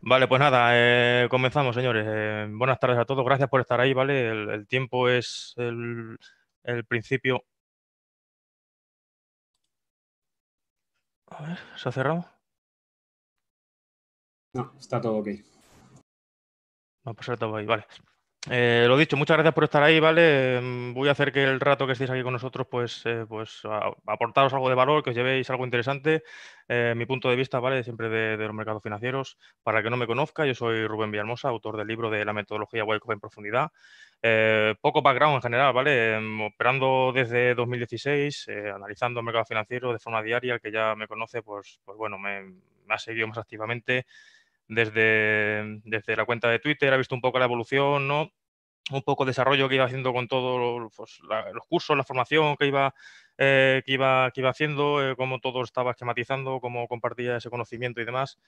Vale, pues nada, eh, comenzamos, señores. Eh, buenas tardes a todos, gracias por estar ahí, ¿vale? El, tiempo es el, principio. A ver, ¿se ha cerrado? No, está todo ok. Va a pasar todo ahí, vale. Eh, lo dicho, muchas gracias por estar ahí, ¿vale? Em, voy a hacer que el rato que estéis aquí con nosotros, pues, eh, pues aportaros algo de valor, que os llevéis algo interesante. Eh, mi punto de vista, ¿vale? Siempre de, los mercados financieros. Para que no me conozca, yo soy Rubén Villalmosa, autor del libro de la metodología Wyckoff en profundidad. poco background en general, ¿vale? Em, operando desde 2016, analizando el mercado financiero de forma diaria. El que ya me conoce, pues, pues bueno, me ha seguido más activamente desde, la cuenta de Twitter, ha visto un poco la evolución, ¿no? un poco desarrollo que iba haciendo con todos los pues, cursos, la formación que iba, eh, que iba, que iba haciendo, eh, cómo todo estaba esquematizando, cómo compartía ese conocimiento y demás.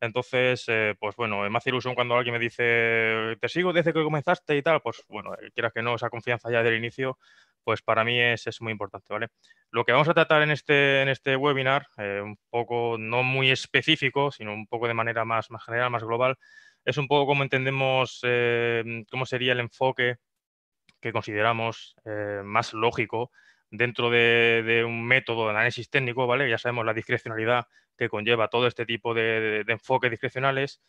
Entonces, eh, pues bueno, me hace ilusión cuando alguien me dice, te sigo desde que comenzaste y tal, pues bueno, eh, quieras que no, esa confianza ya del inicio, pues para mí es, muy importante, ¿vale? Lo que vamos a tratar en este, en este webinar, eh, un poco no muy específico, sino un poco de manera más, general, más global, es un poco cómo entendemos cómo sería el enfoque que consideramos más lógico dentro de, un método de análisis técnico, ¿vale? Ya sabemos la discrecionalidad que conlleva todo este tipo de, enfoques discrecionales.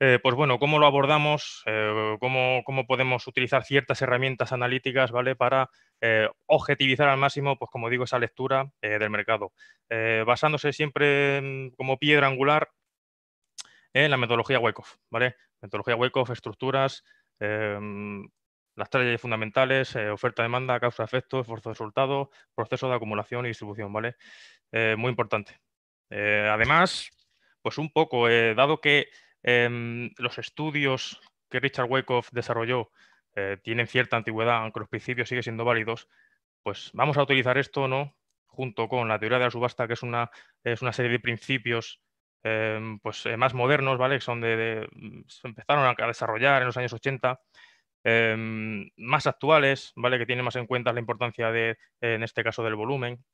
Eh, pues bueno, ¿cómo lo abordamos? Eh, ¿cómo, podemos utilizar ciertas herramientas analíticas, ¿vale? Para eh, objetivizar al máximo, pues como digo, esa lectura del mercado. basándose siempre como piedra angular en la metodología Wyckoff, ¿vale? Metodología Wyckoff, estructuras, las tres leyes fundamentales, eh, oferta-demanda, causa-efecto, esfuerzo-resultado, proceso de acumulación y distribución, ¿vale? Eh, muy importante. Eh, además, pues un poco, dado que em, los estudios que Richard Wyckoff desarrolló tienen cierta antigüedad, aunque los principios siguen siendo válidos, pues vamos a utilizar esto, ¿no? Junto con la teoría de la subasta, que es una, es una serie de principios em, pues, más modernos, ¿vale? Que son de, mm, se empezaron a desarrollar en los años 80 Em, más actuales, ¿vale? Que tienen más en cuenta la importancia de, en este caso, del volumen.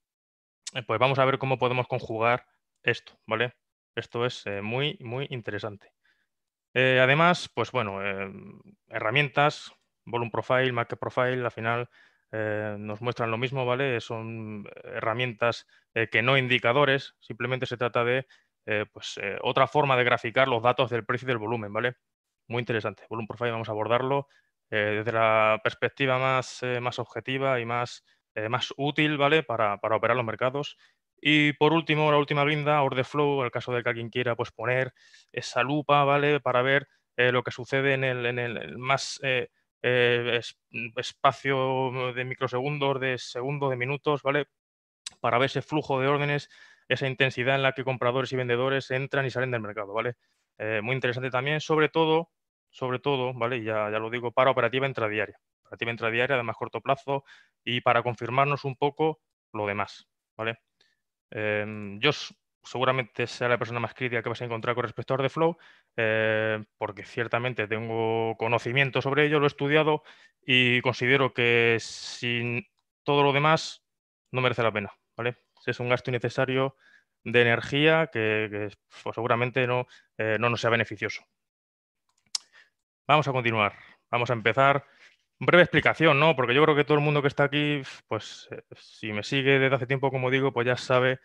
Eh, pues vamos a ver cómo podemos conjugar esto, ¿vale? Esto es eh, muy, muy interesante. Eh, además, pues bueno, em, herramientas, Volume Profile, Market Profile, al final nos muestran lo mismo, ¿vale? Son herramientas que no indicadores, simplemente se trata de pues, otra forma de graficar los datos del precio y del volumen, ¿vale? Muy interesante. Volume Profile vamos a abordarlo eh, desde la perspectiva más, eh, más objetiva y más, eh, más útil ¿vale? Para, para, operar los mercados. Y por último, la última brinda, order flow, en el caso de que alguien quiera pues, poner esa lupa ¿vale? para ver lo que sucede en el, en el más... Mm, espacio de microsegundos, de segundos, de minutos, ¿vale? Para ver ese flujo de órdenes, esa intensidad en la que compradores y vendedores entran y salen del mercado, ¿vale? muy interesante también, sobre todo sobre todo, ¿vale? Ya, ya lo digo, para operativa intradiaria. Operativa intradiaria de más corto plazo y para confirmarnos un poco lo demás, ¿vale? Em, yo seguramente sea la persona más crítica que vas a encontrar con respecto a OrdeFlow eh, porque ciertamente tengo conocimiento sobre ello, lo he estudiado y considero que sin todo lo demás no merece la pena, ¿vale? Es un gasto innecesario de energía que, pues, seguramente no, eh, no nos sea beneficioso, Vamos a continuar. Vamos a empezar. Breve explicación, ¿no? Porque yo creo que todo el mundo que está aquí, pues eh, si me sigue desde hace tiempo, como digo, pues ya sabe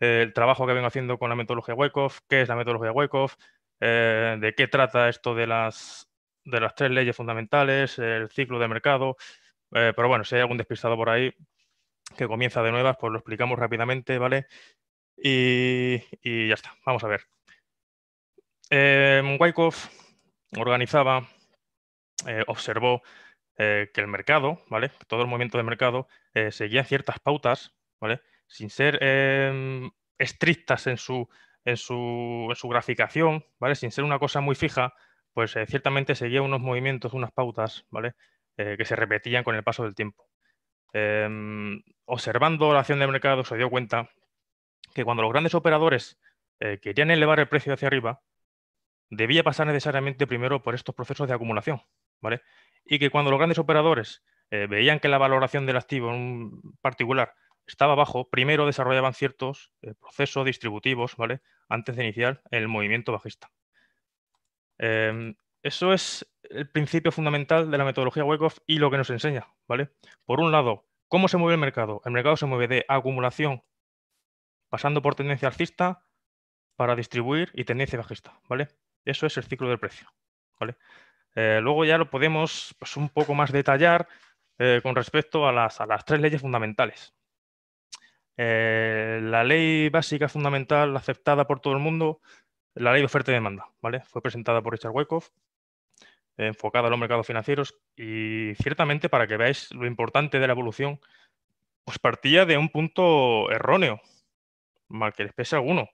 eh, el trabajo que vengo haciendo con la metodología Wyckoff, qué es la metodología Wyckoff, eh, de qué trata esto de las, de las tres leyes fundamentales, el ciclo de mercado. pero bueno, si hay algún despistado por ahí que comienza de nuevas, pues lo explicamos rápidamente, ¿vale? Y, y ya está, vamos a ver. Wyckoff organizaba, eh, observó eh, que el mercado, ¿vale? Todo el movimiento de mercado eh, seguía ciertas pautas, ¿vale? Sin ser em, estrictas en su, en, su, en su graficación, ¿vale? Sin ser una cosa muy fija, pues ciertamente seguía unos movimientos, unas pautas, ¿vale? que se repetían con el paso del tiempo. Em, observando la acción de mercado se dio cuenta que cuando los grandes operadores querían elevar el precio hacia arriba, debía pasar necesariamente primero por estos procesos de acumulación, ¿vale? Y que cuando los grandes operadores eh, veían que la valoración del activo en un particular estaba bajo, primero desarrollaban ciertos eh, procesos distributivos, ¿vale? Antes de iniciar el movimiento bajista. Em, eso es el principio fundamental de la metodología Wyckoff y lo que nos enseña, ¿vale? Por un lado, ¿cómo se mueve el mercado? El mercado se mueve de acumulación, pasando por tendencia alcista, para distribuir y tendencia bajista, ¿vale? Eso es el ciclo del precio. ¿vale? Eh, luego ya lo podemos pues, un poco más detallar eh, con respecto a las, a las, tres leyes fundamentales. Eh, la ley básica fundamental aceptada por todo el mundo, la ley de oferta y demanda, ¿vale? Fue presentada por Richard Wyckoff, enfocada a los mercados financieros y ciertamente para que veáis lo importante de la evolución, pues partía de un punto erróneo, mal que les pese a alguno.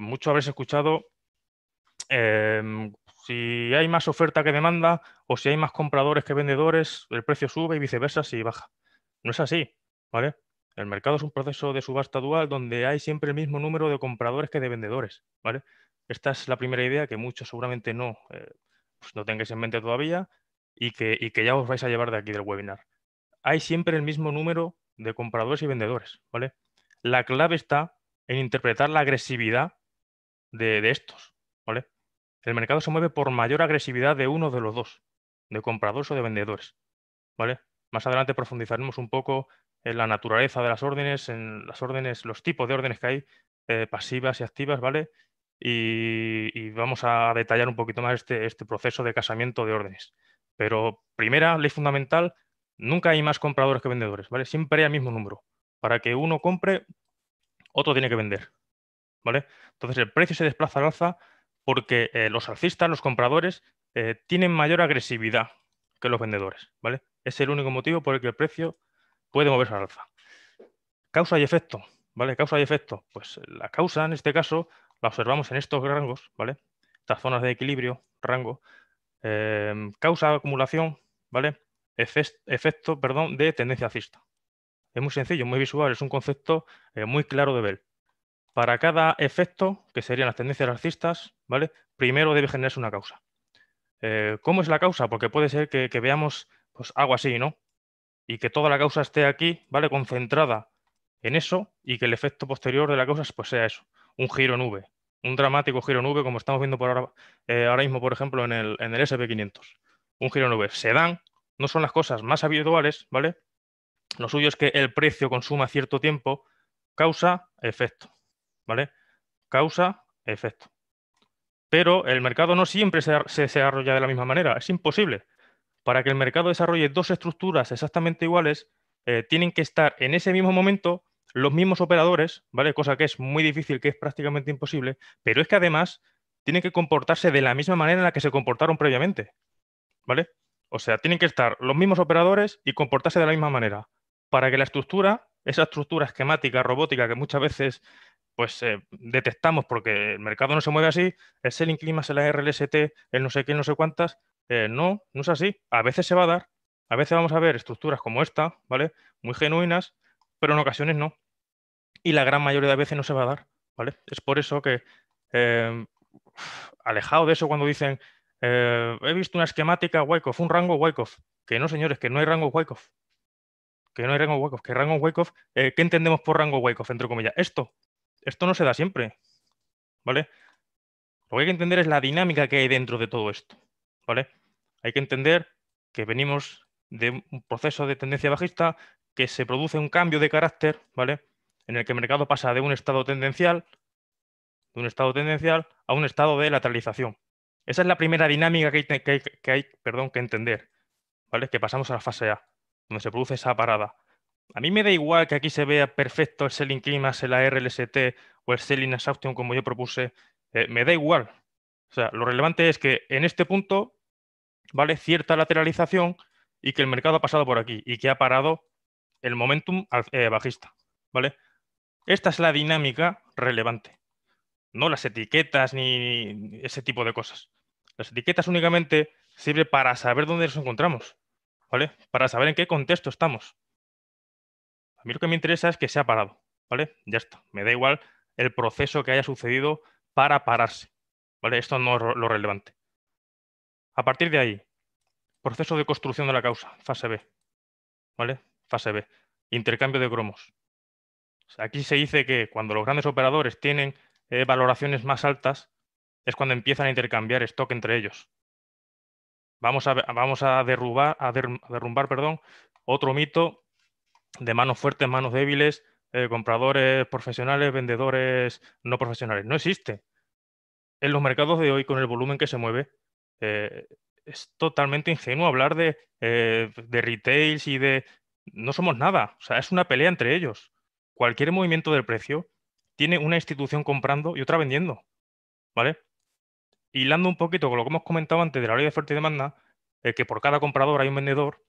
Mucho habréis escuchado Em, si hay más oferta que demanda o si hay más compradores que vendedores, el precio sube y viceversa si baja. No es así, ¿vale? El mercado es un proceso de subasta dual donde hay siempre el mismo número de compradores que de vendedores, ¿vale? Esta es la primera idea que muchos seguramente no, eh, pues no tengáis en mente todavía y que, y que ya os vais a llevar de aquí del webinar. Hay siempre el mismo número de compradores y vendedores, ¿vale? La clave está en interpretar la agresividad de, de estos, ¿vale? El mercado se mueve por mayor agresividad de uno de los dos, de compradores o de vendedores. ¿Vale? Más adelante profundizaremos un poco en la naturaleza de las órdenes, en las órdenes, los tipos de órdenes que hay, eh, pasivas y activas, ¿vale? Y, vamos a detallar un poquito más este, este proceso de casamiento de órdenes. Pero primera ley fundamental, nunca hay más compradores que vendedores, ¿vale? Siempre hay el mismo número. Para que uno compre, otro tiene que vender, ¿vale? Entonces el precio se desplaza al alza porque eh, los alcistas, los compradores, eh, tienen mayor agresividad que los vendedores, ¿vale? Es el único motivo por el que el precio puede moverse al alza. Causa y efecto, ¿vale? Causa y efecto. Pues eh, la causa, en este caso, la observamos en estos rangos, ¿vale? Estas zonas de equilibrio, rango. causa em, causa acumulación, ¿vale? efecto, perdón, de tendencia alcista. Es muy sencillo, muy visual, es un concepto muy claro de ver para cada efecto, que serían las tendencias alcistas, ¿vale? Primero debe generarse una causa. Eh, ¿Cómo es la causa? Porque puede ser que, veamos pues, algo así, ¿no? Y que toda la causa esté aquí, ¿vale? Concentrada en eso y que el efecto posterior de la causa pues, sea eso, un giro en V, un dramático giro en V, como estamos viendo por ahora, eh, ahora mismo, por ejemplo, en el, en el SP500. Un giro en V. Se dan, no son las cosas más habituales, ¿vale? Lo suyo es que el precio consuma cierto tiempo, causa, efecto. ¿vale? Causa, efecto. Pero el mercado no siempre se, desarrolla de la misma manera, es imposible. Para que el mercado desarrolle dos estructuras exactamente iguales, eh, tienen que estar en ese mismo momento los mismos operadores, ¿vale? Cosa que es muy difícil, que es prácticamente imposible, pero es que además tienen que comportarse de la misma manera en la que se comportaron previamente, ¿vale? O sea, tienen que estar los mismos operadores y comportarse de la misma manera para que la estructura, esa estructura esquemática, robótica que muchas veces pues eh, detectamos, porque el mercado no se mueve así, el selling clima, el RLST, el no sé qué, no sé cuántas, eh, no, no es así. A veces se va a dar, a veces vamos a ver estructuras como esta, ¿vale? Muy genuinas, pero en ocasiones no. Y la gran mayoría de veces no se va a dar, ¿vale? Es por eso que, em, alejado de eso cuando dicen, eh, he visto una esquemática Wyckoff, un rango Wyckoff, que no, señores, que no hay rango Wyckoff, que no hay rango Wyckoff, que rango Wyckoff, eh, ¿qué entendemos por rango Wyckoff, entre comillas? Esto, esto no se da siempre, ¿vale? Lo que hay que entender es la dinámica que hay dentro de todo esto, ¿vale? Hay que entender que venimos de un proceso de tendencia bajista, que se produce un cambio de carácter, ¿vale? En el que el mercado pasa de un estado tendencial, de un estado tendencial a un estado de lateralización. Esa es la primera dinámica que hay que, que entender, ¿vale? Que pasamos a la fase A, donde se produce esa parada. A mí me da igual que aquí se vea perfecto el selling climas el ARLST o el selling exhaustion como yo propuse. Eh, me da igual. O sea, lo relevante es que en este punto vale cierta lateralización y que el mercado ha pasado por aquí y que ha parado el momentum eh, bajista. ¿Vale? Esta es la dinámica relevante. No las etiquetas ni ese tipo de cosas. Las etiquetas únicamente sirven para saber dónde nos encontramos, ¿vale? Para saber en qué contexto estamos. A mí lo que me interesa es que se ha parado, ¿vale? Ya está. Me da igual el proceso que haya sucedido para pararse, ¿vale? Esto no es lo relevante. A partir de ahí, proceso de construcción de la causa, fase B, ¿vale? Fase B, intercambio de cromos. aquí se dice que cuando los grandes operadores tienen eh, valoraciones más altas, es cuando empiezan a intercambiar stock entre ellos. Vamos a, vamos a derrubar, a derrumbar perdón, otro mito de manos fuertes, manos débiles, eh, compradores profesionales, vendedores no profesionales. No existe. En los mercados de hoy, con el volumen que se mueve, eh, es totalmente ingenuo hablar eh, de, retails y de... No somos nada. O sea, es una pelea entre ellos. Cualquier movimiento del precio tiene una institución comprando y otra vendiendo. ¿Vale? Hilando un poquito con lo que hemos comentado antes de la ley de fuerte y demanda, que por cada comprador hay un vendedor,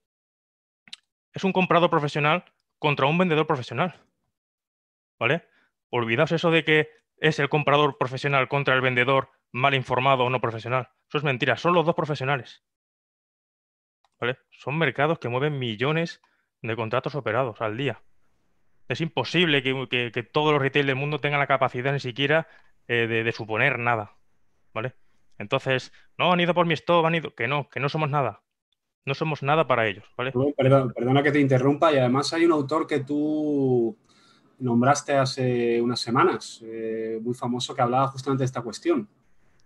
es un comprador profesional contra un vendedor profesional. ¿Vale? Olvidaos eso de que es el comprador profesional contra el vendedor mal informado o no profesional. Eso es mentira, son los dos profesionales. ¿Vale? Son mercados que mueven millones de contratos operados al día. Es imposible que, todos los retail del mundo tengan la capacidad ni siquiera eh, de, suponer nada. ¿Vale? Entonces, no, han ido por mi stop, han ido. Que no, que no somos nada. No somos nada para ellos, perdona que te interrumpa y además hay un autor que tú nombraste hace unas semanas, eh, muy famoso, que hablaba justamente de esta cuestión.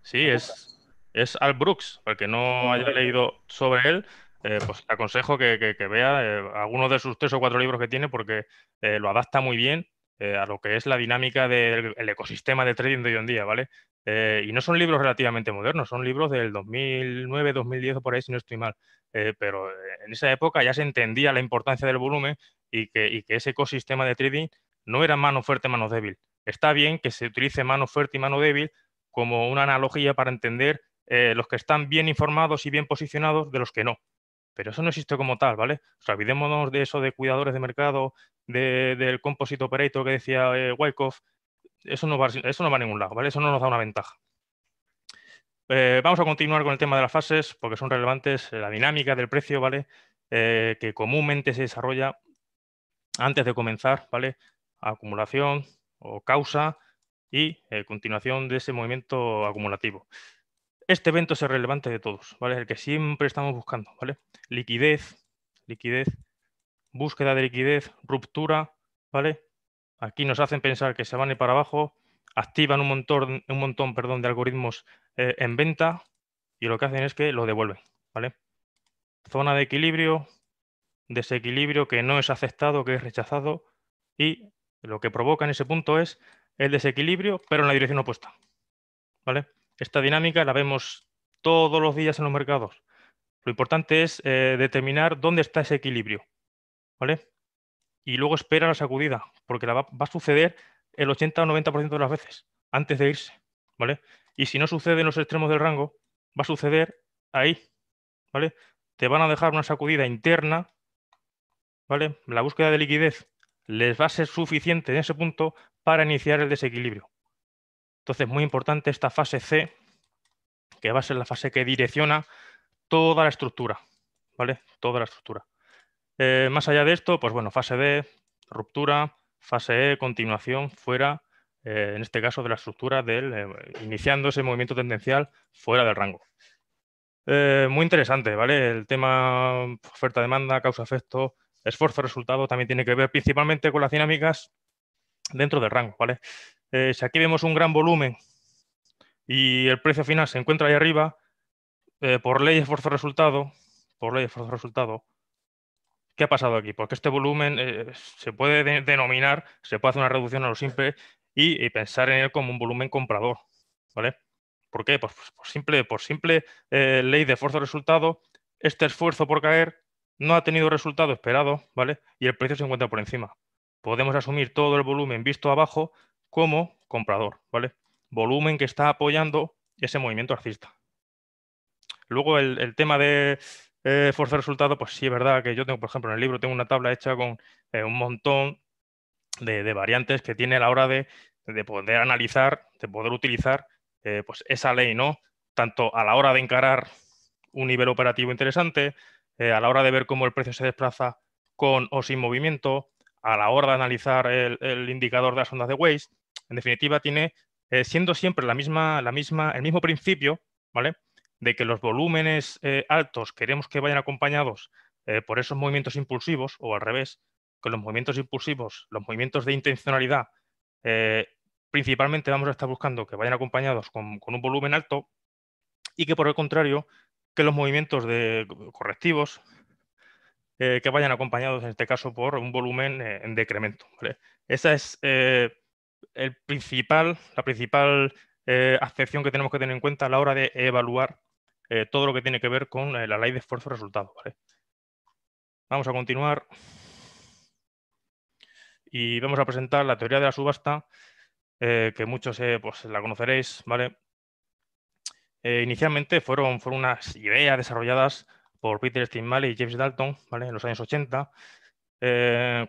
Sí, es, es Al Brooks, para que no haya leído sobre él, eh, pues te aconsejo que, vea eh, alguno algunos de sus tres o cuatro libros que tiene porque lo adapta muy bien a lo que es la dinámica del ecosistema de trading de hoy en día, ¿vale? y no son libros relativamente modernos, son libros del 2009, 2010 o por ahí, si no estoy mal. Eh, pero eh, en esa época ya se entendía la importancia del volumen y que, ese ecosistema de trading no era mano fuerte, mano débil. Está bien que se utilice mano fuerte y mano débil como una analogía para entender eh, los que están bien informados y bien posicionados de los que no. Pero eso no existe como tal, ¿vale? O sea, olvidémonos de eso de cuidadores de mercado, del composite operator que decía Wyckoff. eso no va a ningún lado, ¿vale? Eso no nos da una ventaja. Eh, vamos a continuar con el tema de las fases porque son relevantes. Eh, la dinámica del precio, ¿vale? Eh, que comúnmente se desarrolla antes de comenzar, ¿vale? Acumulación o causa y continuación de ese movimiento acumulativo. Este evento es el relevante de todos, ¿vale? El que siempre estamos buscando, ¿vale? Liquidez, liquidez, búsqueda de liquidez, ruptura, ¿vale? Aquí nos hacen pensar que se van a para abajo, activan un montón, un montón perdón, de algoritmos eh, en venta y lo que hacen es que lo devuelven. ¿vale? Zona de equilibrio, desequilibrio que no es aceptado, que es rechazado y lo que provoca en ese punto es el desequilibrio, pero en la dirección opuesta. ¿vale? Esta dinámica la vemos todos los días en los mercados. Lo importante es eh, determinar dónde está ese equilibrio. ¿vale? Y luego espera la sacudida, porque la va a suceder el 80 o 90% de las veces antes de irse, ¿vale? Y si no sucede en los extremos del rango, va a suceder ahí, ¿vale? Te van a dejar una sacudida interna, ¿vale? La búsqueda de liquidez les va a ser suficiente en ese punto para iniciar el desequilibrio. Entonces, muy importante esta fase C, que va a ser la fase que direcciona toda la estructura, ¿vale? Toda la estructura. Eh, más allá de esto, pues bueno, fase D, ruptura, fase E, continuación, fuera, eh, en este caso de la estructura del, eh, iniciando ese movimiento tendencial fuera del rango. Eh, muy interesante, ¿vale? El tema pues, oferta-demanda, causa-efecto, esfuerzo-resultado también tiene que ver principalmente con las dinámicas dentro del rango, ¿vale? si aquí vemos un gran volumen y el precio final se encuentra ahí arriba, por ley esfuerzo-resultado, por ley esfuerzo-resultado, ¿Qué ha pasado aquí? Porque este volumen eh, se puede denominar, se puede hacer una reducción a lo simple y, pensar en él como un volumen comprador. ¿Vale? ¿Por qué? Pues, pues por simple, por simple eh, ley de esfuerzo-resultado, este esfuerzo por caer no ha tenido resultado esperado, ¿vale? Y el precio se encuentra por encima. Podemos asumir todo el volumen visto abajo como comprador, ¿vale? Volumen que está apoyando ese movimiento alcista. Luego el tema de, eh, de resultado, pues sí es verdad que yo tengo, por ejemplo, en el libro tengo una tabla hecha con eh, un montón de, variantes que tiene a la hora de, poder analizar, de poder utilizar eh, pues esa ley, ¿no? Tanto a la hora de encarar un nivel operativo interesante, eh, a la hora de ver cómo el precio se desplaza con o sin movimiento, a la hora de analizar el, indicador de las ondas de Waze, en definitiva tiene, siendo siempre la misma, la misma, el mismo principio, ¿vale? de que los volúmenes eh, altos queremos que vayan acompañados eh, por esos movimientos impulsivos, o al revés, que los movimientos impulsivos, los movimientos de intencionalidad, eh, principalmente vamos a estar buscando que vayan acompañados con, un volumen alto y que por el contrario, que los movimientos de correctivos que vayan acompañados en este caso por un volumen en decremento. Esa es el principal, la principal acepción que tenemos que tener en cuenta a la hora de evaluar eh, todo lo que tiene que ver con eh, la ley de esfuerzo-resultado. ¿vale? Vamos a continuar. Y vamos a presentar la teoría de la subasta, eh, que muchos pues, la conoceréis. ¿vale? inicialmente fueron, fueron, unas ideas desarrolladas por Peter Steinmale y James Dalton ¿vale? en los años 80,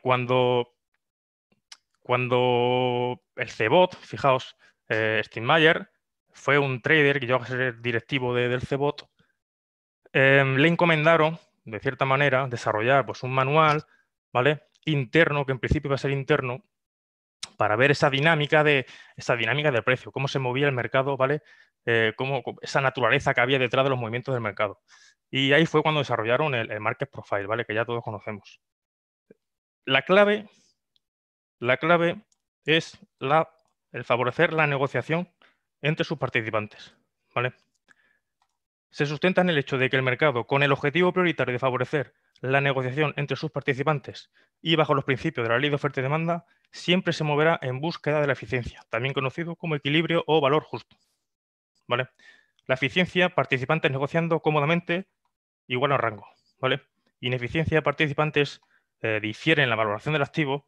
cuando, cuando el CEBOT, fijaos, Steinmeier, fue un trader que llegó a ser directivo del Cebot, em, le encomendaron, de cierta manera, desarrollar pues, un manual ¿vale? interno, que en principio iba a ser interno, para ver esa dinámica, de, esa dinámica del precio, cómo se movía el mercado, ¿vale? Eh, cómo, esa naturaleza que había detrás de los movimientos del mercado. Y ahí fue cuando desarrollaron el, el Market Profile, ¿vale? Que ya todos conocemos. La clave, la clave es la, el favorecer la negociación entre sus participantes. ¿vale? Se sustenta en el hecho de que el mercado, con el objetivo prioritario de favorecer la negociación entre sus participantes y bajo los principios de la ley de oferta y demanda, siempre se moverá en búsqueda de la eficiencia, también conocido como equilibrio o valor justo. ¿Vale? La eficiencia, participantes negociando cómodamente, igual a rango. ¿Vale? Ineficiencia, participantes eh, difieren en la valoración del activo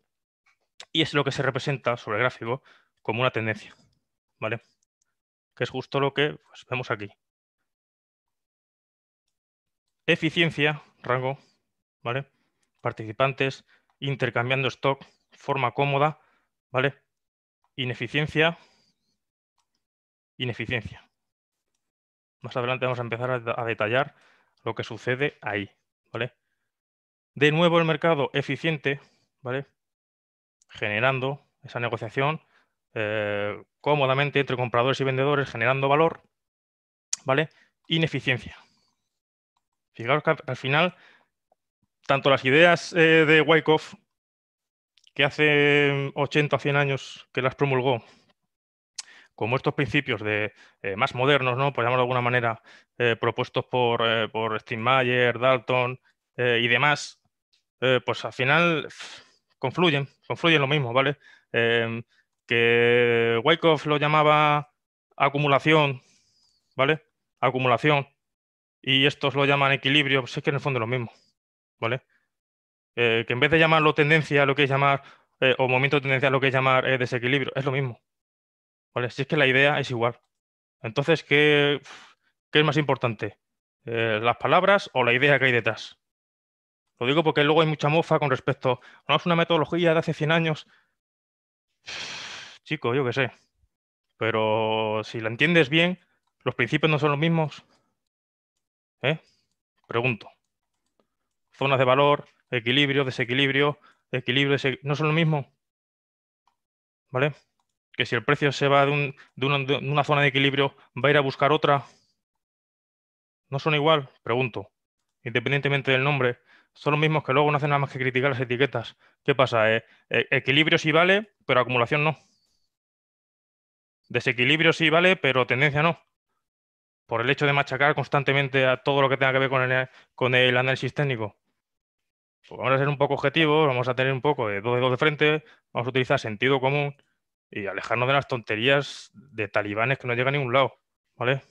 y es lo que se representa sobre el gráfico como una tendencia. ¿Vale? que es justo lo que pues, vemos aquí. Eficiencia, rango, ¿vale? Participantes, intercambiando stock, forma cómoda, ¿vale? Ineficiencia, ineficiencia. Más adelante vamos a empezar a, a detallar lo que sucede ahí, ¿vale? De nuevo el mercado eficiente, ¿vale? Generando esa negociación eh, cómodamente entre compradores y vendedores generando valor, ¿vale? Ineficiencia. Fijaros que al final, tanto las ideas eh, de Wyckoff, que hace 80 o 100 años que las promulgó, como estos principios de, eh, más modernos, ¿no? por de alguna manera, propuestos por, por Steve Mayer, Dalton y demás, pues al final confluyen, confluyen lo mismo, ¿vale? Em, que Wyckoff lo llamaba acumulación, ¿vale? Acumulación. Y estos lo llaman equilibrio, pues es que en el fondo es lo mismo, ¿vale? Eh, que en vez de llamarlo tendencia, lo que es llamar, eh, o momento de tendencia, lo que es llamar eh, desequilibrio, es lo mismo, ¿vale? Si es que la idea es igual. Entonces, ¿qué, qué es más importante? ¿Las palabras o la idea que hay detrás? Lo digo porque luego hay mucha mofa con respecto, no es una metodología de hace 100 años Chico, yo qué sé. Pero si la entiendes bien, los principios no son los mismos. ¿Eh? Pregunto. Zonas de valor, equilibrio, desequilibrio, equilibrio, no son lo mismo. ¿Vale? Que si el precio se va de, una, zona de equilibrio, va a ir a buscar otra. No son igual, pregunto. Independientemente del nombre, son los mismos que luego no hacen nada más que criticar las etiquetas. ¿Qué pasa? Eh, eh, equilibrio sí vale, pero acumulación no. Desequilibrio sí, vale, pero tendencia no. Por el hecho de machacar constantemente a todo lo que tenga que ver con el, análisis técnico. Pues vamos a ser un poco objetivos, vamos a tener un poco de dos dos de frente, vamos a utilizar sentido común y alejarnos de las tonterías de talibanes que no llegan a ningún lado. ¿Vale?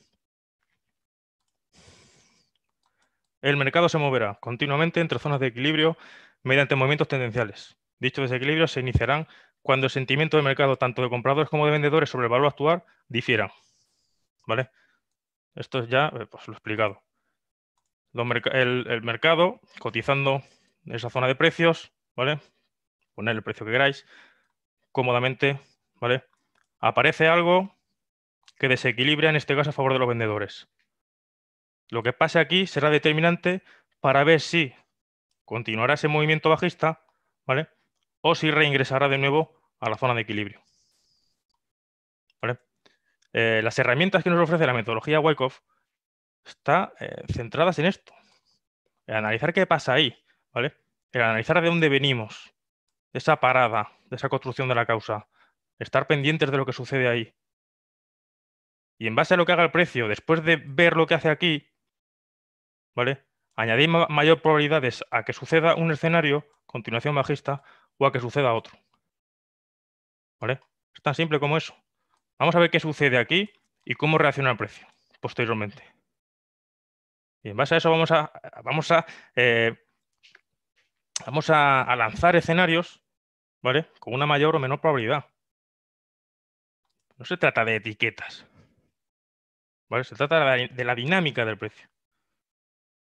El mercado se moverá continuamente entre zonas de equilibrio mediante movimientos tendenciales. Dichos desequilibrios se iniciarán cuando el sentimiento de mercado tanto de compradores como de vendedores sobre el valor actual difiera. ¿Vale? Esto ya eh, pues, lo he explicado. el, el, mercado cotizando en esa zona de precios, ¿vale? Poner el precio que queráis cómodamente, ¿vale? Aparece algo que desequilibra en este caso a favor de los vendedores. Lo que pase aquí será determinante para ver si continuará ese movimiento bajista, ¿vale? O si reingresará de nuevo a la zona de equilibrio. Eh, las herramientas que nos ofrece la metodología Wyckoff está eh, centradas en esto. analizar qué pasa ahí, ¿vale? El analizar de dónde venimos, de esa parada, de esa construcción de la causa, estar pendientes de lo que sucede ahí. Y en base a lo que haga el precio, después de ver lo que hace aquí, ¿vale? Añadir mayor probabilidades a que suceda un escenario, continuación bajista, o a que suceda otro. ¿Vale? Es tan simple como eso. Vamos a ver qué sucede aquí y cómo reacciona el precio posteriormente. Y en base a eso vamos a, vamos a, eh, vamos a, lanzar escenarios ¿vale? con una mayor o menor probabilidad. No se trata de etiquetas. ¿vale? Se trata de la dinámica del precio.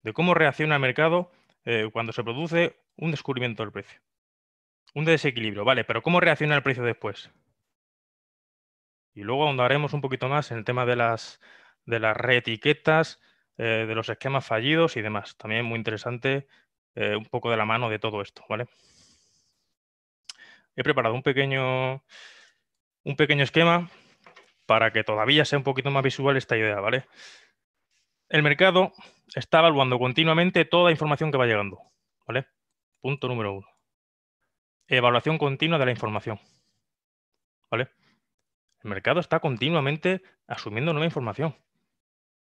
De cómo reacciona el mercado eh, cuando se produce un descubrimiento del precio un desequilibrio, vale, pero ¿cómo reacciona el precio después? Y luego ahondaremos un poquito más en el tema de las, de reetiquetas, eh, de los esquemas fallidos y demás. También muy interesante, eh, un poco de la mano de todo esto, ¿vale? He preparado un pequeño, un pequeño esquema para que todavía sea un poquito más visual esta idea, ¿vale? El mercado está evaluando continuamente toda la información que va llegando, ¿vale? Punto número uno evaluación continua de la información. ¿Vale? El mercado está continuamente asumiendo nueva información,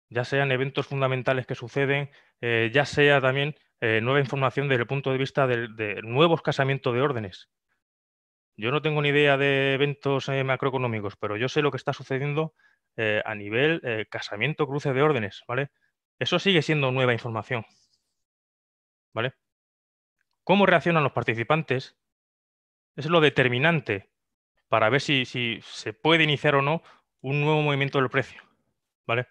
ya sean eventos fundamentales que suceden, eh, ya sea también eh, nueva información desde el punto de vista de, nuevos casamientos de órdenes. Yo no tengo ni idea de eventos eh, macroeconómicos, pero yo sé lo que está sucediendo a nivel casamiento, cruce de órdenes, ¿vale? Eso sigue siendo nueva información, ¿vale? ¿Cómo reaccionan los participantes es lo determinante para ver si, se puede iniciar o no un nuevo movimiento del precio. ¿Vale?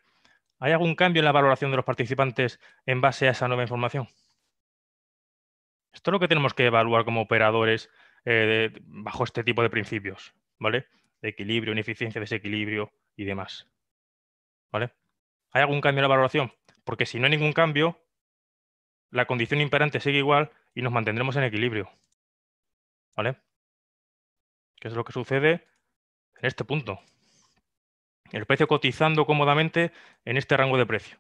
¿Hay algún cambio en la valoración de los participantes en base a esa nueva información? Esto es lo que tenemos que evaluar como operadores eh, bajo este tipo de principios, ¿vale? equilibrio, ineficiencia, desequilibrio y demás. ¿Vale? ¿Hay algún cambio en la valoración? Porque si no hay ningún cambio, la condición imperante sigue igual y nos mantendremos en equilibrio. ¿Vale? que es lo que sucede en este punto. El precio cotizando cómodamente en este rango de precio.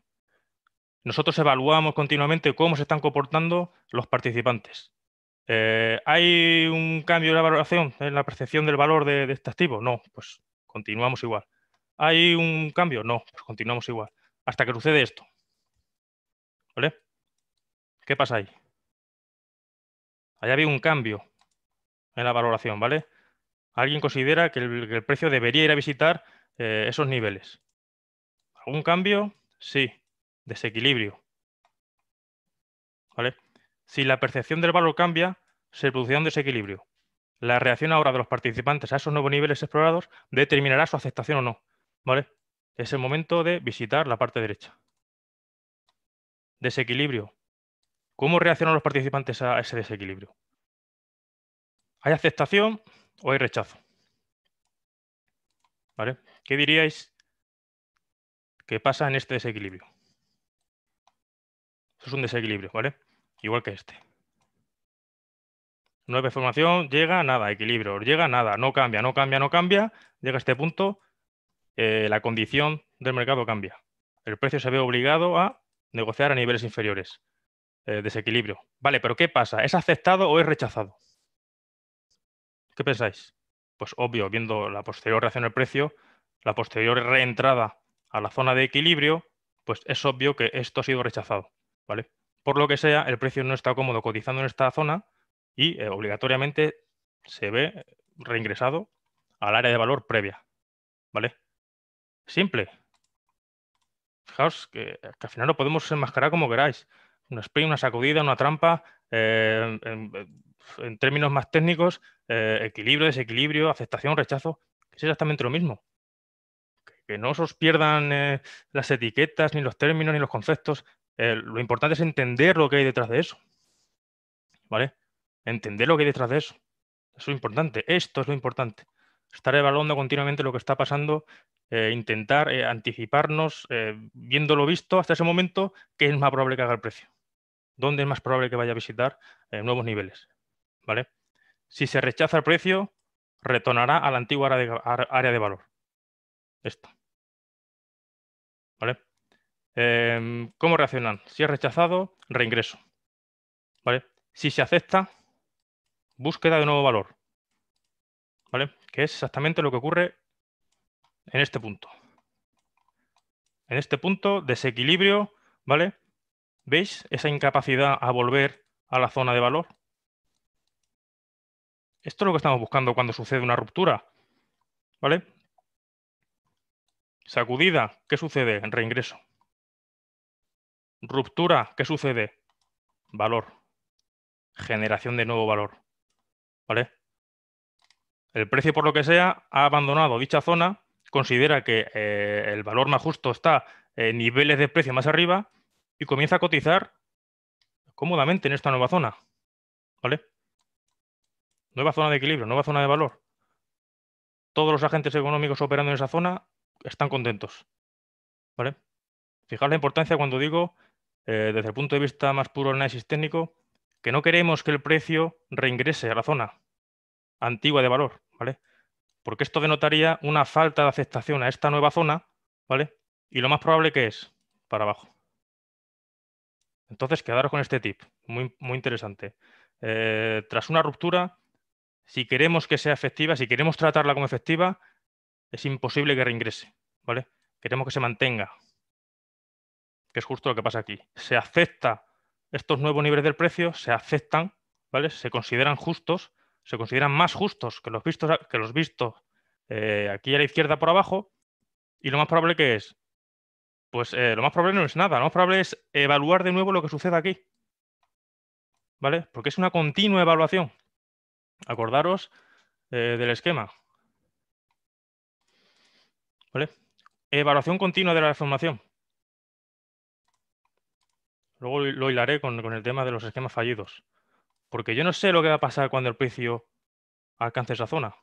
Nosotros evaluamos continuamente cómo se están comportando los participantes. Eh, ¿Hay un cambio en la valoración, en la percepción del valor de, este activo? No, pues continuamos igual. ¿Hay un cambio? No, pues continuamos igual. Hasta que sucede esto. ¿Vale? ¿Qué pasa ahí? Allá había un cambio en la valoración, ¿vale? alguien considera que el, precio debería ir a visitar eh, esos niveles. ¿Algún cambio? Sí. Desequilibrio. ¿Vale? Si la percepción del valor cambia, se produce un desequilibrio. La reacción ahora de los participantes a esos nuevos niveles explorados determinará su aceptación o no. ¿Vale? Es el momento de visitar la parte derecha. Desequilibrio. ¿Cómo reaccionan los participantes a ese desequilibrio? ¿Hay aceptación? o hay rechazo. ¿Vale? ¿Qué diríais que pasa en este desequilibrio? es un desequilibrio, ¿vale? Igual que este. Nueva formación, llega, nada, equilibrio, llega, nada, no cambia, no cambia, no cambia, llega a este punto, eh, la condición del mercado cambia. El precio se ve obligado a negociar a niveles inferiores. Eh, desequilibrio. Vale, pero ¿qué pasa? ¿Es aceptado o es rechazado? ¿Qué pensáis? Pues obvio, viendo la posterior reacción del precio, la posterior reentrada a la zona de equilibrio, pues es obvio que esto ha sido rechazado, ¿vale? Por lo que sea, el precio no está cómodo cotizando en esta zona y eh, obligatoriamente se ve reingresado al área de valor previa, ¿vale? Simple. Fijaos que, al final lo podemos enmascarar como queráis. Una spray, una sacudida, una trampa, eh, en términos más técnicos, eh, equilibrio, desequilibrio, aceptación, rechazo, es exactamente lo mismo. Que, no no os pierdan eh, las etiquetas, ni los términos, ni los conceptos. Eh, lo importante es entender lo que hay detrás de eso. ¿Vale? Entender lo que hay detrás de eso. Eso es lo importante. Esto es lo importante. Estar evaluando continuamente lo que está pasando, intentar anticiparnos, viendo lo visto hasta ese momento, qué es más probable que haga el precio dónde es más probable que vaya a visitar nuevos niveles. ¿vale? Si se rechaza el precio, retornará a la antigua área de, valor. Em, ¿Cómo reaccionan? Si es rechazado, reingreso. Si se acepta, búsqueda de nuevo valor. ¿Vale? Que es exactamente lo que ocurre en este punto. En este punto, desequilibrio, ¿vale? ¿Veis esa incapacidad a volver a la zona de valor? Esto es lo que estamos buscando cuando sucede una ruptura. ¿Vale? Sacudida, ¿qué sucede? Reingreso. Ruptura, ¿qué sucede? Valor. Generación de nuevo valor. ¿Vale? El precio, por lo que sea, ha abandonado dicha zona, considera que eh, el valor más justo está en niveles de precio más arriba y comienza a cotizar cómodamente en esta nueva zona. ¿Vale? Nueva zona de equilibrio, nueva zona de valor. Todos los agentes económicos operando en esa zona están contentos. ¿Vale? la importancia cuando digo, eh, desde el punto de vista más puro análisis técnico, que no queremos que el precio reingrese a la zona antigua de valor, ¿vale? Porque esto denotaría una falta de aceptación a esta nueva zona, ¿vale? Y lo más probable que es para abajo. Entonces, quedaros con este tip, muy, muy interesante. Eh, tras una ruptura, si queremos que sea efectiva, si queremos tratarla como efectiva, es imposible que reingrese, ¿vale? Queremos que se mantenga, que es justo lo que pasa aquí. Se acepta estos nuevos niveles del precio, se aceptan, ¿vale? Se consideran justos, se consideran más justos que los vistos, que los vistos eh, aquí a la izquierda por abajo, y lo más probable que es, pues eh, lo más probable no es nada, lo más probable es evaluar de nuevo lo que sucede aquí, ¿vale? Porque es una continua evaluación. Acordaros eh, del esquema. ¿Vale? Evaluación continua de la formación. Luego lo hilaré con, el tema de los esquemas fallidos. Porque yo no sé lo que va a pasar cuando el precio alcance esa zona.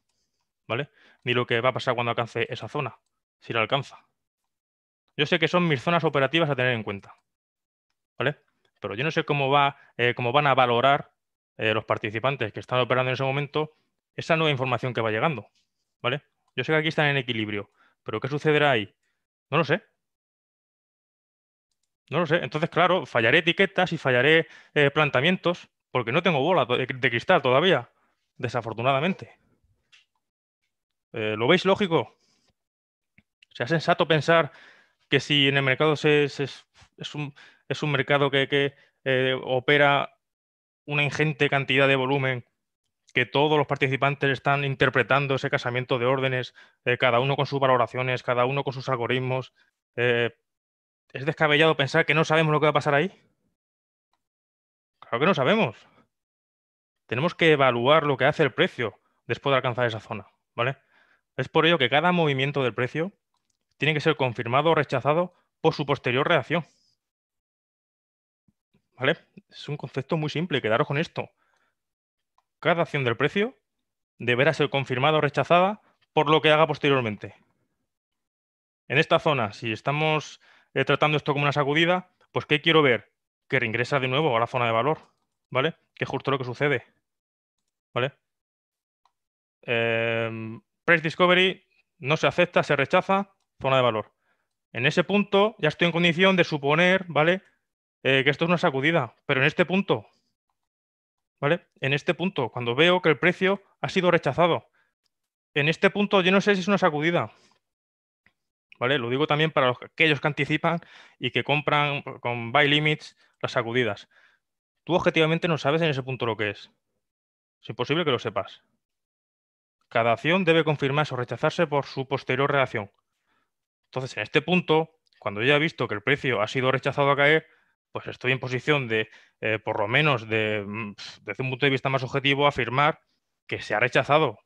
¿Vale? Ni lo que va a pasar cuando alcance esa zona. Si la alcanza. Yo sé que son mis zonas operativas a tener en cuenta. ¿Vale? Pero yo no sé cómo, va, eh, cómo van a valorar eh, los participantes que están operando en ese momento esa nueva información que va llegando. ¿Vale? Yo sé que aquí están en equilibrio, pero ¿qué sucederá ahí? No lo sé. No lo sé. Entonces, claro, fallaré etiquetas y fallaré eh, planteamientos porque no tengo bola de, cristal todavía, desafortunadamente. Eh, ¿Lo veis lógico? ¿Sea sensato pensar que si en el mercado se, es, un, es, un, mercado que, que opera una ingente cantidad de volumen que todos los participantes están interpretando ese casamiento de órdenes, eh, cada uno con sus valoraciones, cada uno con sus algoritmos. Eh, ¿Es descabellado pensar que no sabemos lo que va a pasar ahí? Claro que no sabemos. Tenemos que evaluar lo que hace el precio después de alcanzar esa zona, ¿vale? Es por ello que cada movimiento del precio tiene que ser confirmado o rechazado por su posterior reacción. ¿vale? Es un concepto muy simple, quedaros con esto. Cada acción del precio deberá ser confirmada o rechazada por lo que haga posteriormente. En esta zona, si estamos eh, tratando esto como una sacudida, pues ¿qué quiero ver? Que reingresa de nuevo a la zona de valor, ¿vale? Que justo lo que sucede, ¿vale? Eh, discovery no se acepta, se rechaza, zona de valor. En ese punto ya estoy en condición de suponer, ¿vale? Eh, que esto es una sacudida, pero en este punto, ¿vale? En este punto, cuando veo que el precio ha sido rechazado, en este punto yo no sé si es una sacudida, ¿vale? Lo digo también para los, aquellos que anticipan y que compran con buy limits las sacudidas. Tú objetivamente no sabes en ese punto lo que es. Es imposible que lo sepas. Cada acción debe confirmarse o rechazarse por su posterior reacción. Entonces, en este punto, cuando ya he visto que el precio ha sido rechazado a caer, pues estoy en posición de, eh, por lo menos de, mm, desde un punto de vista más objetivo, afirmar que se ha rechazado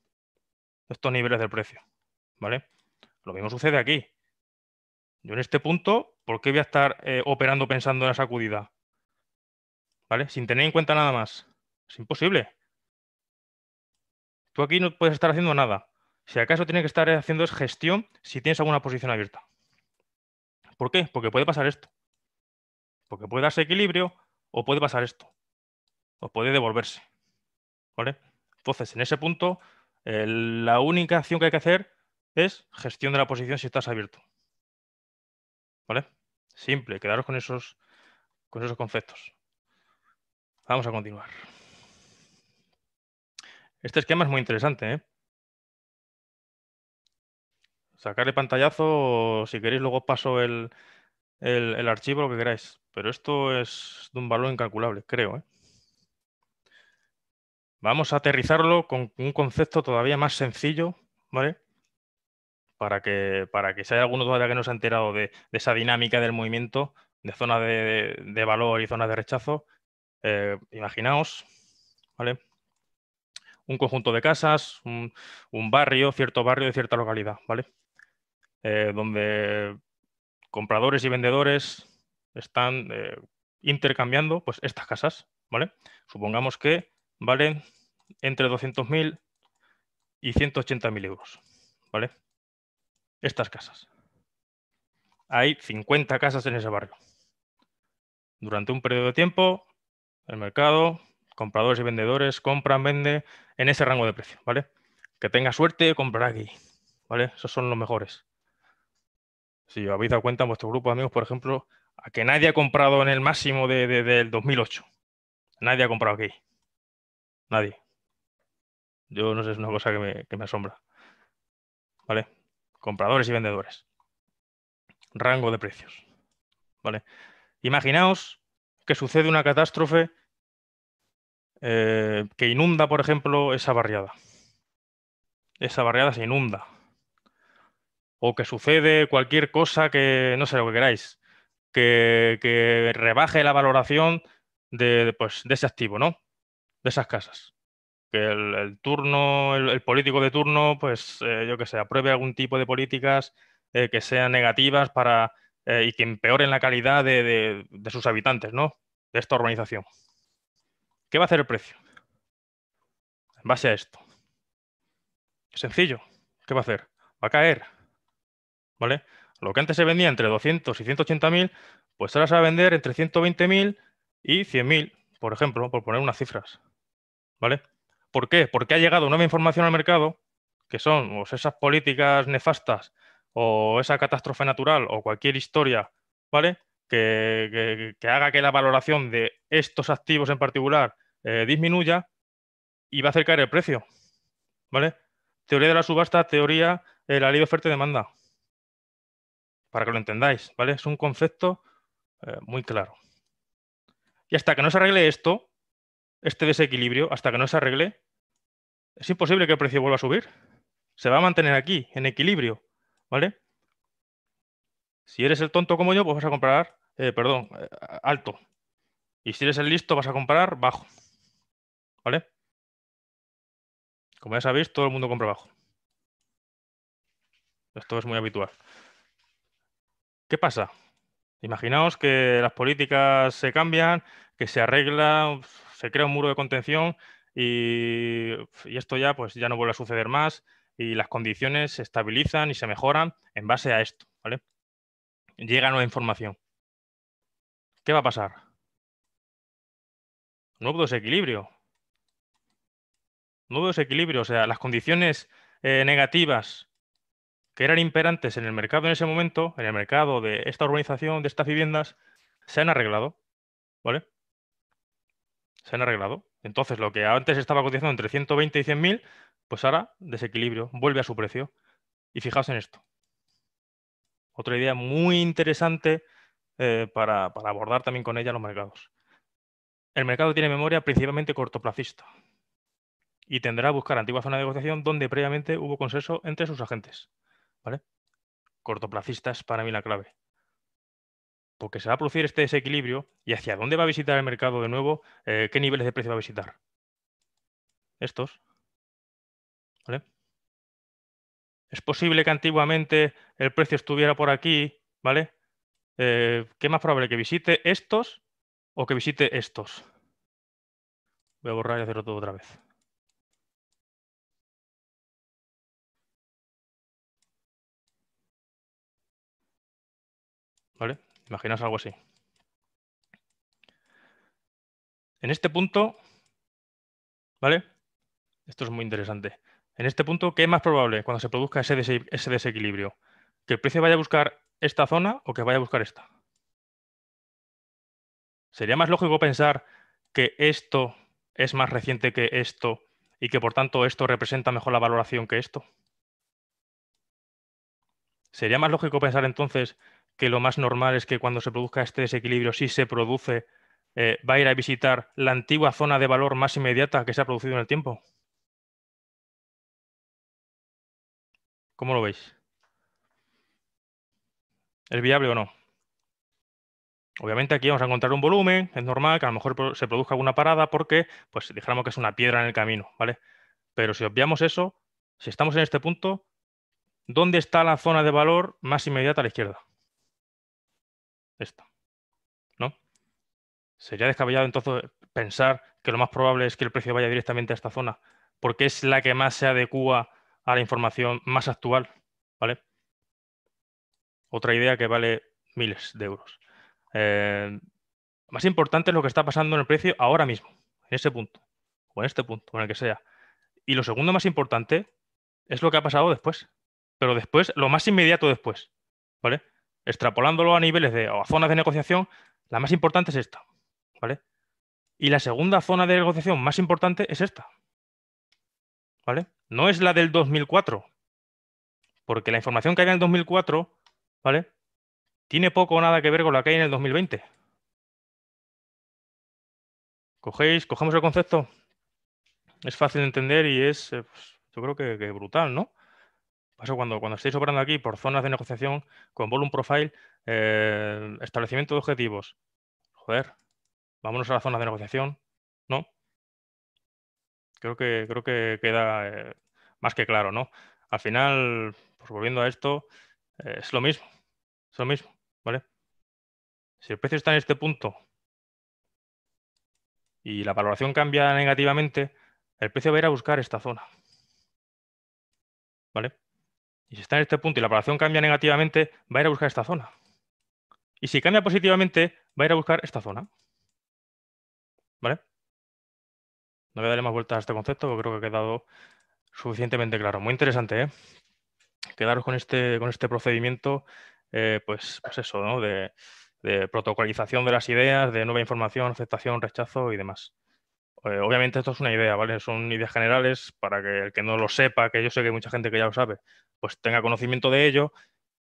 estos niveles del precio. ¿Vale? Lo mismo sucede aquí. Yo en este punto, ¿por qué voy a estar eh, operando pensando en la sacudida? ¿Vale? Sin tener en cuenta nada más. Es imposible. Tú aquí no puedes estar haciendo nada. Si acaso tienes que estar haciendo es gestión si tienes alguna posición abierta. ¿Por qué? Porque puede pasar esto porque puede darse equilibrio o puede pasar esto, o puede devolverse. ¿vale? Entonces, en ese punto, la única acción que hay que hacer es gestión de la posición si estás abierto. ¿Vale? Simple, quedaros con esos, con esos conceptos. Vamos a continuar. Este esquema es muy interesante. ¿eh? Sacarle pantallazo, si queréis luego paso el, el, archivo, lo que queráis. Pero esto es de un valor incalculable, creo. ¿eh? Vamos a aterrizarlo con un concepto todavía más sencillo, ¿vale? Para que, para que si hay alguno todavía que no se ha enterado de, esa dinámica del movimiento, de zona de, valor y zona de rechazo, eh, imaginaos, ¿vale? Un conjunto de casas, un, barrio, cierto barrio de cierta localidad, ¿vale? Eh, donde compradores y vendedores están eh, intercambiando pues, estas casas, ¿vale? Supongamos que valen entre 200.000 y 180.000 euros, ¿vale? Estas casas. Hay 50 casas en ese barrio. Durante un periodo de tiempo, el mercado, compradores y vendedores compran, venden en ese rango de precio, ¿vale? Que tenga suerte, comprará aquí, ¿vale? Esos son los mejores. Si habéis dado cuenta en vuestro grupo de amigos, por ejemplo, a que nadie ha comprado en el máximo de, del 2008. Nadie ha comprado aquí. Nadie. Yo no sé, es una cosa que me, asombra. ¿Vale? Compradores y vendedores. Rango de precios. ¿Vale? Imaginaos que sucede una catástrofe eh, que inunda, por ejemplo, esa barriada. Esa barriada se inunda o que sucede cualquier cosa que, no sé, lo que queráis, que, rebaje la valoración pues, de, ese activo, ¿no? De esas casas. Que el, turno, el, político de turno, pues eh, yo que sé, apruebe algún tipo de políticas eh, que sean negativas para eh, y que empeoren la calidad de, sus habitantes, ¿no? De esta organización ¿Qué va a hacer el precio? En base a esto. Sencillo. ¿Qué va a hacer? Va a caer. ¿vale? Lo que antes se vendía entre 200 y 180 mil, pues ahora se va a vender entre 120 mil y 100 mil, por ejemplo, por poner unas cifras, ¿vale? ¿Por qué? Porque ha llegado nueva información al mercado, que son pues, esas políticas nefastas o esa catástrofe natural o cualquier historia, ¿vale? Que, haga que la valoración de estos activos en particular eh, disminuya y va a hacer caer el precio, ¿vale? Teoría de la subasta, teoría de eh, la ley de oferta y demanda para que lo entendáis, ¿vale? Es un concepto eh, muy claro. Y hasta que no se arregle esto, este desequilibrio, hasta que no se arregle, es imposible que el precio vuelva a subir. Se va a mantener aquí, en equilibrio, ¿vale? Si eres el tonto como yo, pues vas a comprar, eh, perdón, eh, alto. Y si eres el listo, vas a comprar bajo. ¿Vale? Como ya sabéis, todo el mundo compra bajo. Esto es muy habitual. ¿Qué pasa? Imaginaos que las políticas se cambian, que se arregla, se crea un muro de contención y, esto ya pues ya no vuelve a suceder más y las condiciones se estabilizan y se mejoran en base a esto, ¿vale? Llega nueva información. ¿Qué va a pasar? Nuevo desequilibrio. Nuevo desequilibrio, o sea, las condiciones eh, negativas que eran imperantes en el mercado en ese momento, en el mercado de esta urbanización, de estas viviendas, se han arreglado. ¿Vale? Se han arreglado. Entonces, lo que antes estaba cotizando entre 120 y 100.000, pues ahora desequilibrio, vuelve a su precio. Y fijaos en esto. Otra idea muy interesante eh, para, abordar también con ella los mercados. El mercado tiene memoria principalmente cortoplacista y tendrá a buscar antigua zona de negociación donde previamente hubo consenso entre sus agentes. ¿vale? Cortoplacista es para mí la clave. Porque se va a producir este desequilibrio y hacia dónde va a visitar el mercado de nuevo, eh, qué niveles de precio va a visitar. Estos. ¿Vale? Es posible que antiguamente el precio estuviera por aquí, ¿vale? Eh, ¿Qué más probable? ¿Que visite estos o que visite estos? Voy a borrar y hacerlo todo otra vez. Imaginaos algo así. En este punto, ¿vale? Esto es muy interesante. En este punto, ¿qué es más probable cuando se produzca ese, ese desequilibrio? ¿Que el precio vaya a buscar esta zona o que vaya a buscar esta? ¿Sería más lógico pensar que esto es más reciente que esto y que por tanto esto representa mejor la valoración que esto? ¿Sería más lógico pensar entonces que lo más normal es que cuando se produzca este desequilibrio, si se produce, eh, va a ir a visitar la antigua zona de valor más inmediata que se ha producido en el tiempo? ¿Cómo lo veis? ¿Es viable o no? Obviamente aquí vamos a encontrar un volumen, es normal que a lo mejor se produzca alguna parada porque, pues dijéramos que es una piedra en el camino, ¿vale? Pero si obviamos eso, si estamos en este punto, ¿dónde está la zona de valor más inmediata a la izquierda? esto. ¿No? Sería descabellado entonces pensar que lo más probable es que el precio vaya directamente a esta zona, porque es la que más se adecua a la información más actual, ¿vale? Otra idea que vale miles de euros. Eh, más importante es lo que está pasando en el precio ahora mismo, en ese punto, o en este punto, o en el que sea. Y lo segundo más importante es lo que ha pasado después, pero después, lo más inmediato después, ¿vale? extrapolándolo a niveles de o a zonas de negociación, la más importante es esta, ¿vale? Y la segunda zona de negociación más importante es esta, ¿vale? No es la del 2004, porque la información que hay en el 2004, ¿vale? Tiene poco o nada que ver con la que hay en el 2020. ¿Cogéis, cogemos el concepto? Es fácil de entender y es, eh, pues, yo creo que, que brutal, ¿no? cuando, cuando estáis operando aquí por zonas de negociación con volume profile, eh, establecimiento de objetivos. Joder, vámonos a la zona de negociación, ¿no? Creo que, creo que queda eh, más que claro, ¿no? Al final, pues volviendo a esto, eh, es lo mismo, es lo mismo, ¿vale? Si el precio está en este punto y la valoración cambia negativamente, el precio va a ir a buscar esta zona. ¿Vale? Y si está en este punto y la población cambia negativamente, va a ir a buscar esta zona. Y si cambia positivamente, va a ir a buscar esta zona. ¿Vale? No voy a darle más vueltas a este concepto porque creo que ha quedado suficientemente claro. Muy interesante, ¿eh? Quedaros con este, con este procedimiento, eh, pues, pues, eso, ¿no? de protocolización de las ideas, de nueva información, aceptación, rechazo y demás. Eh, obviamente esto es una idea, ¿vale? Son ideas generales para que el que no lo sepa, que yo sé que hay mucha gente que ya lo sabe, pues tenga conocimiento de ello.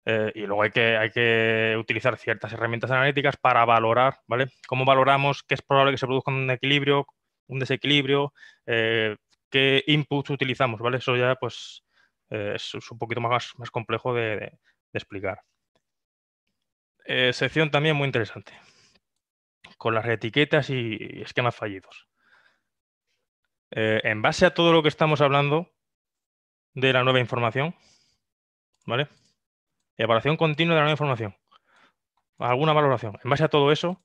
Eh, y luego hay que, hay que utilizar ciertas herramientas analíticas para valorar, ¿vale? Cómo valoramos que es probable que se produzca un equilibrio, un desequilibrio, eh, qué inputs utilizamos, ¿vale? Eso ya pues es, un poquito más, más complejo de, de explicar. sección también muy interesante, con las etiquetas y esquemas fallidos. Eh, en base a todo lo que estamos hablando de la nueva información, ¿vale? Evaluación continua de la nueva información. Alguna valoración. En base a todo eso,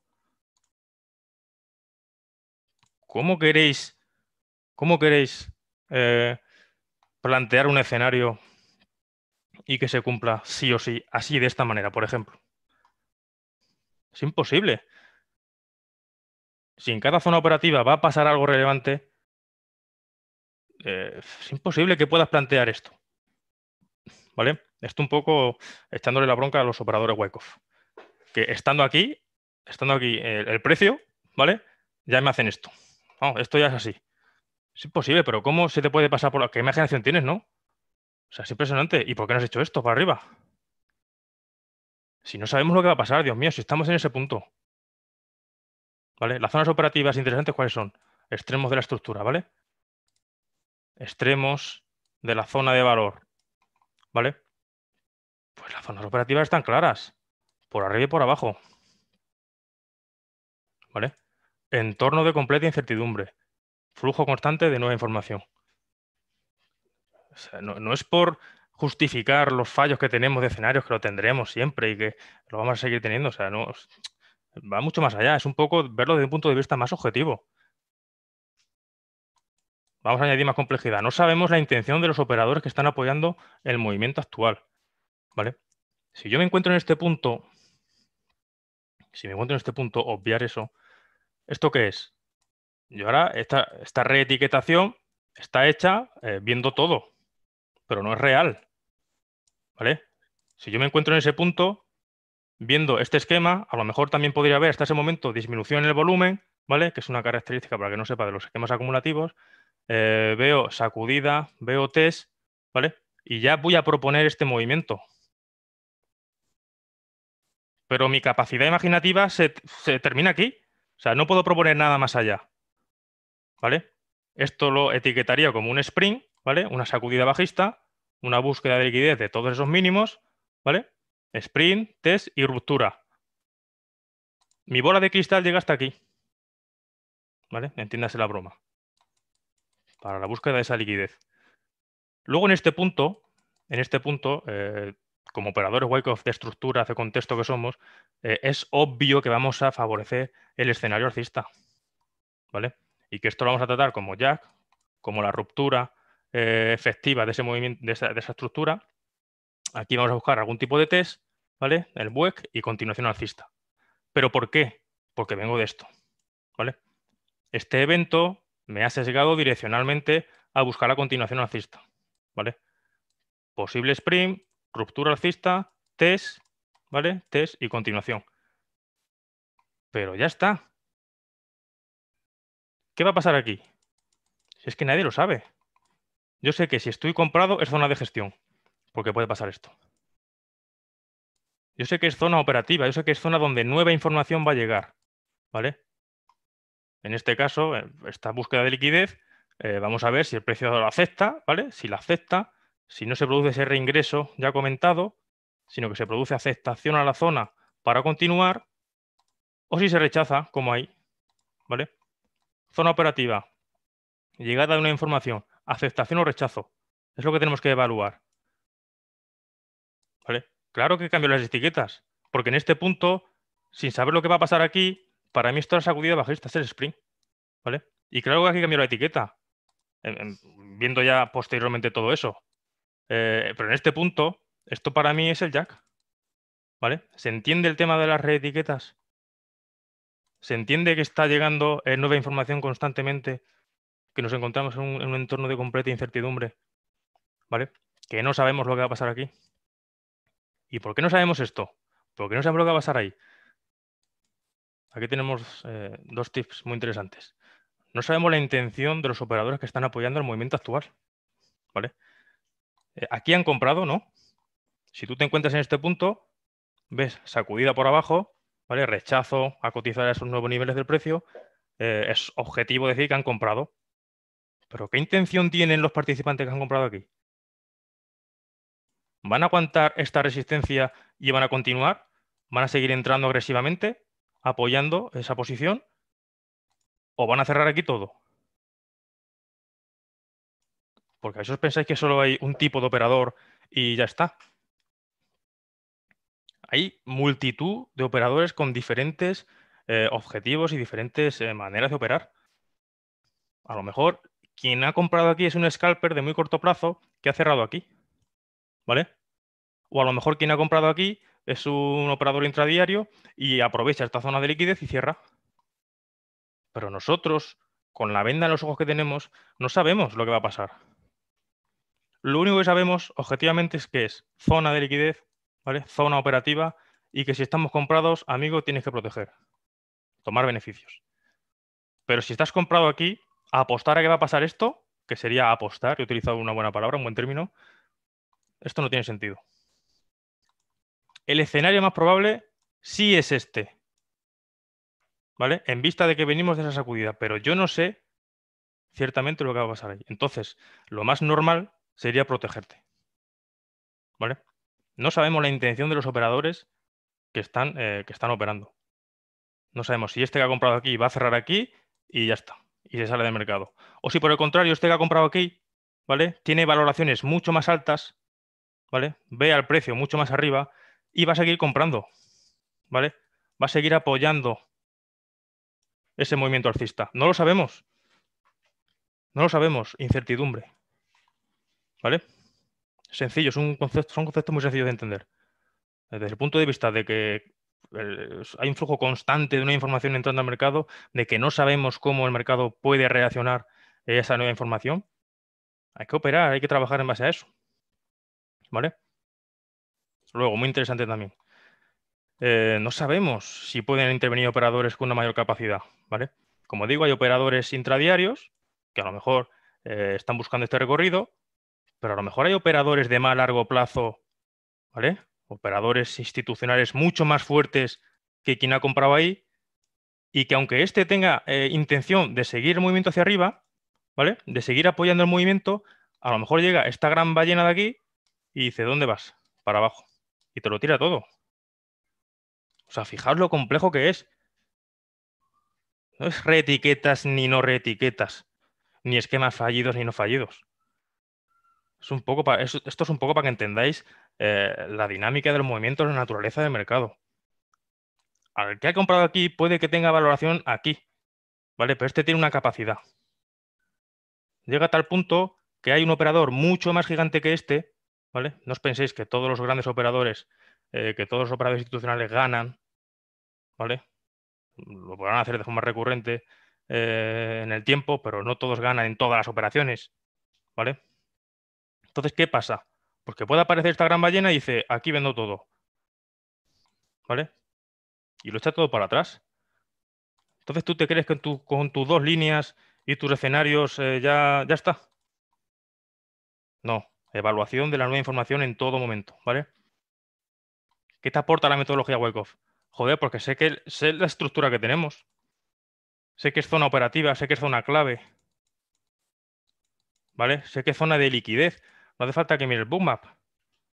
¿cómo queréis, cómo queréis eh, plantear un escenario y que se cumpla sí o sí, así de esta manera, por ejemplo? Es imposible. Si en cada zona operativa va a pasar algo relevante, eh, es imposible que puedas plantear esto. ¿Vale? Esto un poco echándole la bronca a los operadores Wyckoff. Que estando aquí, estando aquí eh, el, precio, ¿vale? Ya me hacen esto. esto ya es así. Es imposible, pero ¿cómo se te puede pasar por la... ¿Qué imaginación tienes, no? O sea, es impresionante. ¿Y por qué no has hecho esto para arriba? Si no sabemos lo que va a pasar, Dios mío, si estamos en ese punto. ¿Vale? Las zonas operativas interesantes, ¿cuáles son? Extremos de la estructura, ¿vale? extremos de la zona de valor. ¿Vale? Pues las zonas operativas están claras, por arriba y por abajo. ¿Vale? Entorno de completa incertidumbre. Flujo constante de nueva información. O sea, no, es por justificar los fallos que tenemos de escenarios, que lo tendremos siempre y que lo vamos a seguir teniendo. O sea, no, va mucho más allá. Es un poco verlo desde un punto de vista más objetivo vamos a añadir más complejidad, no sabemos la intención de los operadores que están apoyando el movimiento actual. ¿Vale? Si yo me encuentro en este punto, si me encuentro en este punto, obviar eso, ¿esto qué es? Yo ahora, esta, reetiquetación está hecha eh, viendo todo, pero no es real. ¿Vale? Si yo me encuentro en ese punto, viendo este esquema, a lo mejor también podría haber hasta ese momento disminución en el volumen, ¿vale? Que es una característica para que no sepa de los esquemas acumulativos, eh, veo sacudida, veo test, ¿vale? Y ya voy a proponer este movimiento. Pero mi capacidad imaginativa se, se termina aquí. O sea, no puedo proponer nada más allá. ¿Vale? Esto lo etiquetaría como un sprint, ¿vale? Una sacudida bajista, una búsqueda de liquidez de todos esos mínimos, ¿vale? Sprint, test y ruptura. Mi bola de cristal llega hasta aquí. ¿Vale? Entiéndase la broma para la búsqueda de esa liquidez. Luego en este punto, en este punto, eh, como operadores of de estructura, de contexto que somos, eh, es obvio que vamos a favorecer el escenario alcista. ¿Vale? Y que esto lo vamos a tratar como Jack, como la ruptura eh, efectiva de ese movimiento, de esa, estructura. Aquí vamos a buscar algún tipo de test, ¿vale? El WEC y continuación alcista. ¿Pero por qué? Porque vengo de esto. ¿Vale? Este evento me ha sesgado direccionalmente a buscar a continuación alcista. ¿Vale? Posible sprint, ruptura alcista, test, ¿vale? Test y continuación. Pero ya está. ¿Qué va a pasar aquí? Si es que nadie lo sabe. Yo sé que si estoy comprado es zona de gestión, porque puede pasar esto. Yo sé que es zona operativa, yo sé que es zona donde nueva información va a llegar, ¿vale? En este caso, eh, esta búsqueda de liquidez, eh, vamos a ver si el precio lo acepta, ¿vale? Si la acepta, si no se produce ese reingreso ya comentado, sino que se produce aceptación a la zona para continuar, o si se rechaza, como ahí, ¿vale? Zona operativa, llegada de una información, aceptación o rechazo. Es lo que tenemos que evaluar. ¿Vale? Claro que cambio las etiquetas, porque en este punto, sin saber lo que va a pasar aquí, para mí esto la sacudida bajista, es el sprint, ¿vale? Y claro que aquí que la etiqueta, viendo ya posteriormente todo eso. Eh, pero en este punto, esto para mí es el jack, ¿vale? ¿Se entiende el tema de las reetiquetas? ¿Se entiende que está llegando eh, nueva información constantemente? Que nos encontramos en un, entorno de completa incertidumbre, ¿vale? Que no sabemos lo que va a pasar aquí. ¿Y por qué no sabemos esto? Porque no sabemos lo que va a pasar ahí? aquí tenemos eh, dos tips muy interesantes. No sabemos la intención de los operadores que están apoyando el movimiento actual. ¿Vale? Eh, aquí han comprado, ¿no? Si tú te encuentras en este punto, ves sacudida por abajo, ¿vale? Rechazo a cotizar a esos nuevos niveles del precio. Eh, es objetivo decir que han comprado. Pero ¿qué intención tienen los participantes que han comprado aquí? ¿Van a aguantar esta resistencia y van a continuar? ¿Van a seguir entrando agresivamente? apoyando esa posición o van a cerrar aquí todo. Porque a veces pensáis que solo hay un tipo de operador y ya está. Hay multitud de operadores con diferentes eh, objetivos y diferentes eh, maneras de operar. A lo mejor quien ha comprado aquí es un scalper de muy corto plazo que ha cerrado aquí. ¿Vale? O a lo mejor quien ha comprado aquí es un operador intradiario y aprovecha esta zona de liquidez y cierra. Pero nosotros, con la venda en los ojos que tenemos, no sabemos lo que va a pasar. Lo único que sabemos objetivamente es que es zona de liquidez, ¿vale? Zona operativa y que si estamos comprados, amigo, tienes que proteger, tomar beneficios. Pero si estás comprado aquí, a apostar a que va a pasar esto, que sería apostar, he utilizado una buena palabra, un buen término, esto no tiene sentido. El escenario más probable sí es este. ¿Vale? En vista de que venimos de esa sacudida, pero yo no sé ciertamente lo que va a pasar ahí. Entonces, lo más normal sería protegerte. ¿Vale? No sabemos la intención de los operadores que están, eh, que están operando. No sabemos si este que ha comprado aquí va a cerrar aquí y ya está, y se sale del mercado. O si por el contrario, este que ha comprado aquí, ¿vale? Tiene valoraciones mucho más altas, ¿vale? Ve al precio mucho más arriba y va a seguir comprando, ¿vale? Va a seguir apoyando ese movimiento alcista. No lo sabemos. No lo sabemos. Incertidumbre. ¿Vale? Sencillo, es un concepto, son conceptos muy sencillos de entender. Desde el punto de vista de que eh, hay un flujo constante de una información entrando al mercado, de que no sabemos cómo el mercado puede reaccionar a esa nueva información, hay que operar, hay que trabajar en base a eso. ¿Vale? Luego, muy interesante también. Eh, no sabemos si pueden intervenir operadores con una mayor capacidad, ¿vale? Como digo, hay operadores intradiarios que a lo mejor eh, están buscando este recorrido, pero a lo mejor hay operadores de más largo plazo, ¿vale? Operadores institucionales mucho más fuertes que quien ha comprado ahí y que aunque éste tenga eh, intención de seguir el movimiento hacia arriba, ¿vale? De seguir apoyando el movimiento, a lo mejor llega esta gran ballena de aquí y dice, ¿dónde vas? Para abajo y te lo tira todo. O sea, fijaos lo complejo que es. No es reetiquetas ni no reetiquetas, ni esquemas fallidos ni no fallidos. Es un poco esto es un poco para que entendáis eh, la dinámica del movimiento movimientos, la naturaleza del mercado. Al que ha comprado aquí puede que tenga valoración aquí, ¿vale? Pero este tiene una capacidad. Llega a tal punto que hay un operador mucho más gigante que este ¿vale? No os penséis que todos los grandes operadores, eh, que todos los operadores institucionales ganan, ¿vale? Lo podrán hacer de forma recurrente eh, en el tiempo, pero no todos ganan en todas las operaciones, ¿vale? Entonces, ¿qué pasa? Porque pues puede aparecer esta gran ballena y dice, aquí vendo todo, ¿vale? Y lo echa todo para atrás. Entonces, ¿tú te crees que con tus dos líneas y tus escenarios eh, ya, ya está? No, Evaluación de la nueva información en todo momento, ¿vale? ¿Qué te aporta la metodología Wyckoff? Joder, porque sé que sé la estructura que tenemos. Sé que es zona operativa, sé que es zona clave. ¿Vale? Sé que es zona de liquidez. No hace falta que mire el boom map.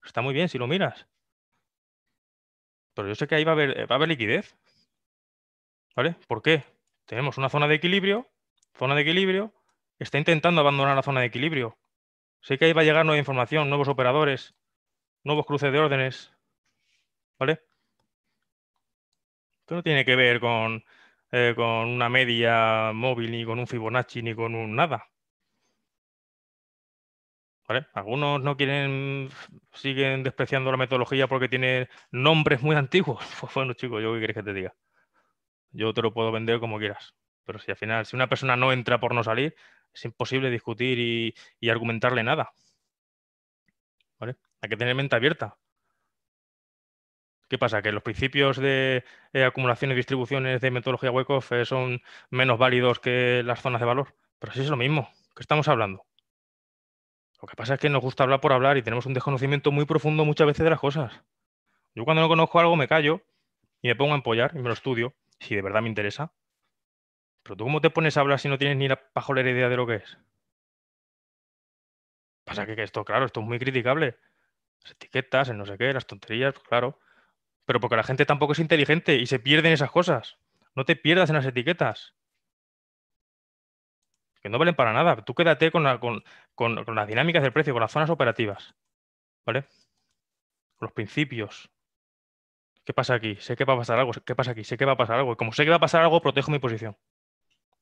Está muy bien si lo miras. Pero yo sé que ahí va a haber, va a haber liquidez. ¿Vale? ¿Por qué? Tenemos una zona de equilibrio, zona de equilibrio, está intentando abandonar la zona de equilibrio. Sé que ahí va a llegar nueva información, nuevos operadores, nuevos cruces de órdenes. ¿Vale? Esto no tiene que ver con, eh, con una media móvil, ni con un Fibonacci, ni con un nada. ¿Vale? Algunos no quieren, siguen despreciando la metodología porque tiene nombres muy antiguos. Pues bueno, chicos, yo qué quieres que te diga. Yo te lo puedo vender como quieras. Pero si al final, si una persona no entra por no salir, es imposible discutir y, argumentarle nada. Hay que tener mente abierta. ¿Qué pasa? ¿Que los principios de eh, acumulación y distribuciones de metodología Wyckoff eh, son menos válidos que las zonas de valor? Pero si es lo mismo. ¿Qué estamos hablando? Lo que pasa es que nos gusta hablar por hablar y tenemos un desconocimiento muy profundo muchas veces de las cosas. Yo cuando no conozco algo me callo y me pongo a empollar y me lo estudio, si de verdad me interesa. Pero tú cómo te pones a hablar si no tienes ni la pajolera idea de lo que es. Pasa que, esto, claro, esto es muy criticable. Las etiquetas, el no sé qué, las tonterías, pues claro. Pero porque la gente tampoco es inteligente y se pierden esas cosas. No te pierdas en las etiquetas. Que no valen para nada. Tú quédate con, las dinámicas del precio, con las zonas operativas. ¿Vale? Con los principios, ¿Qué pasa aquí? Sé que va a pasar algo, ¿qué pasa aquí? Sé que va a pasar algo. como sé que va a pasar algo, protejo mi posición.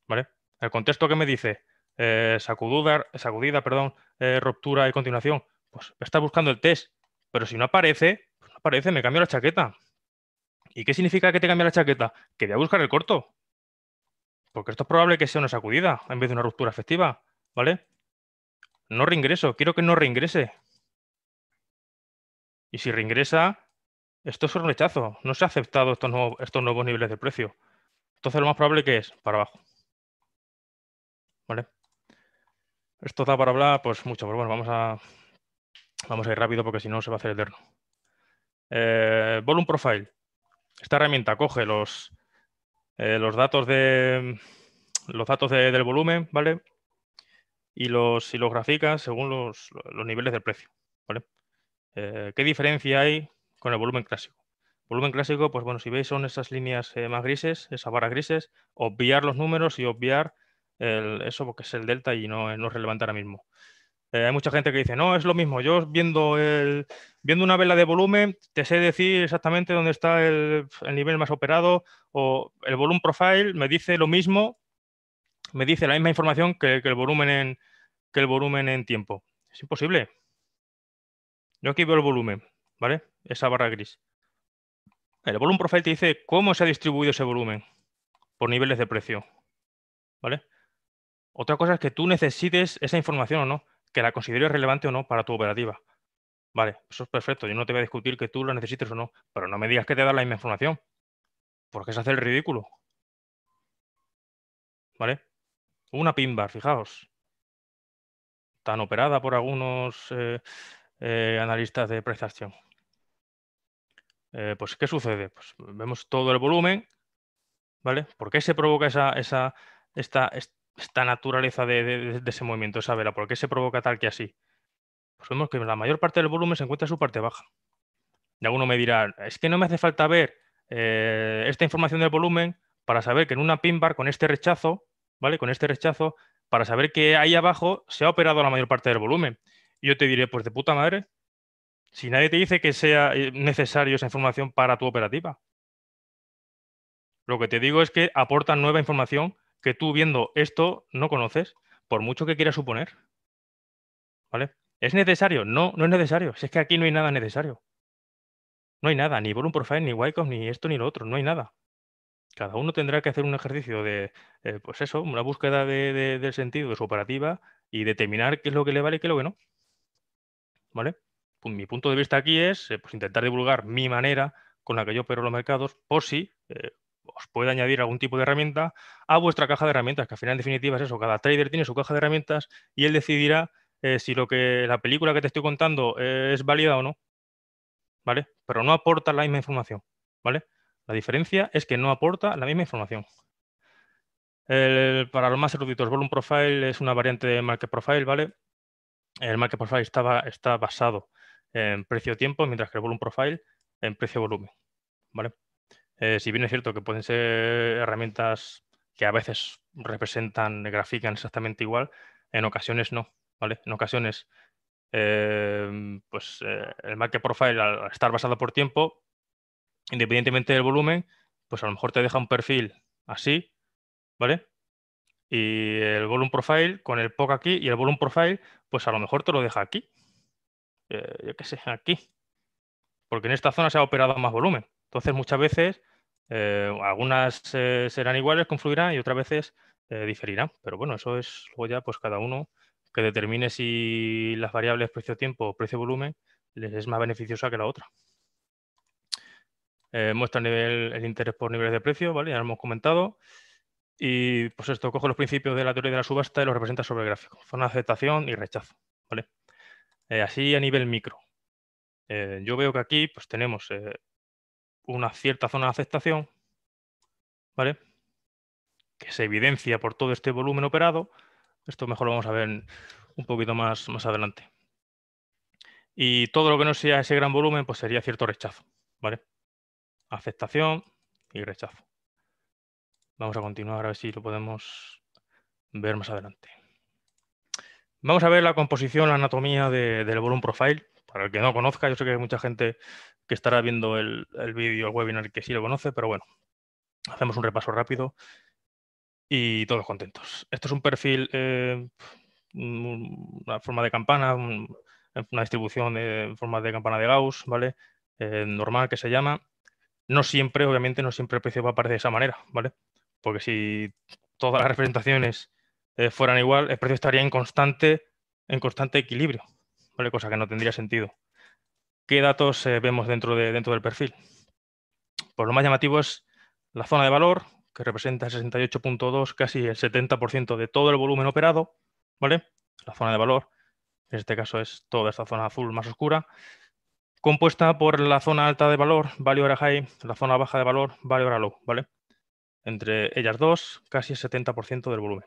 ¿vale? El contexto que me dice eh, sacudida, perdón, eh, ruptura y continuación, pues está buscando el test, pero si no aparece, pues no aparece, me cambio la chaqueta. ¿Y qué significa que te cambia la chaqueta? Que voy a buscar el corto. Porque esto es probable que sea una sacudida en vez de una ruptura efectiva, ¿vale? No reingreso, quiero que no reingrese. Y si reingresa, esto es un rechazo, no se ha aceptado estos nuevos, estos nuevos niveles de precio. Entonces lo más probable que es para abajo. ¿vale? Esto da para hablar pues mucho, pero bueno, vamos a, vamos a ir rápido porque si no se va a hacer eterno. Eh, volume Profile. Esta herramienta coge los, eh, los datos de los datos de, del volumen, ¿vale? Y los, y los grafica según los, los niveles del precio, ¿vale? Eh, ¿Qué diferencia hay con el volumen clásico? Volumen clásico, pues bueno, si veis son esas líneas eh, más grises, esas barras grises, obviar los números y obviar eso porque es el delta y no, es relevante ahora mismo. Eh, hay mucha gente que dice, no, es lo mismo, yo viendo, el, viendo una vela de volumen te sé decir exactamente dónde está el, nivel más operado o el volumen profile me dice lo mismo, me dice la misma información que, el, volumen en, que el volumen en tiempo. Es imposible. Yo aquí veo el volumen, ¿vale? Esa barra gris. El volumen profile te dice cómo se ha distribuido ese volumen por niveles de precio, ¿vale? Otra cosa es que tú necesites esa información o no, que la consideres relevante o no para tu operativa. Vale, eso es perfecto. Yo no te voy a discutir que tú la necesites o no, pero no me digas que te da la misma información, porque se hace el ridículo. ¿Vale? Una pimba, fijaos. Tan operada por algunos eh, eh, analistas de prestación. Eh, pues, ¿qué sucede? Pues vemos todo el volumen, ¿vale? ¿Por qué se provoca esa, esa esta, esta esta naturaleza de, ese movimiento, esa ¿Por qué se provoca tal que así? Pues vemos que la mayor parte del volumen se encuentra en su parte baja. Y alguno me dirá, es que no me hace falta ver eh, esta información del volumen para saber que en una pin bar con este rechazo, ¿vale? Con este rechazo, para saber que ahí abajo se ha operado la mayor parte del volumen. Y yo te diré, pues de puta madre, si nadie te dice que sea eh, necesario esa información para tu operativa. Lo que te digo es que aportan nueva información que tú viendo esto no conoces, por mucho que quieras suponer. ¿Vale? ¿Es necesario? No, no es necesario. Si es que aquí no hay nada necesario. No hay nada, ni volume profile, ni Wyckoff, ni esto, ni lo otro, no hay nada. Cada uno tendrá que hacer un ejercicio de, eh, pues eso, una búsqueda de, del sentido de su operativa y determinar qué es lo que le vale y qué es lo que no. ¿Vale? mi punto de vista aquí es eh, pues intentar divulgar mi manera con la que yo opero los mercados, por si eh, os puede añadir algún tipo de herramienta a vuestra caja de herramientas, que al final definitiva es eso, cada trader tiene su caja de herramientas y él decidirá eh, si lo que la película que te estoy contando eh, es válida o no, ¿vale? Pero no aporta la misma información, ¿vale? La diferencia es que no aporta la misma información. El, para los más eruditos, Volume Profile es una variante de Market Profile, ¿vale? El Market Profile está, está basado en precio-tiempo, mientras que el Volume Profile en precio-volumen, ¿vale? Eh, si bien es cierto que pueden ser herramientas que a veces representan, grafican exactamente igual, en ocasiones no, ¿vale? En ocasiones, em, pues eh, el market profile al estar basado por tiempo, independientemente del volumen, pues a lo mejor te deja un perfil así, ¿vale? Y el volume profile con el POC aquí y el volume profile, pues a lo mejor te lo deja aquí. Eh, yo qué sé, aquí. Porque en esta zona se ha operado más volumen. Entonces muchas veces eh, algunas eh, serán iguales, confluirán y otras veces eh, diferirán. Pero bueno, eso es luego ya pues cada uno que determine si las variables precio-tiempo o precio-volumen les es más beneficiosa que la otra. muestra nivel, el interés por niveles de precio, ¿vale? Ya lo hemos comentado. Y pues esto cojo los principios de la teoría de la subasta y los representa sobre el gráfico. Zona de aceptación y rechazo, ¿vale? así a nivel micro. yo veo que aquí pues tenemos una cierta zona de aceptación, ¿vale? Que se evidencia por todo este volumen operado. Esto mejor lo vamos a ver un poquito más, más adelante. Y todo lo que no sea ese gran volumen, pues sería cierto rechazo, ¿vale? Aceptación y rechazo. Vamos a continuar a ver si lo podemos ver más adelante. Vamos a ver la composición, la anatomía del volumen profile para el que no conozca, yo sé que hay mucha gente que estará viendo el, el vídeo, el webinar que sí lo conoce, pero bueno, hacemos un repaso rápido y todos contentos. Esto es un perfil, eh, una forma de campana, una distribución de, en forma de campana de Gauss, ¿vale? Eh, normal que se llama. No siempre, obviamente, no siempre el precio va a aparecer de esa manera, ¿vale? Porque si todas las representaciones eh, fueran igual, el precio estaría en constante, en constante equilibrio, cosa que no tendría sentido. ¿Qué datos eh, vemos dentro, de, dentro del perfil? por pues lo más llamativo es la zona de valor, que representa 68.2, casi el 70% de todo el volumen operado, ¿vale? La zona de valor, en este caso es toda esta zona azul más oscura, compuesta por la zona alta de valor, value high, la zona baja de valor, value a low, ¿vale? Entre ellas dos, casi el 70% del volumen.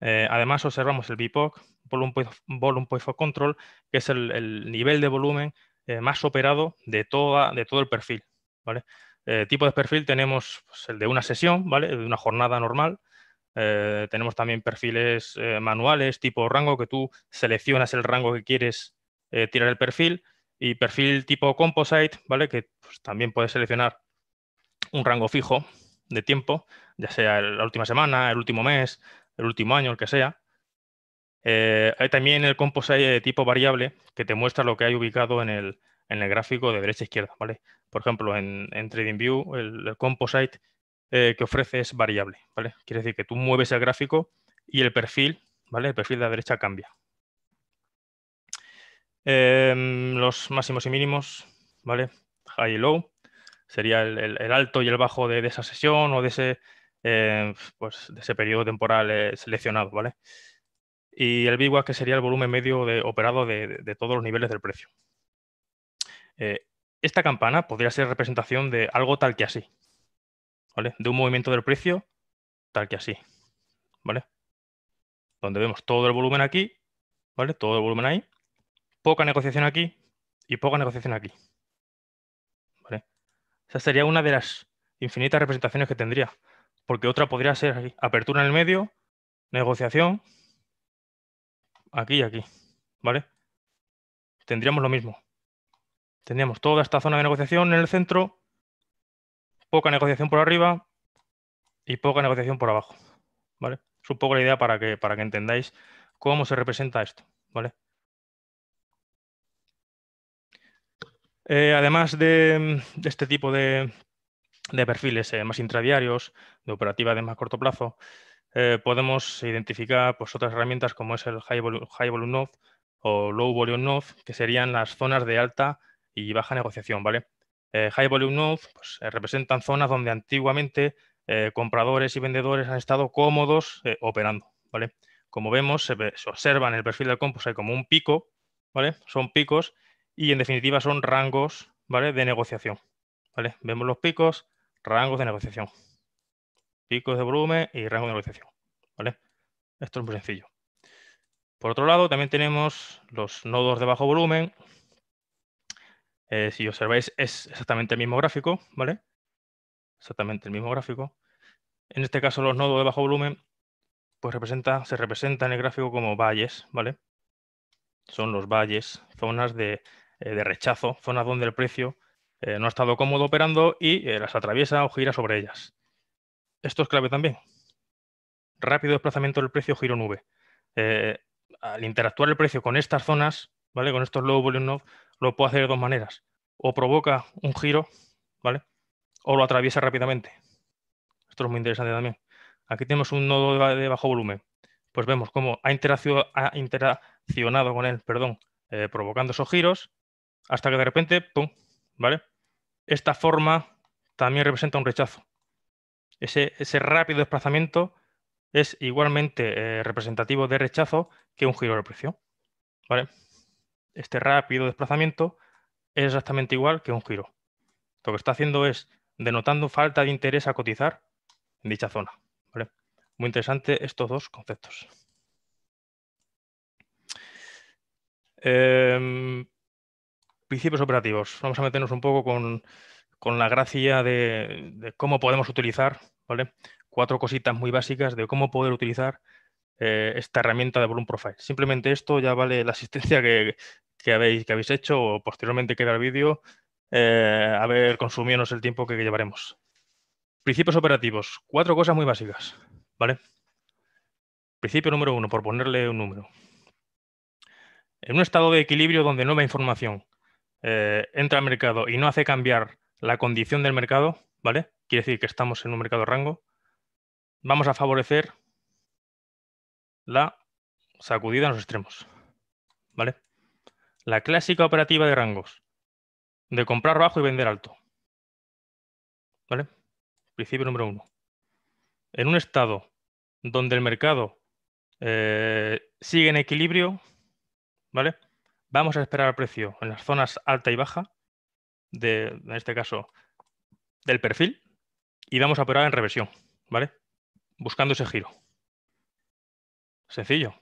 Eh, además, observamos el BIPOC, volume point, pues, pues, control, que es el, nivel de volumen eh, más operado de, toda, de todo el perfil. Eh, tipo de perfil tenemos pues, el de una sesión, ¿vale? de una jornada normal. Eh, tenemos también perfiles manuales, tipo rango, que tú seleccionas el rango que quieres tirar el perfil. Y perfil tipo composite, ¿vale? que también puedes seleccionar un rango fijo de tiempo, ya sea la última semana, el último mes, el último año, el que sea. Eh, hay también el composite de tipo variable que te muestra lo que hay ubicado en el, gráfico de derecha a izquierda, ¿vale? Por ejemplo, en, TradingView el, composite eh, que ofrece es variable, ¿vale? Quiere decir que tú mueves el gráfico y el perfil, ¿vale? El perfil de la derecha cambia. Em, los máximos y mínimos, ¿vale? High y low. Sería el, alto y el bajo de, esa sesión o de ese, eh, pues, de ese periodo temporal seleccionado, ¿vale? vale y el VWAP que sería el volumen medio de, operado de, todos los niveles del precio. Eh, esta campana podría ser representación de algo tal que así, ¿vale? De un movimiento del precio tal que así, ¿vale? Donde vemos todo el volumen aquí, ¿vale? Todo el volumen ahí, poca negociación aquí y poca negociación aquí, ¿vale? Esa sería una de las infinitas representaciones que tendría, porque otra podría ser apertura en el medio, negociación, aquí y aquí, ¿vale? Tendríamos lo mismo. Tendríamos toda esta zona de negociación en el centro, poca negociación por arriba y poca negociación por abajo, ¿vale? Es un poco la idea para que, para que entendáis cómo se representa esto, ¿vale? Eh, además de, este tipo de, perfiles eh, más intradiarios, de operativas de más corto plazo, eh, podemos identificar pues, otras herramientas como es el High, Volume Node o Low Volume Node, que serían las zonas de alta y baja negociación, ¿vale? Eh, high Volume Node pues, eh, representan zonas donde antiguamente compradores y vendedores han estado cómodos operando, ¿vale? Como vemos, se, observa en el perfil del compost pues, hay como un pico, ¿vale? Son picos y en definitiva son rangos, ¿vale? De negociación, ¿vale? Vemos los picos, rangos de negociación picos de volumen y rango de negociación. ¿vale? Esto es muy sencillo. Por otro lado, también tenemos los nodos de bajo volumen. Eh, si observáis, es exactamente el mismo gráfico, ¿vale? Exactamente el mismo gráfico. En este caso, los nodos de bajo volumen pues representa, se representa en el gráfico como valles, ¿vale? Son los valles, zonas de, eh, rechazo, zonas donde el precio eh, no ha estado cómodo operando y las atraviesa o gira sobre ellas esto es clave también. Rápido desplazamiento del precio, giro nube. Eh, al interactuar el precio con estas zonas, ¿vale? Con estos low volume nodes, lo puedo hacer de dos maneras. O provoca un giro, ¿vale? O lo atraviesa rápidamente. Esto es muy interesante también. Aquí tenemos un nodo de bajo volumen. Pues vemos cómo ha, interaccionado, con él, perdón, eh, provocando esos giros, hasta que de repente, ¡pum! ¿Vale? Esta forma también representa un rechazo ese, rápido desplazamiento es igualmente eh, representativo de rechazo que un giro de precio. ¿vale? Este rápido desplazamiento es exactamente igual que un giro. Lo que está haciendo es denotando falta de interés a cotizar en dicha zona. Muy interesante estos dos conceptos. Em, principios operativos. Vamos a meternos un poco con, la gracia de cómo podemos utilizar ¿vale? Cuatro cositas muy básicas de cómo poder utilizar eh, esta herramienta de Volume Profile. Simplemente esto ya vale la asistencia que, que habéis, que habéis hecho o posteriormente que el vídeo, eh, a ver, el tiempo que, llevaremos. Principios operativos, cuatro cosas muy básicas, ¿vale? Principio número uno, por ponerle un número. En un estado de equilibrio donde nueva información eh, entra al mercado y no hace cambiar la condición del mercado, ¿vale? Quiere decir que estamos en un mercado rango. Vamos a favorecer la sacudida en los extremos, ¿vale? La clásica operativa de rangos, de comprar bajo y vender alto, ¿vale? Principio número uno. En un estado donde el mercado eh, sigue en equilibrio, ¿vale? Vamos a esperar al precio en las zonas alta y baja, de, en este caso, del perfil y vamos a operar en reversión, ¿vale? Buscando ese giro. Sencillo.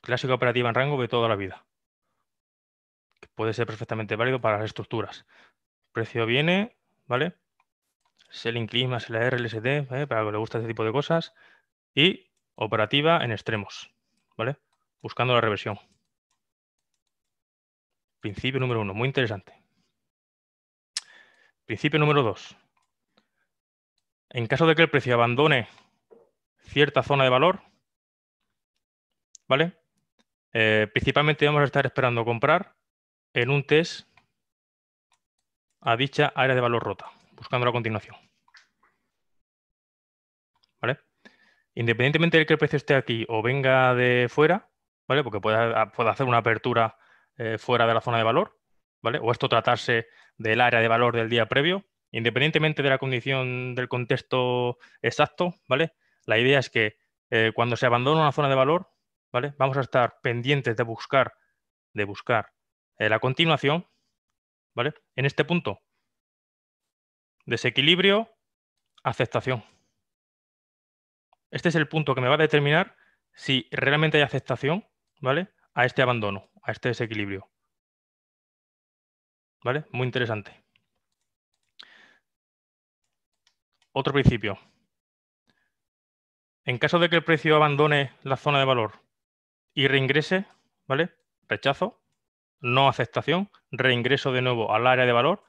Clásica operativa en rango de toda la vida. Que puede ser perfectamente válido para las estructuras. Precio viene, ¿vale? Selling clima más lsd, LST, ¿eh? para que le gusta este tipo de cosas. Y operativa en extremos, ¿vale? Buscando la reversión. Principio número uno, muy interesante. Principio número 2. En caso de que el precio abandone cierta zona de valor, ¿vale? Eh, principalmente vamos a estar esperando comprar en un test a dicha área de valor rota, buscando la continuación. ¿Vale? Independientemente de que el precio esté aquí o venga de fuera, ¿vale? Porque pueda hacer una apertura eh, fuera de la zona de valor, ¿vale? O esto tratarse del área de valor del día previo, independientemente de la condición del contexto exacto, ¿vale? La idea es que eh, cuando se abandona una zona de valor, ¿vale? Vamos a estar pendientes de buscar, de buscar eh, la continuación, ¿vale? En este punto, desequilibrio, aceptación. Este es el punto que me va a determinar si realmente hay aceptación, ¿vale? A este abandono, a este desequilibrio. ¿Vale? Muy interesante. Otro principio. En caso de que el precio abandone la zona de valor y reingrese, ¿vale? Rechazo, no aceptación, reingreso de nuevo al área de valor,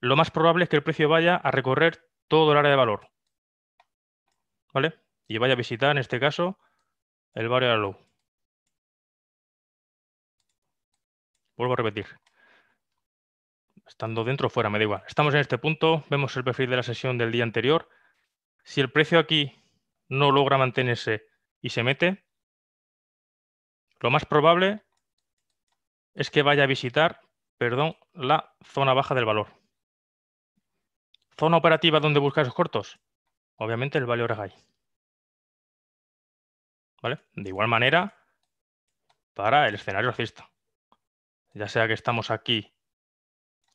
lo más probable es que el precio vaya a recorrer todo el área de valor. ¿Vale? Y vaya a visitar, en este caso, el barrio low. Vuelvo a repetir estando dentro o fuera, me da igual. Estamos en este punto, vemos el perfil de la sesión del día anterior. Si el precio aquí no logra mantenerse y se mete, lo más probable es que vaya a visitar, perdón, la zona baja del valor. Zona operativa donde buscar esos cortos. Obviamente el valor high. ¿Vale? De igual manera para el escenario alcista. Ya sea que estamos aquí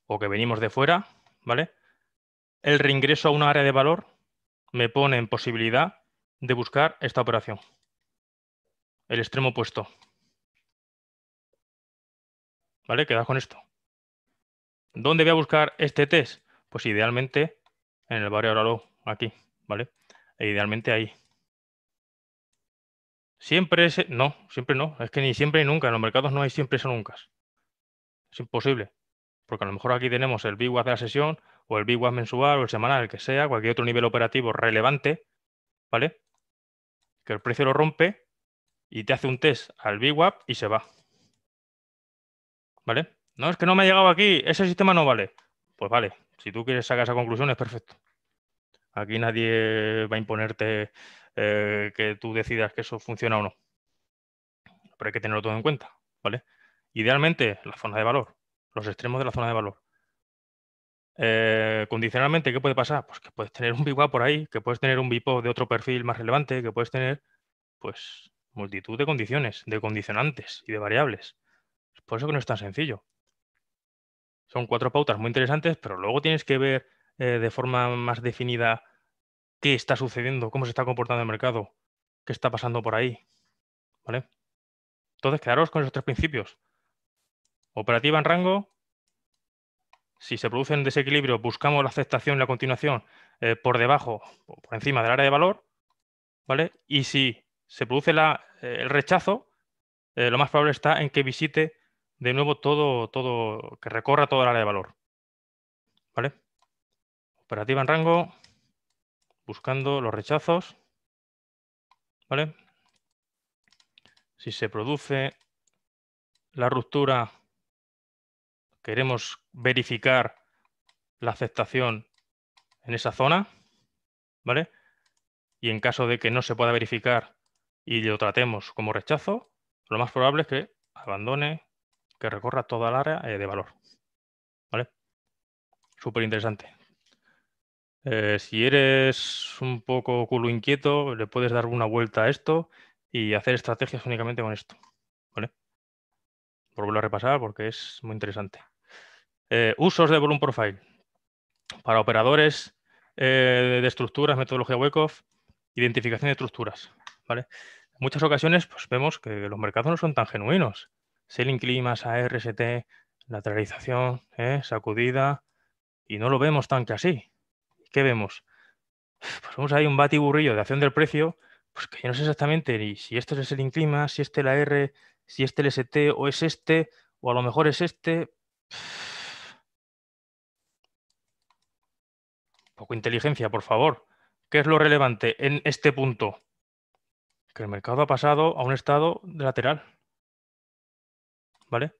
o que venimos de fuera, ¿vale? El reingreso a una área de valor me pone en posibilidad de buscar esta operación, el extremo opuesto. ¿Vale? Quedas con esto. ¿Dónde voy a buscar este test? Pues idealmente en el barrio low, aquí, ¿vale? E idealmente ahí. Siempre ese. No, siempre no. Es que ni siempre ni nunca. En los mercados no hay siempre eso nunca. Es imposible porque a lo mejor aquí tenemos el VWAP de la sesión o el VWAP mensual o el semanal, el que sea, cualquier otro nivel operativo relevante, ¿vale? Que el precio lo rompe y te hace un test al VWAP y se va. ¿Vale? No, es que no me ha llegado aquí, ese sistema no vale. Pues vale, si tú quieres sacar esa conclusión es perfecto. Aquí nadie va a imponerte eh, que tú decidas que eso funciona o no. Pero hay que tenerlo todo en cuenta, ¿vale? Idealmente, la zona de valor los extremos de la zona de valor. Eh, condicionalmente, ¿qué puede pasar? Pues que puedes tener un VWAP por ahí, que puedes tener un BIPO de otro perfil más relevante, que puedes tener, pues, multitud de condiciones, de condicionantes y de variables. por eso que no es tan sencillo. Son cuatro pautas muy interesantes, pero luego tienes que ver eh, de forma más definida qué está sucediendo, cómo se está comportando el mercado, qué está pasando por ahí. ¿Vale? Entonces, quedaros con esos tres principios. Operativa en rango. Si se produce un desequilibrio, buscamos la aceptación y la continuación eh, por debajo o por encima del área de valor. ¿vale? Y si se produce eh, el rechazo, eh, lo más probable está en que visite de nuevo todo, todo, que recorra todo el área de valor. ¿Vale? Operativa en rango, buscando los rechazos. ¿Vale? Si se produce la ruptura queremos verificar la aceptación en esa zona, ¿vale? Y en caso de que no se pueda verificar y lo tratemos como rechazo, lo más probable es que abandone, que recorra toda el área eh, de valor, ¿vale? Súper interesante. Eh, si eres un poco culo inquieto, le puedes dar una vuelta a esto y hacer estrategias únicamente con esto, ¿vale? Volverlo a repasar porque es muy interesante. Eh, usos de Volume Profile para operadores eh, de estructuras, metodología Wyckoff, identificación de estructuras. ¿vale? En muchas ocasiones pues, vemos que los mercados no son tan genuinos. Selling climas, ARST, lateralización, ¿eh? sacudida, y no lo vemos tan que así. ¿Qué vemos? Pues vemos ahí un batiburrillo de acción del precio, pues que yo no sé exactamente ni si esto es el selling clima, si este la R, si este el ST o es este, o a lo mejor es este. poco inteligencia, por favor. ¿Qué es lo relevante en este punto? Que el mercado ha pasado a un estado de lateral. ¿Vale?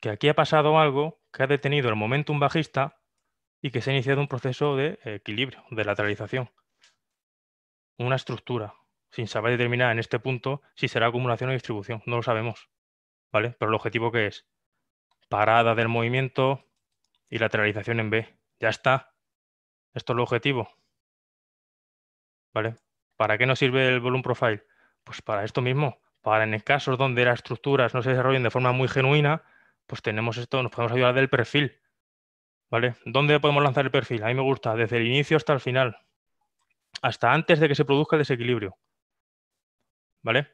Que aquí ha pasado algo que ha detenido el momentum bajista y que se ha iniciado un proceso de equilibrio, de lateralización. Una estructura, sin saber determinar en este punto si será acumulación o distribución. No lo sabemos. ¿Vale? Pero el objetivo que es parada del movimiento y lateralización en B. Ya está. Esto es el objetivo. ¿Vale? ¿Para qué nos sirve el volume profile? Pues para esto mismo, para en casos donde las estructuras no se desarrollen de forma muy genuina, pues tenemos esto, nos podemos ayudar del perfil. ¿Vale? ¿Dónde podemos lanzar el perfil? A mí me gusta, desde el inicio hasta el final, hasta antes de que se produzca el desequilibrio. ¿Vale?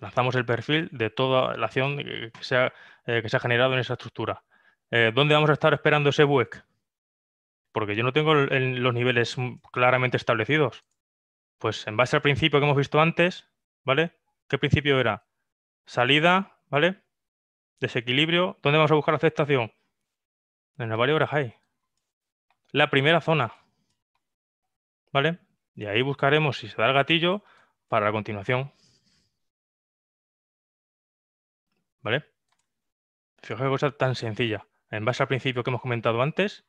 Lanzamos el perfil de toda la acción que se ha, eh, generado en esa estructura. Eh, ¿Dónde vamos a estar esperando ese buec? porque yo no tengo los niveles claramente establecidos. Pues en base al principio que hemos visto antes, ¿vale? ¿Qué principio era? Salida, ¿vale? Desequilibrio. ¿Dónde vamos a buscar aceptación? En la valora hay La primera zona. ¿Vale? Y ahí buscaremos si se da el gatillo para la continuación. ¿Vale? Fijaos cosa tan sencilla. En base al principio que hemos comentado antes,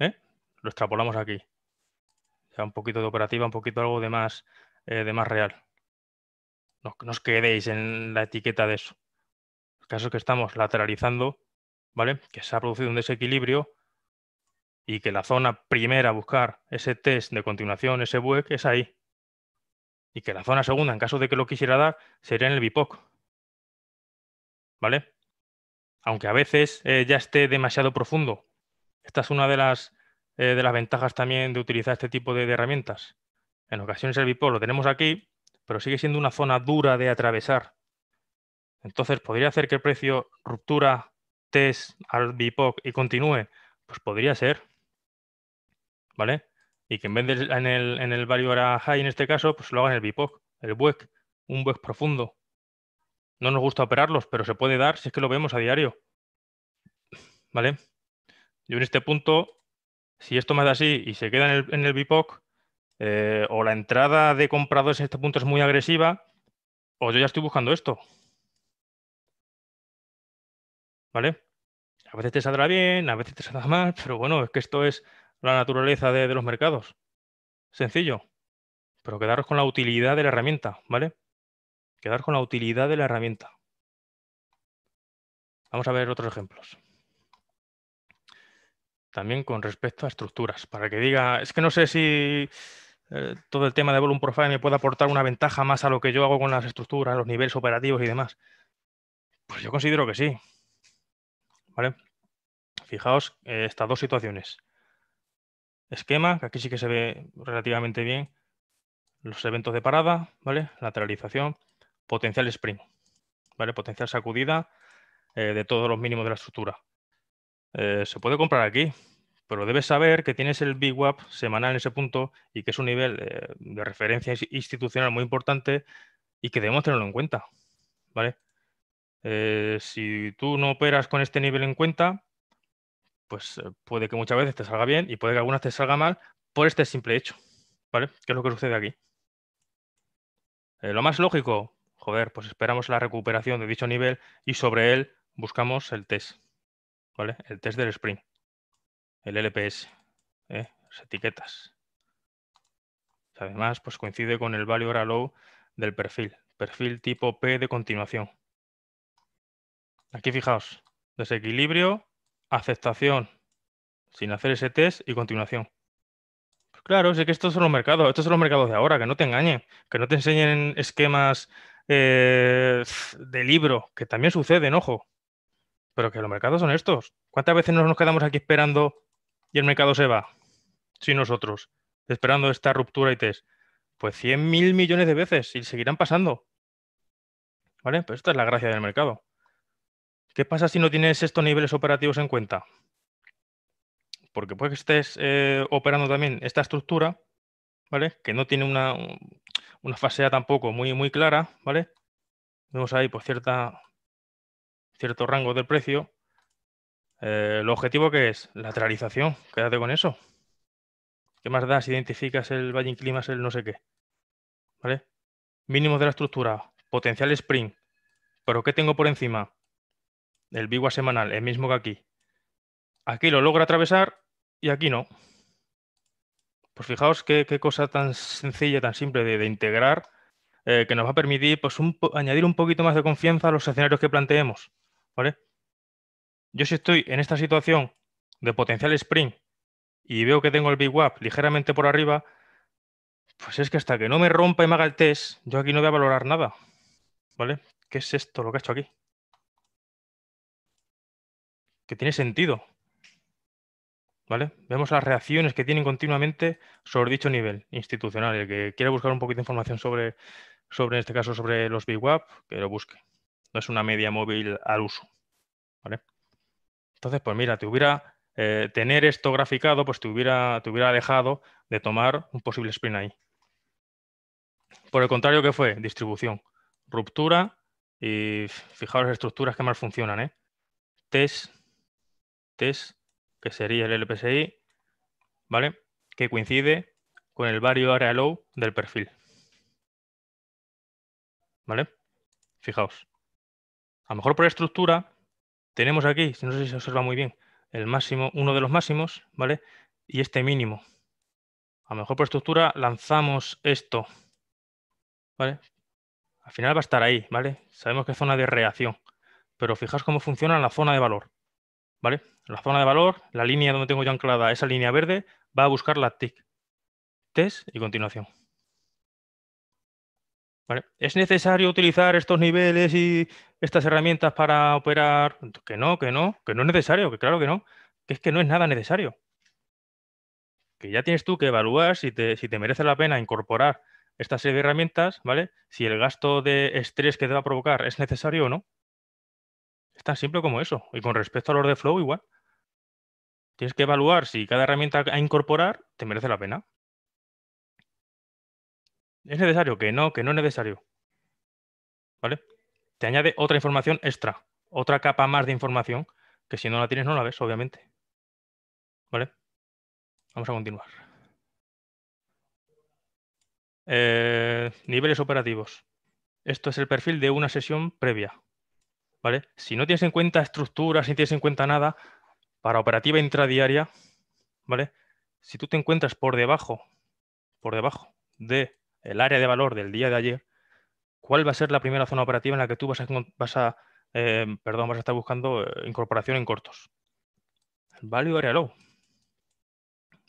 ¿eh? lo extrapolamos aquí. un poquito de operativa, un poquito algo de más, eh, de más real. No, os quedéis en la etiqueta de eso. El caso es que estamos lateralizando, ¿vale? Que se ha producido un desequilibrio y que la zona primera a buscar ese test de continuación, ese que es ahí. Y que la zona segunda, en caso de que lo quisiera dar, sería en el BIPOC. ¿Vale? Aunque a veces eh, ya esté demasiado profundo esta es una de las, eh, de las ventajas también de utilizar este tipo de, herramientas. En ocasiones el bipoc lo tenemos aquí, pero sigue siendo una zona dura de atravesar. Entonces, ¿podría hacer que el precio ruptura test al BIPOC y continúe? Pues podría ser. ¿Vale? Y que en vez de en el, en el high en este caso, pues lo haga en el BIPOC, el WEC, un WEC profundo. No nos gusta operarlos, pero se puede dar si es que lo vemos a diario. ¿Vale? Yo en este punto, si esto me da así y se queda en el, en el BIPOC, eh, o la entrada de compradores en este punto es muy agresiva, o yo ya estoy buscando esto. ¿Vale? A veces te saldrá bien, a veces te saldrá mal, pero bueno, es que esto es la naturaleza de, de los mercados. Sencillo. Pero quedaros con la utilidad de la herramienta, ¿vale? quedar con la utilidad de la herramienta. Vamos a ver otros ejemplos también con respecto a estructuras, para que diga, es que no sé si eh, todo el tema de volume profile me puede aportar una ventaja más a lo que yo hago con las estructuras, los niveles operativos y demás. Pues yo considero que sí. ¿Vale? Fijaos eh, estas dos situaciones. Esquema, que aquí sí que se ve relativamente bien. Los eventos de parada, ¿vale? Lateralización, potencial sprint, ¿vale? Potencial sacudida eh, de todos los mínimos de la estructura. Eh, se puede comprar aquí, pero debes saber que tienes el web semanal en ese punto y que es un nivel eh, de referencia institucional muy importante y que debemos tenerlo en cuenta. ¿vale? Eh, si tú no operas con este nivel en cuenta, pues puede que muchas veces te salga bien y puede que algunas te salga mal por este simple hecho. ¿Vale? ¿Qué es lo que sucede aquí? lo más lógico, joder, pues esperamos la recuperación de dicho nivel y sobre él buscamos el test. El test del sprint, el LPS, ¿eh? las etiquetas. Además, pues coincide con el value low del perfil, perfil tipo P de continuación. Aquí fijaos, desequilibrio, aceptación, sin hacer ese test y continuación. Pues claro, sé que estos son los mercados, estos son los mercados de ahora, que no te engañen, que no te enseñen esquemas eh, de libro, que también suceden, ojo, pero que los mercados son estos. ¿Cuántas veces nos quedamos aquí esperando y el mercado se va? Sin nosotros, esperando esta ruptura y test. Pues 100 mil millones de veces y seguirán pasando. ¿Vale? Pues esta es la gracia del mercado. ¿Qué pasa si no tienes estos niveles operativos en cuenta? Porque puede que estés eh, operando también esta estructura, ¿vale? Que no tiene una, fase tampoco muy, muy clara, ¿vale? Vemos ahí pues cierta cierto rango del precio, eh, ¿el objetivo que es? Lateralización, quédate con eso. ¿Qué más das? identificas el valle climas, el no sé qué? ¿Vale? Mínimo de la estructura, potencial sprint. ¿Pero qué tengo por encima? El VIWA semanal, el mismo que aquí. Aquí lo logra atravesar y aquí no. Pues fijaos qué, cosa tan sencilla, tan simple de, integrar, eh, que nos va a permitir pues, añadir un poquito más de confianza a los escenarios que planteemos. ¿vale? Yo si estoy en esta situación de potencial sprint y veo que tengo el big wap ligeramente por arriba, pues es que hasta que no me rompa y me haga el test, yo aquí no voy a valorar nada, ¿vale? ¿Qué es esto lo que ha he hecho aquí? Que tiene sentido, ¿vale? Vemos las reacciones que tienen continuamente sobre dicho nivel institucional. El que quiere buscar un poquito de información sobre, sobre en este caso, sobre los big web que lo busque no es una media móvil al uso. ¿vale? Entonces, pues mira, te hubiera, eh, tener esto graficado, pues te hubiera, hubiera dejado de tomar un posible sprint ahí. Por el contrario, ¿qué fue? Distribución, ruptura y fijaos las estructuras que más funcionan. ¿eh? Test, test, que sería el LPSI, ¿vale? Que coincide con el vario area low del perfil. ¿Vale? Fijaos. A lo mejor por estructura tenemos aquí, si no sé si se observa muy bien, el máximo, uno de los máximos, ¿vale? Y este mínimo. A lo mejor por estructura lanzamos esto, ¿vale? Al final va a estar ahí, ¿vale? Sabemos que es zona de reacción, pero fijaos cómo funciona la zona de valor, ¿vale? La zona de valor, la línea donde tengo ya anclada esa línea verde, va a buscar la TIC, test y continuación. ¿Es necesario utilizar estos niveles y estas herramientas para operar? Que no, que no, que no es necesario, que claro que no, que es que no es nada necesario. Que ya tienes tú que evaluar si te, si te merece la pena incorporar esta serie de herramientas, ¿vale? Si el gasto de estrés que te va a provocar es necesario o no. Es tan simple como eso. Y con respecto a los de flow, igual. Tienes que evaluar si cada herramienta a incorporar te merece la pena. ¿Es necesario? Que no, que no es necesario. ¿Vale? Te añade otra información extra, otra capa más de información, que si no la tienes no la ves, obviamente. ¿Vale? Vamos a continuar. Eh, niveles operativos. Esto es el perfil de una sesión previa. ¿Vale? Si no tienes en cuenta estructura, si no tienes en cuenta nada, para operativa intradiaria, ¿vale? Si tú te encuentras por debajo, por debajo de el área de valor del día de ayer, ¿cuál va a ser la primera zona operativa en la que tú vas a, vas em, vas estar buscando eh, incorporación en cortos? El value area low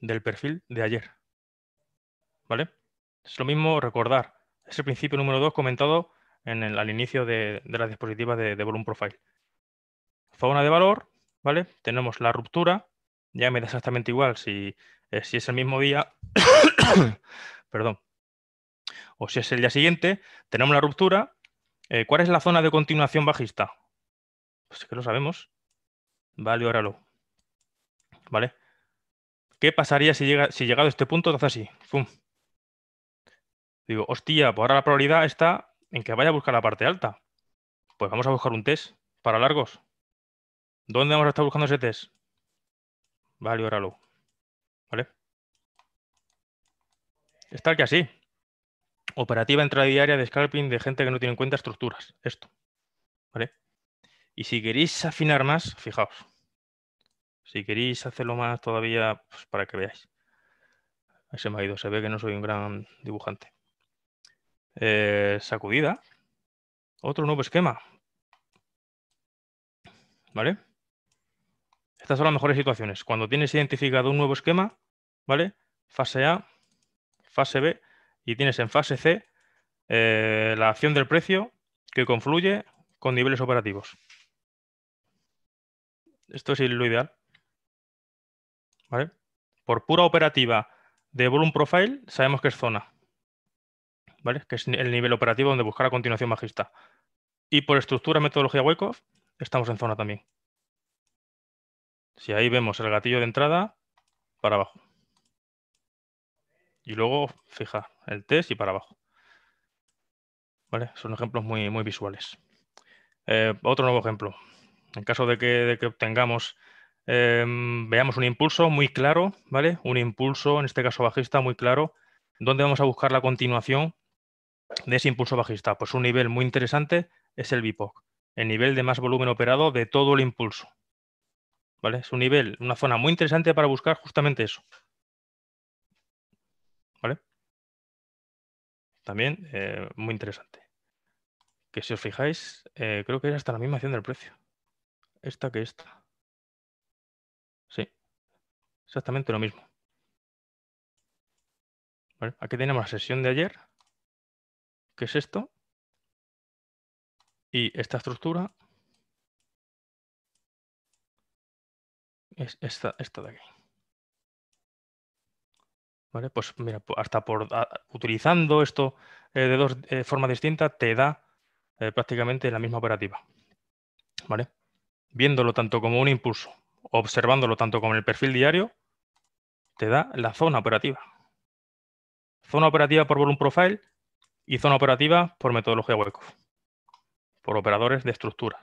del perfil de ayer. ¿Vale? Es lo mismo recordar. ese principio número 2 comentado en el, al inicio de, las dispositivas de, Volume Profile. Zona de valor, ¿vale? Tenemos la ruptura. Ya me da exactamente igual si, eh, si es el mismo día. perdón, o si es el día siguiente, tenemos la ruptura. Eh, ¿Cuál es la zona de continuación bajista? Pues que lo sabemos. Vale, lo. ¿Vale? ¿Qué pasaría si, llega, si llegado a este punto entonces así? ¡Fum! Digo, hostia, pues ahora la probabilidad está en que vaya a buscar la parte alta. Pues vamos a buscar un test para largos. ¿Dónde vamos a estar buscando ese test? Vale, lo. ¿Vale? Está que así operativa diaria de scalping de gente que no tiene en cuenta estructuras. Esto. ¿Vale? Y si queréis afinar más, fijaos. Si queréis hacerlo más todavía, pues para que veáis. Ahí se me ha ido, se ve que no soy un gran dibujante. Eh, sacudida. Otro nuevo esquema. ¿Vale? Estas son las mejores situaciones. Cuando tienes identificado un nuevo esquema, ¿vale? Fase A, fase B, y tienes en fase C eh, la acción del precio que confluye con niveles operativos. Esto es lo ideal. Por pura operativa de volume profile sabemos que es zona. Que es el nivel operativo donde buscar a continuación bajista. Y por estructura metodología Wyckoff estamos en zona también. Si ahí vemos el gatillo de entrada para abajo. Y luego, fija, el test y para abajo. ¿Vale? Son ejemplos muy, muy visuales. Eh, otro nuevo ejemplo. En caso de que, de que obtengamos, em, veamos un impulso muy claro, ¿vale? Un impulso, en este caso bajista, muy claro. ¿Dónde vamos a buscar la continuación de ese impulso bajista? Pues un nivel muy interesante es el BIPOC, el nivel de más volumen operado de todo el impulso. ¿Vale? Es un nivel, una zona muy interesante para buscar justamente eso. ¿Vale? También eh, muy interesante. Que si os fijáis, eh, creo que era hasta la misma acción del precio. Esta que esta. Sí. Exactamente lo mismo. Aquí tenemos la sesión de ayer, que es esto. Y esta estructura es esta, esta de aquí. ¿vale? Pues mira, hasta por ah, utilizando esto eh, de dos eh, formas distintas te da eh, prácticamente la misma operativa, ¿vale? Viéndolo tanto como un impulso, observándolo tanto como el perfil diario, te da la zona operativa. Zona operativa por volume profile y zona operativa por metodología hueco por operadores de estructuras,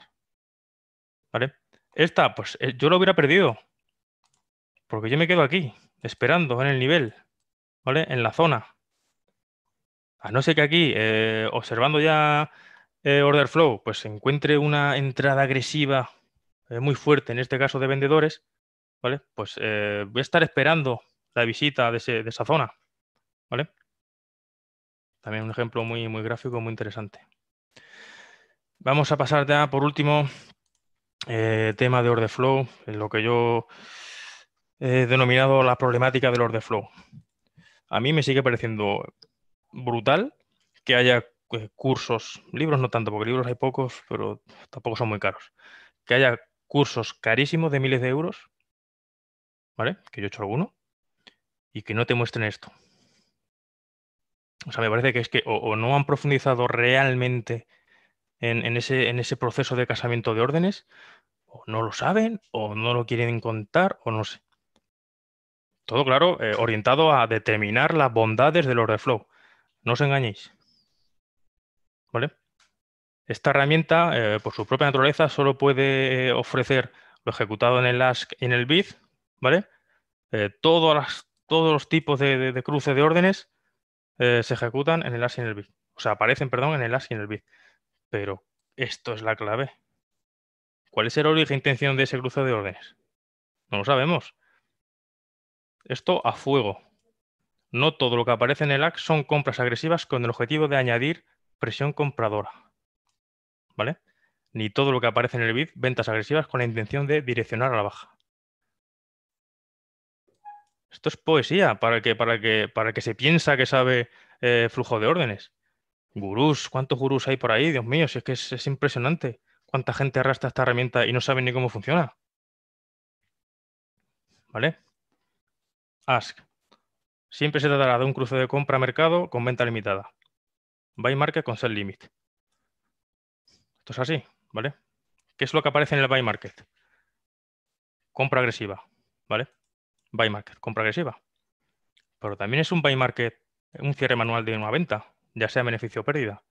¿vale? Esta, pues yo lo hubiera perdido, porque yo me quedo aquí, esperando en el nivel, ¿vale? En la zona. A no ser que aquí, eh, observando ya eh, order flow, pues se encuentre una entrada agresiva eh, muy fuerte, en este caso de vendedores, ¿vale? Pues voy a estar esperando la visita de, esa zona, ¿vale? También un ejemplo muy, muy gráfico, muy interesante. Vamos a pasar ya, por último, tema de order flow, en lo que yo he denominado la problemática del order flow, a mí me sigue pareciendo brutal que haya pues, cursos, libros no tanto, porque libros hay pocos, pero tampoco son muy caros, que haya cursos carísimos de miles de euros, ¿vale? Que yo he hecho alguno, y que no te muestren esto. O sea, me parece que es que o, no han profundizado realmente ese, en ese proceso de casamiento de órdenes, o no lo saben, o no lo quieren contar, o no sé. Todo claro, eh, orientado a determinar las bondades del order flow. No os engañéis. ¿Vale? Esta herramienta, eh, por su propia naturaleza, solo puede eh, ofrecer lo ejecutado en el ask y en el bid, ¿vale? todos, los tipos de, cruce de órdenes se ejecutan en el ask y en el bid. O sea, aparecen, perdón, en el ask y en el bid. Pero esto es la clave. ¿Cuál es el origen intención de ese cruce de órdenes? No lo sabemos. Esto a fuego. No todo lo que aparece en el ACT son compras agresivas con el objetivo de añadir presión compradora. ¿Vale? Ni todo lo que aparece en el BID, ventas agresivas con la intención de direccionar a la baja. Esto es poesía para que, para que, para que se piensa que sabe eh, flujo de órdenes. Gurús, ¿cuántos gurús hay por ahí? Dios mío, si es que es, es impresionante cuánta gente arrastra esta herramienta y no sabe ni cómo funciona. ¿Vale? Ask. Siempre se tratará de un cruce de compra-mercado con venta limitada. Buy market con sell limit. Esto es así, ¿vale? ¿Qué es lo que aparece en el buy market? Compra agresiva, ¿vale? Buy market, compra agresiva. Pero también es un buy market, un cierre manual de una venta, ya sea beneficio o pérdida.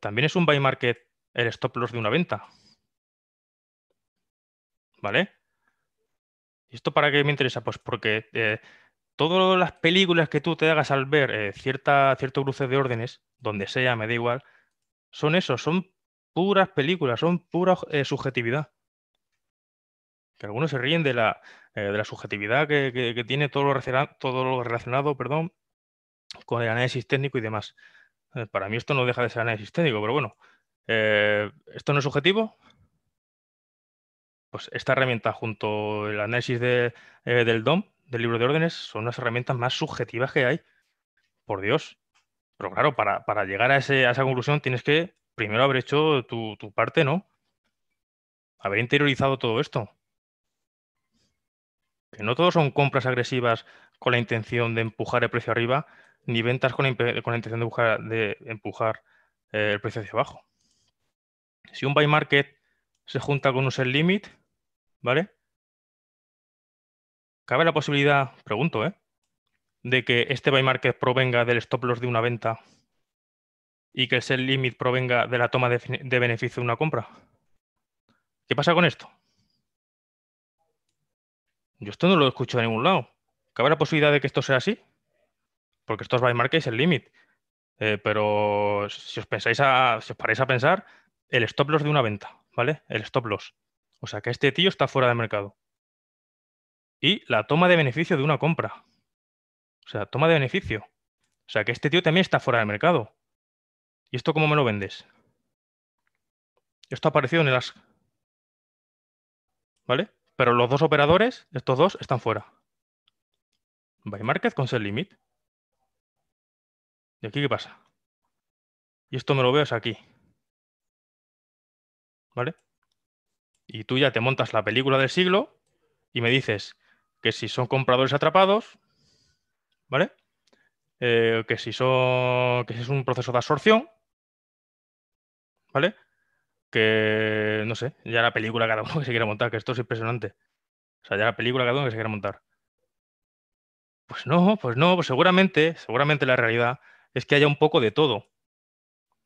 También es un buy market el stop loss de una venta. ¿Vale? esto para qué me interesa? Pues porque eh, todas las películas que tú te hagas al ver eh, cierta, cierto cruce de órdenes, donde sea, me da igual, son esos son puras películas, son pura eh, subjetividad. Que algunos se ríen de la, de la subjetividad que, tiene todo lo relacionado, todo lo relacionado perdón, con el análisis técnico y demás. para mí esto no deja de ser análisis técnico, pero bueno, ¿esto no es subjetivo? Pues, esta herramienta junto el análisis eh, del DOM, del libro de órdenes, son las herramientas más subjetivas que hay. Por Dios. Pero claro, para, llegar a, esa conclusión tienes que primero haber hecho tu, parte, ¿no? Haber interiorizado todo esto. Que no todos son compras agresivas con la intención de empujar el precio arriba, ni ventas con, la, intención de empujar, eh, el precio hacia abajo. Si un buy market se junta con un sell limit, ¿vale? ¿Cabe la posibilidad, pregunto, ¿eh? de que este buy market provenga del stop loss de una venta y que el sell limit provenga de la toma de, beneficio de una compra? ¿Qué pasa con esto? Yo esto no lo escucho de ningún lado. ¿Cabe la posibilidad de que esto sea así? Porque estos buy market es el limit. Eh, pero si os pensáis a, si os paráis a pensar, el stop loss de una venta, ¿vale? El stop loss. O sea que este tío está fuera de mercado. Y la toma de beneficio de una compra. O sea, toma de beneficio. O sea que este tío también está fuera de mercado. ¿Y esto cómo me lo vendes? Esto ha aparecido en el ASC. ¿Vale? Pero los dos operadores, estos dos, están fuera. By Market con Sell Limit. ¿Y aquí qué pasa? Y esto me lo veo es aquí. ¿Vale? y tú ya te montas la película del siglo y me dices que si son compradores atrapados, ¿vale? Eh, que si son que es un proceso de absorción, ¿vale? Que no sé, ya la película cada uno que se quiera montar, que esto es impresionante. O sea, ya la película cada uno que se quiera montar. Pues no, pues no, pues seguramente, seguramente la realidad es que haya un poco de todo,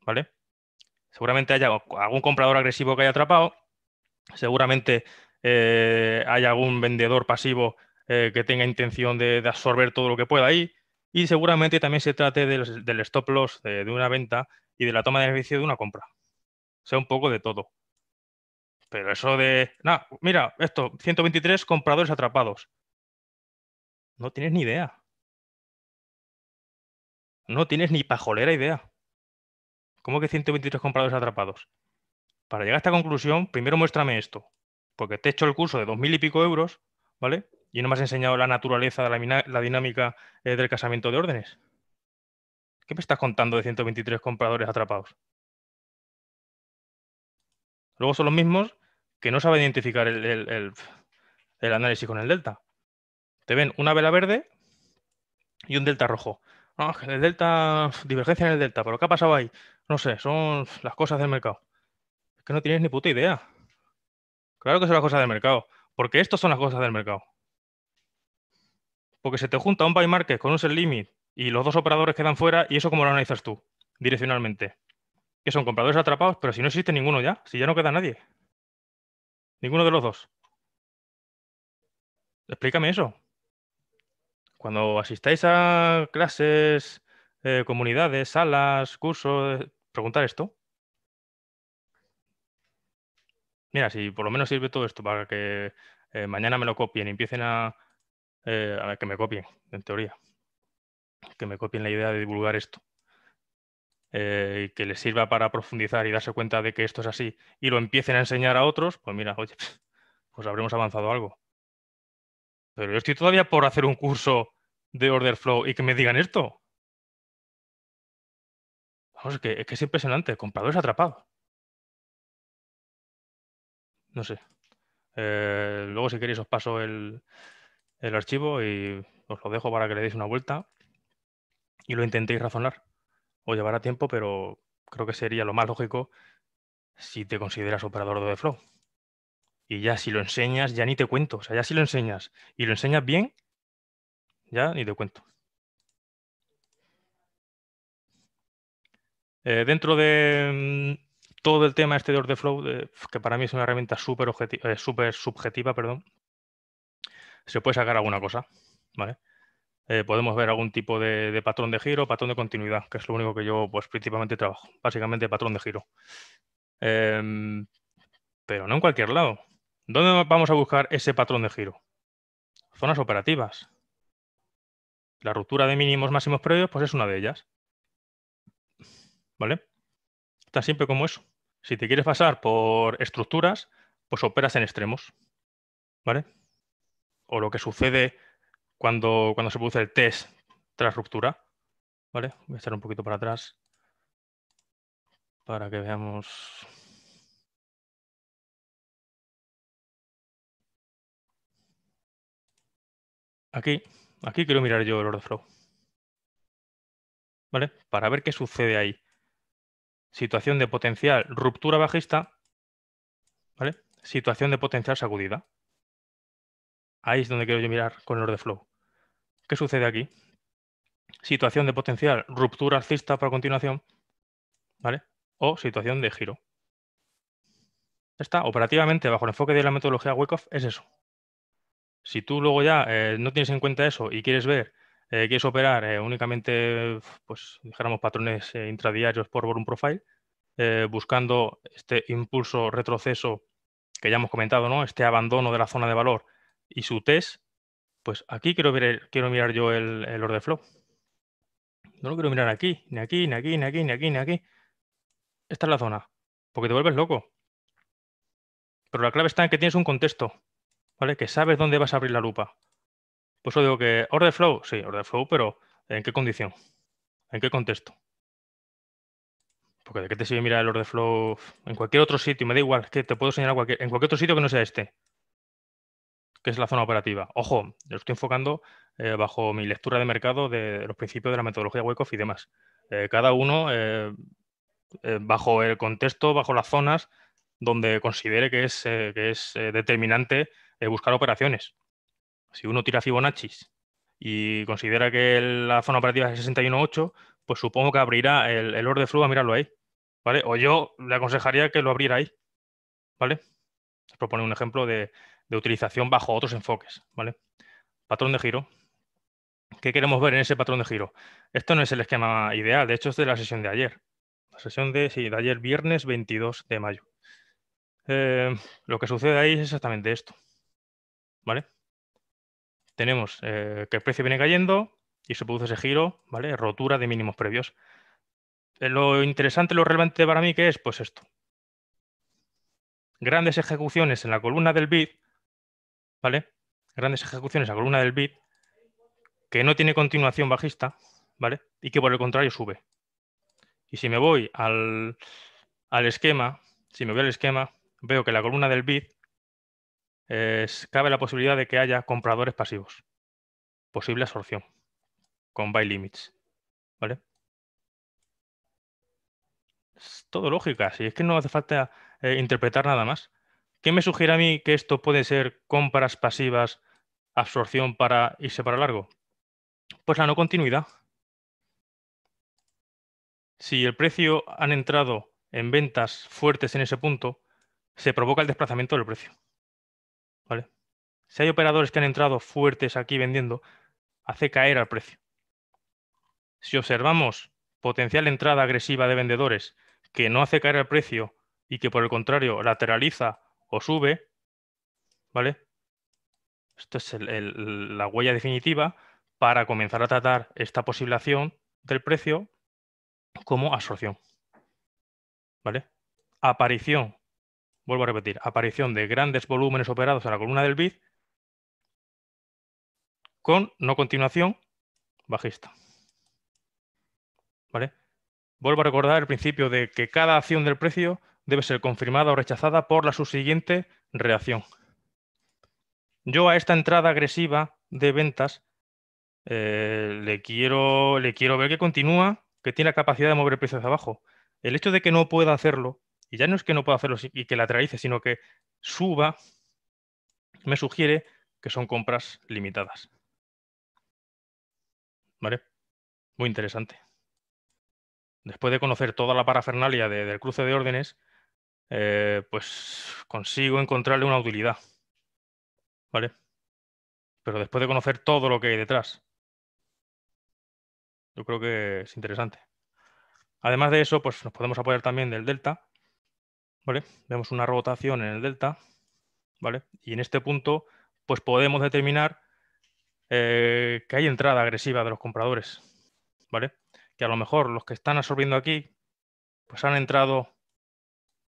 ¿vale? Seguramente haya algún comprador agresivo que haya atrapado, Seguramente eh, hay algún vendedor pasivo eh, que tenga intención de, absorber todo lo que pueda ahí. Y seguramente también se trate del, stop loss eh, de, una venta y de la toma de beneficio de una compra. O sea, un poco de todo. Pero eso de, mira, esto, 123 compradores atrapados. No tienes ni idea. No tienes ni pajolera idea. ¿Cómo que 123 compradores atrapados? para llegar a esta conclusión, primero muéstrame esto, porque te he hecho el curso de dos mil y pico euros, ¿vale? Y no me has enseñado la naturaleza, la, la dinámica eh, del casamiento de órdenes. ¿Qué me estás contando de 123 compradores atrapados? Luego son los mismos que no saben identificar el, análisis con el delta. Te ven una vela verde y un delta rojo. Ah, el delta, divergencia en el delta, pero ¿qué ha pasado ahí? No sé, son las cosas del mercado. Es que no tienes ni puta idea. Claro que son las cosas del mercado. Porque estas son las cosas del mercado. Porque se te junta un buy market con un sell limit y los dos operadores quedan fuera y eso como lo analizas tú, direccionalmente. Que son compradores atrapados, pero si no existe ninguno ya, si ya no queda nadie. Ninguno de los dos. Explícame eso. Cuando asistáis a clases, eh, comunidades, salas, cursos, eh, preguntar esto. mira, si por lo menos sirve todo esto para que eh, mañana me lo copien y empiecen a, eh, a que me copien, en teoría, que me copien la idea de divulgar esto. Eh, y que les sirva para profundizar y darse cuenta de que esto es así y lo empiecen a enseñar a otros, pues mira, oye, pues habremos avanzado algo. Pero yo estoy todavía por hacer un curso de order flow y que me digan esto. Vamos, que, es que es impresionante, el comprador es atrapado no sé. Eh, luego, si queréis, os paso el, archivo y os lo dejo para que le deis una vuelta y lo intentéis razonar. o llevará tiempo, pero creo que sería lo más lógico si te consideras operador de flow. Y ya si lo enseñas, ya ni te cuento. O sea, ya si lo enseñas y lo enseñas bien, ya ni te cuento. Eh, dentro de, mm, todo el tema este de order flow, que para mí es una herramienta eh, súper subjetiva, perdón, se puede sacar alguna cosa, ¿vale? Eh, podemos ver algún tipo de, patrón de giro, patrón de continuidad, que es lo único que yo pues principalmente trabajo, básicamente patrón de giro. Em, pero no en cualquier lado. ¿Dónde vamos a buscar ese patrón de giro? Zonas operativas. La ruptura de mínimos máximos previos, pues es una de ellas. ¿Vale? Tan simple como eso. Si te quieres pasar por estructuras, pues operas en extremos. ¿Vale? O lo que sucede cuando, cuando se produce el test tras ruptura. ¿Vale? Voy a echar un poquito para atrás para que veamos. Aquí, aquí quiero mirar yo el order flow. ¿Vale? Para ver qué sucede ahí situación de potencial ruptura bajista, ¿vale? Situación de potencial sacudida. Ahí es donde quiero yo mirar con el order flow. ¿Qué sucede aquí? Situación de potencial ruptura alcista para continuación, ¿vale? O situación de giro. Está operativamente bajo el enfoque de la metodología Wyckoff es eso. Si tú luego ya eh, no tienes en cuenta eso y quieres ver eh, quieres operar eh, únicamente, pues dijéramos, patrones eh, intradiarios por un profile, buscando este impulso retroceso que ya hemos comentado, ¿no? Este abandono de la zona de valor y su test, pues aquí quiero, ver, quiero mirar yo el, el order flow. No lo quiero mirar aquí, ni aquí, ni aquí, ni aquí, ni aquí, ni aquí. Esta es la zona, porque te vuelves loco. Pero la clave está en que tienes un contexto, ¿vale? Que sabes dónde vas a abrir la lupa. Pues eso digo que order flow, sí, order flow, pero ¿en qué condición? ¿En qué contexto? Porque de qué te sirve mirar el order flow en cualquier otro sitio, me da igual, es que te puedo señalar en cualquier otro sitio que no sea este, que es la zona operativa. Ojo, lo estoy enfocando eh, bajo mi lectura de mercado de los principios de la metodología Wyckoff y demás. Eh, cada uno eh, bajo el contexto, bajo las zonas donde considere que es, que es determinante buscar operaciones. Si uno tira Fibonacci y considera que la zona operativa es 61.8, pues supongo que abrirá el, orden order flow a mirarlo ahí. ¿Vale? O yo le aconsejaría que lo abriera ahí. ¿Vale? Propone un ejemplo de, utilización bajo otros enfoques. ¿Vale? Patrón de giro. ¿Qué queremos ver en ese patrón de giro? Esto no es el esquema ideal, de hecho es de la sesión de ayer. La sesión de, ayer, viernes 22 de mayo. Eh, lo que sucede ahí es exactamente esto. ¿Vale? tenemos eh, que el precio viene cayendo y se produce ese giro, ¿vale? Rotura de mínimos previos. Eh, lo interesante, lo relevante para mí que es, pues esto. Grandes ejecuciones en la columna del bit, ¿vale? Grandes ejecuciones en la columna del bit que no tiene continuación bajista, ¿vale? Y que por el contrario sube. Y si me voy al, al esquema, si me voy al esquema, veo que la columna del bit cabe la posibilidad de que haya compradores pasivos. Posible absorción con buy limits. ¿Vale? Es todo lógica, si es que no hace falta eh, interpretar nada más. ¿Qué me sugiere a mí que esto puede ser compras pasivas, absorción para irse para largo? Pues la no continuidad. Si el precio han entrado en ventas fuertes en ese punto, se provoca el desplazamiento del precio. ¿vale? Si hay operadores que han entrado fuertes aquí vendiendo, hace caer al precio. Si observamos potencial entrada agresiva de vendedores que no hace caer al precio y que por el contrario lateraliza o sube, ¿vale? Esto es la huella definitiva para comenzar a tratar esta posible acción del precio como absorción. ¿Vale? Aparición vuelvo a repetir, aparición de grandes volúmenes operados en la columna del bid con no continuación bajista. ¿Vale? Vuelvo a recordar el principio de que cada acción del precio debe ser confirmada o rechazada por la subsiguiente reacción. Yo a esta entrada agresiva de ventas eh, le, quiero, le quiero ver que continúa, que tiene la capacidad de mover precios hacia abajo. El hecho de que no pueda hacerlo y ya no es que no pueda hacerlo y que lateralice, sino que suba, me sugiere que son compras limitadas. ¿Vale? Muy interesante. Después de conocer toda la parafernalia del cruce de órdenes, eh, pues consigo encontrarle una utilidad. ¿Vale? Pero después de conocer todo lo que hay detrás, yo creo que es interesante. Además de eso, pues nos podemos apoyar también del delta, ¿vale? Vemos una rotación en el delta, ¿vale? Y en este punto, pues podemos determinar eh, que hay entrada agresiva de los compradores, ¿vale? Que a lo mejor los que están absorbiendo aquí, pues han entrado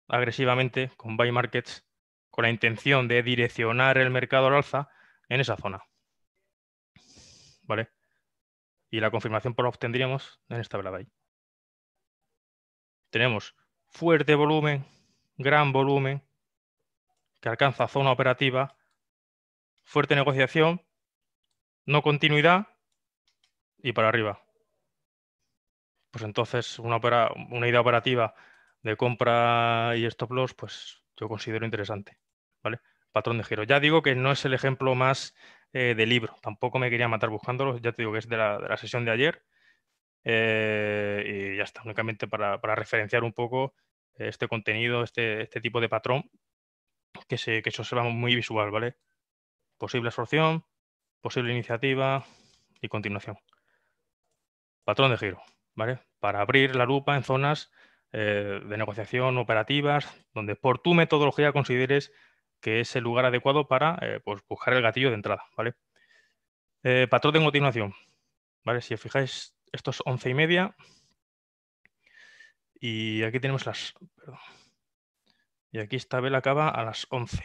agresivamente con buy markets con la intención de direccionar el mercado al alza en esa zona, ¿vale? Y la confirmación por la obtendríamos en esta velada ahí. Tenemos fuerte volumen gran volumen que alcanza zona operativa, fuerte negociación, no continuidad y para arriba. Pues entonces una, una idea operativa de compra y stop loss, pues yo considero interesante, ¿vale? Patrón de giro. Ya digo que no es el ejemplo más eh, de libro, tampoco me quería matar buscándolo, ya te digo que es de la, sesión de ayer, eh, y ya está, únicamente para, para, referenciar un poco este contenido, este, este tipo de patrón que se, que se observa muy visual, ¿vale? Posible absorción, posible iniciativa y continuación. Patrón de giro, ¿vale? Para abrir la lupa en zonas eh, de negociación operativas, donde por tu metodología consideres que es el lugar adecuado para eh, pues, buscar el gatillo de entrada, ¿vale? Eh, patrón de continuación, ¿vale? Si os fijáis, estos 11 y media y aquí tenemos las... Perdón. Y aquí esta vela acaba a las 11.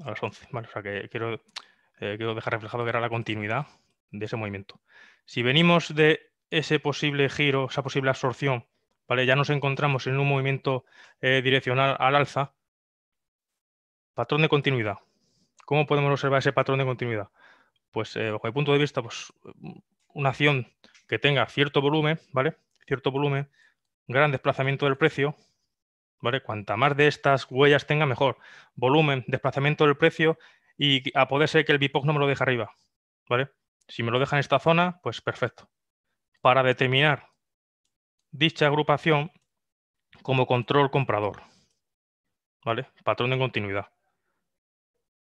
A las 11, que quiero, eh, quiero dejar reflejado que era la continuidad de ese movimiento. Si venimos de ese posible giro, esa posible absorción, ¿vale? Ya nos encontramos en un movimiento eh, direccional al alza. Patrón de continuidad. ¿Cómo podemos observar ese patrón de continuidad? Pues eh, bajo el punto de vista, pues una acción que tenga cierto volumen, ¿vale? cierto volumen, gran desplazamiento del precio, ¿vale? Cuanta más de estas huellas tenga, mejor. Volumen, desplazamiento del precio y a poder ser que el BIPOC no me lo deje arriba, ¿vale? Si me lo deja en esta zona, pues perfecto. Para determinar dicha agrupación como control comprador, ¿vale? Patrón de continuidad.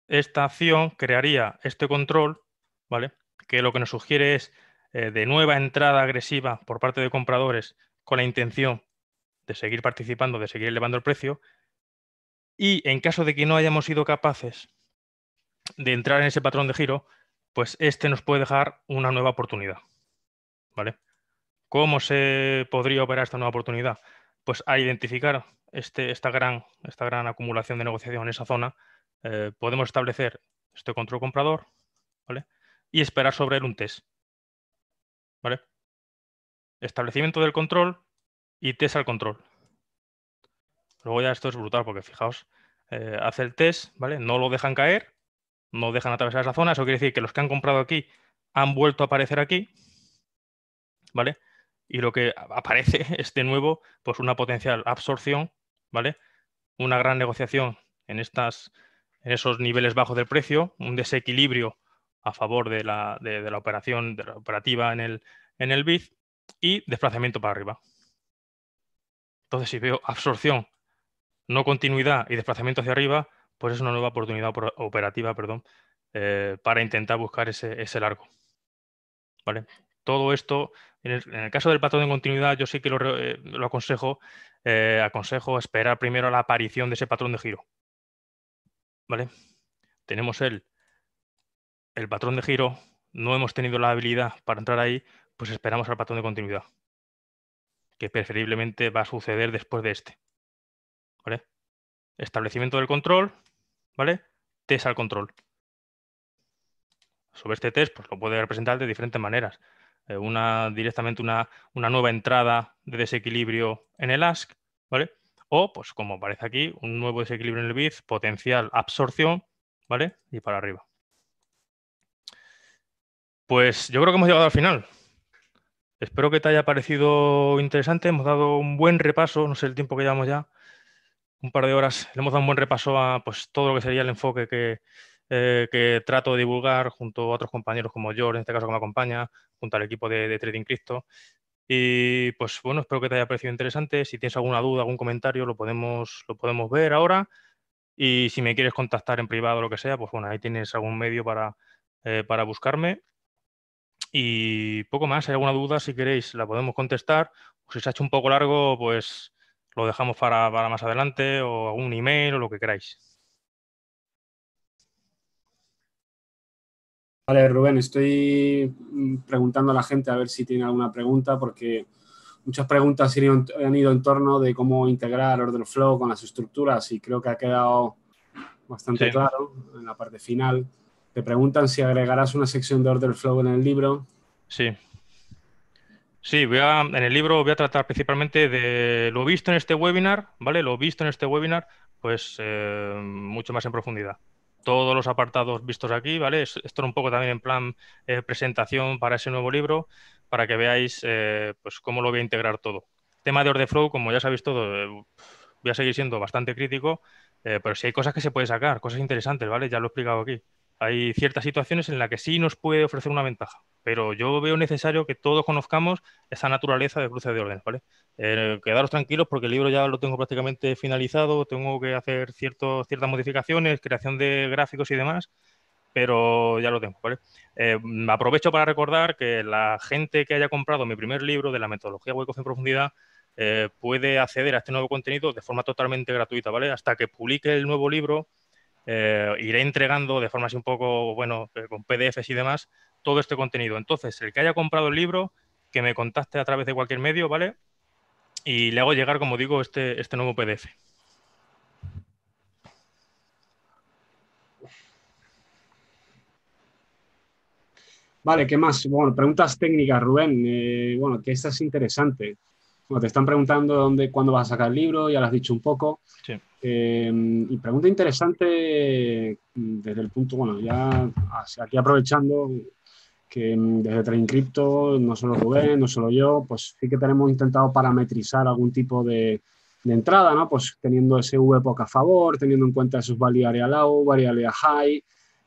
Esta acción crearía este control, ¿vale? Que lo que nos sugiere es eh, de nueva entrada agresiva por parte de compradores con la intención de seguir participando, de seguir elevando el precio. Y en caso de que no hayamos sido capaces de entrar en ese patrón de giro, pues este nos puede dejar una nueva oportunidad. ¿Vale? ¿Cómo se podría operar esta nueva oportunidad? Pues a identificar este, esta, gran, esta, gran, acumulación de negociación en esa zona, eh, podemos establecer este control comprador y esperar sobre él un test. Establecimiento del control y test al control. Luego ya esto es brutal porque fijaos, eh, hace el test, ¿vale? No lo dejan caer, no dejan atravesar esa zona, eso quiere decir que los que han comprado aquí han vuelto a aparecer aquí, ¿vale? Y lo que aparece es de nuevo pues una potencial absorción, ¿vale? Una gran negociación en, estas, en esos niveles bajos del precio, un desequilibrio a favor de la, operación de la operativa en el, en el bid y desplazamiento para arriba. Entonces, si veo absorción, no continuidad y desplazamiento hacia arriba, pues es una nueva oportunidad operativa perdón, eh, para intentar buscar ese, largo. ¿Vale? Todo esto, en el, caso del patrón de continuidad, yo sí que lo, eh, aconsejo, eh, aconsejo esperar primero la aparición de ese patrón de giro. ¿Vale? Tenemos el el patrón de giro, no hemos tenido la habilidad para entrar ahí, pues esperamos al patrón de continuidad, que preferiblemente va a suceder después de este. ¿Vale? Establecimiento del control, ¿vale? Test al control. Sobre este test, pues lo puede representar de diferentes maneras. Eh, una, directamente una, nueva entrada de desequilibrio en el ask, ¿vale? O, pues como aparece aquí, un nuevo desequilibrio en el bid, potencial absorción, ¿vale? Y para arriba. Pues yo creo que hemos llegado al final. Espero que te haya parecido interesante. Hemos dado un buen repaso, no sé el tiempo que llevamos ya, un par de horas. Le hemos dado un buen repaso a pues, todo lo que sería el enfoque que, eh, trato de divulgar junto a otros compañeros como George, en este caso que me acompaña, junto al equipo de, Trading Cristo. Y pues bueno, espero que te haya parecido interesante. Si tienes alguna duda, algún comentario, lo podemos, lo podemos ver ahora. Y si me quieres contactar en privado o lo que sea, pues bueno, ahí tienes algún medio para, eh, para buscarme. Y poco más, si hay alguna duda, si queréis, la podemos contestar. O si se ha hecho un poco largo, pues lo dejamos para, más adelante o algún email o lo que queráis. Vale, Rubén, estoy mm, preguntando a la gente a ver si tiene alguna pregunta, porque muchas preguntas han ido en torno de cómo integrar Order Flow con las estructuras y creo que ha quedado bastante claro en la parte final. Te preguntan si agregarás una sección de order flow en el libro. Sí. Sí, voy a, en el libro voy a tratar principalmente de lo visto en este webinar, ¿vale? Lo visto en este webinar, pues eh, mucho más en profundidad. Todos los apartados vistos aquí, ¿vale? Esto un poco también en plan eh, presentación para ese nuevo libro, para que veáis eh, pues cómo lo voy a integrar todo. Tema de order flow, como ya sabéis todo, voy a seguir siendo bastante crítico, pero si hay cosas que se puede sacar, cosas interesantes, ¿vale? Ya lo he explicado aquí hay ciertas situaciones en las que sí nos puede ofrecer una ventaja, pero yo veo necesario que todos conozcamos esa naturaleza de cruces de órdenes, ¿vale? Eh, quedaros tranquilos porque el libro ya lo tengo prácticamente finalizado, tengo que hacer ciertas modificaciones, creación de gráficos y demás, pero ya lo tengo, ¿vale? Eh, aprovecho para recordar que la gente que haya comprado mi primer libro de la metodología Huecos en Profundidad eh, puede acceder a este nuevo contenido de forma totalmente gratuita, ¿vale? Hasta que publique el nuevo libro, eh, iré entregando de forma así un poco, bueno, eh, con PDFs y demás, todo este contenido. Entonces, el que haya comprado el libro, que me contacte a través de cualquier medio, ¿vale? Y le hago llegar, como digo, este, este nuevo PDF. Vale, ¿qué más? Bueno, preguntas técnicas, Rubén. Eh, bueno, que esta es interesante. Bueno, te están preguntando dónde, cuándo vas a sacar el libro, ya lo has dicho un poco. Sí. Em, y pregunta interesante mm, desde el punto, bueno, ya ah, aquí aprovechando que mm, desde train Crypto, no solo Rubén, no solo yo, pues sí que tenemos intentado parametrizar algún tipo de, entrada, ¿no? Pues teniendo ese VPOC a favor, teniendo en cuenta esos variables low, variables high,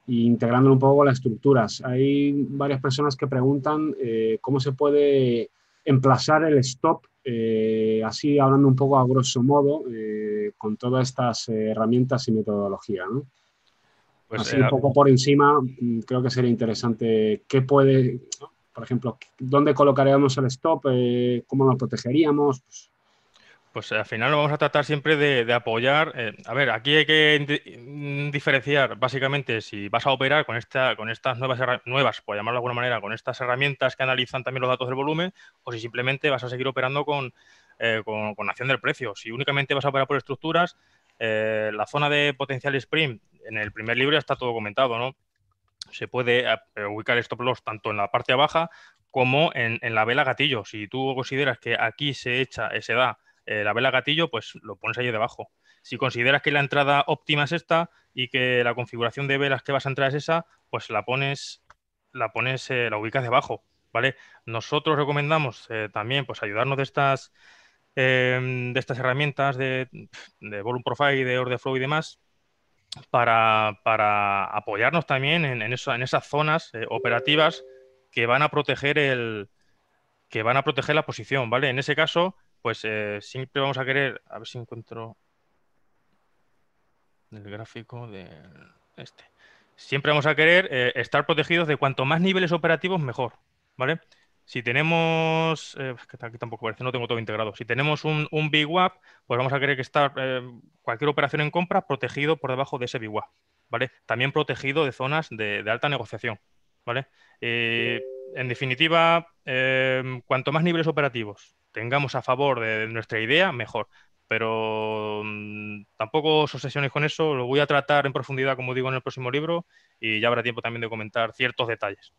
e integrando un poco las estructuras. Hay varias personas que preguntan eh, cómo se puede emplazar el stop eh, así hablando un poco a grosso modo, eh, con todas estas herramientas y metodología. Pues, así eh, un poco por encima, mm, creo que sería interesante qué puede, por ejemplo, dónde colocaríamos el stop, cómo nos protegeríamos, pues, pues al final vamos a tratar siempre de, apoyar. Eh, a ver, aquí hay que mm, diferenciar básicamente si vas a operar con, esta, con estas nuevas, nuevas, por llamarlo de alguna manera, con estas herramientas que analizan también los datos del volumen, o si simplemente vas a seguir operando con, eh, con, acción del precio. Si únicamente vas a operar por estructuras, eh, la zona de potencial sprint en el primer libro ya está todo comentado, ¿no? Se puede ubicar stop loss tanto en la parte baja como en, en la vela gatillo. Si tú consideras que aquí se echa, se da eh, la vela gatillo, pues lo pones ahí debajo. Si consideras que la entrada óptima es esta y que la configuración de velas que vas a entrar es esa, pues la pones, la pones, eh, la ubicas debajo, ¿vale? Nosotros recomendamos eh, también, pues ayudarnos de estas, em, de estas herramientas de, de Volume Profile, de Order Flow y demás, para, para, apoyarnos también en, eso, en esas zonas operativas que van a proteger el que van a proteger la posición, ¿vale? En ese caso, pues eh, siempre vamos a querer, a ver si encuentro el gráfico de este. Siempre vamos a querer eh, estar protegidos de cuanto más niveles operativos, mejor, ¿vale? Si tenemos, eh, que aquí tampoco parece, no tengo todo integrado. Si tenemos un, un VWAP, pues vamos a querer que estar cualquier operación en compra protegido por debajo de ese VWAP, ¿vale? También protegido de zonas de, de alta negociación, ¿vale? en definitiva, cuanto más niveles operativos, tengamos a favor de nuestra idea, mejor. Pero mm, tampoco os obsesionéis con eso, lo voy a tratar en profundidad, como digo, en el próximo libro y ya habrá tiempo también de comentar ciertos detalles.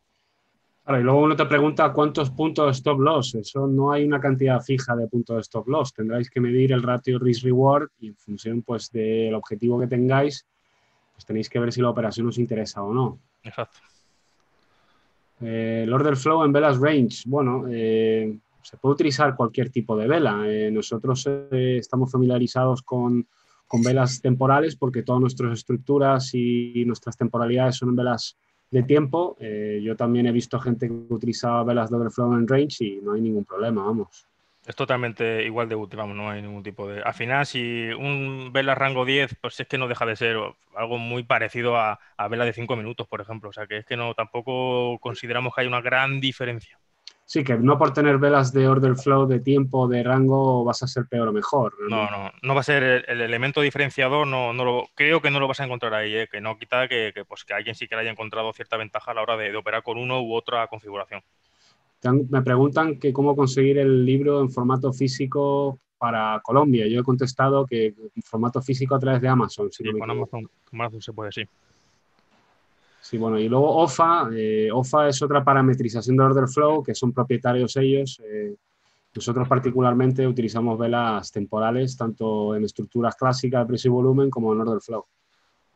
ahora y luego uno te pregunta cuántos puntos de stop loss. Eso no hay una cantidad fija de puntos de stop loss. Tendráis que medir el ratio risk-reward y en función pues, del objetivo que tengáis, pues tenéis que ver si la operación os interesa o no. Exacto. Eh, el order flow en velas range. Bueno, eh, se puede utilizar cualquier tipo de vela. Eh, nosotros eh, estamos familiarizados con, velas temporales porque todas nuestras estructuras y, nuestras temporalidades son velas de tiempo. Eh, yo también he visto gente que utilizaba velas de overflow and range y no hay ningún problema, vamos. Es totalmente igual de útil, vamos, no hay ningún tipo de... Al final, si un vela rango 10, pues es que no deja de ser algo muy parecido a, a vela de 5 minutos, por ejemplo. O sea, que es que no, tampoco consideramos que hay una gran diferencia. Sí, que no por tener velas de order flow, de tiempo, de rango, vas a ser peor o mejor. No, no, no, va a ser el, elemento diferenciador, no, no lo, creo que no lo vas a encontrar ahí, ¿eh? que no quita pues, que, alguien sí que le haya encontrado cierta ventaja a la hora de, operar con uno u otra configuración. Me preguntan que cómo conseguir el libro en formato físico para Colombia. Yo he contestado que en formato físico a través de Amazon. Si sí, con Amazon, Amazon se puede, sí bueno, y luego OFA, eh, OFA es otra parametrización de order flow que son propietarios ellos. Eh, nosotros particularmente utilizamos velas temporales tanto en estructuras clásicas de precio y volumen como en order flow.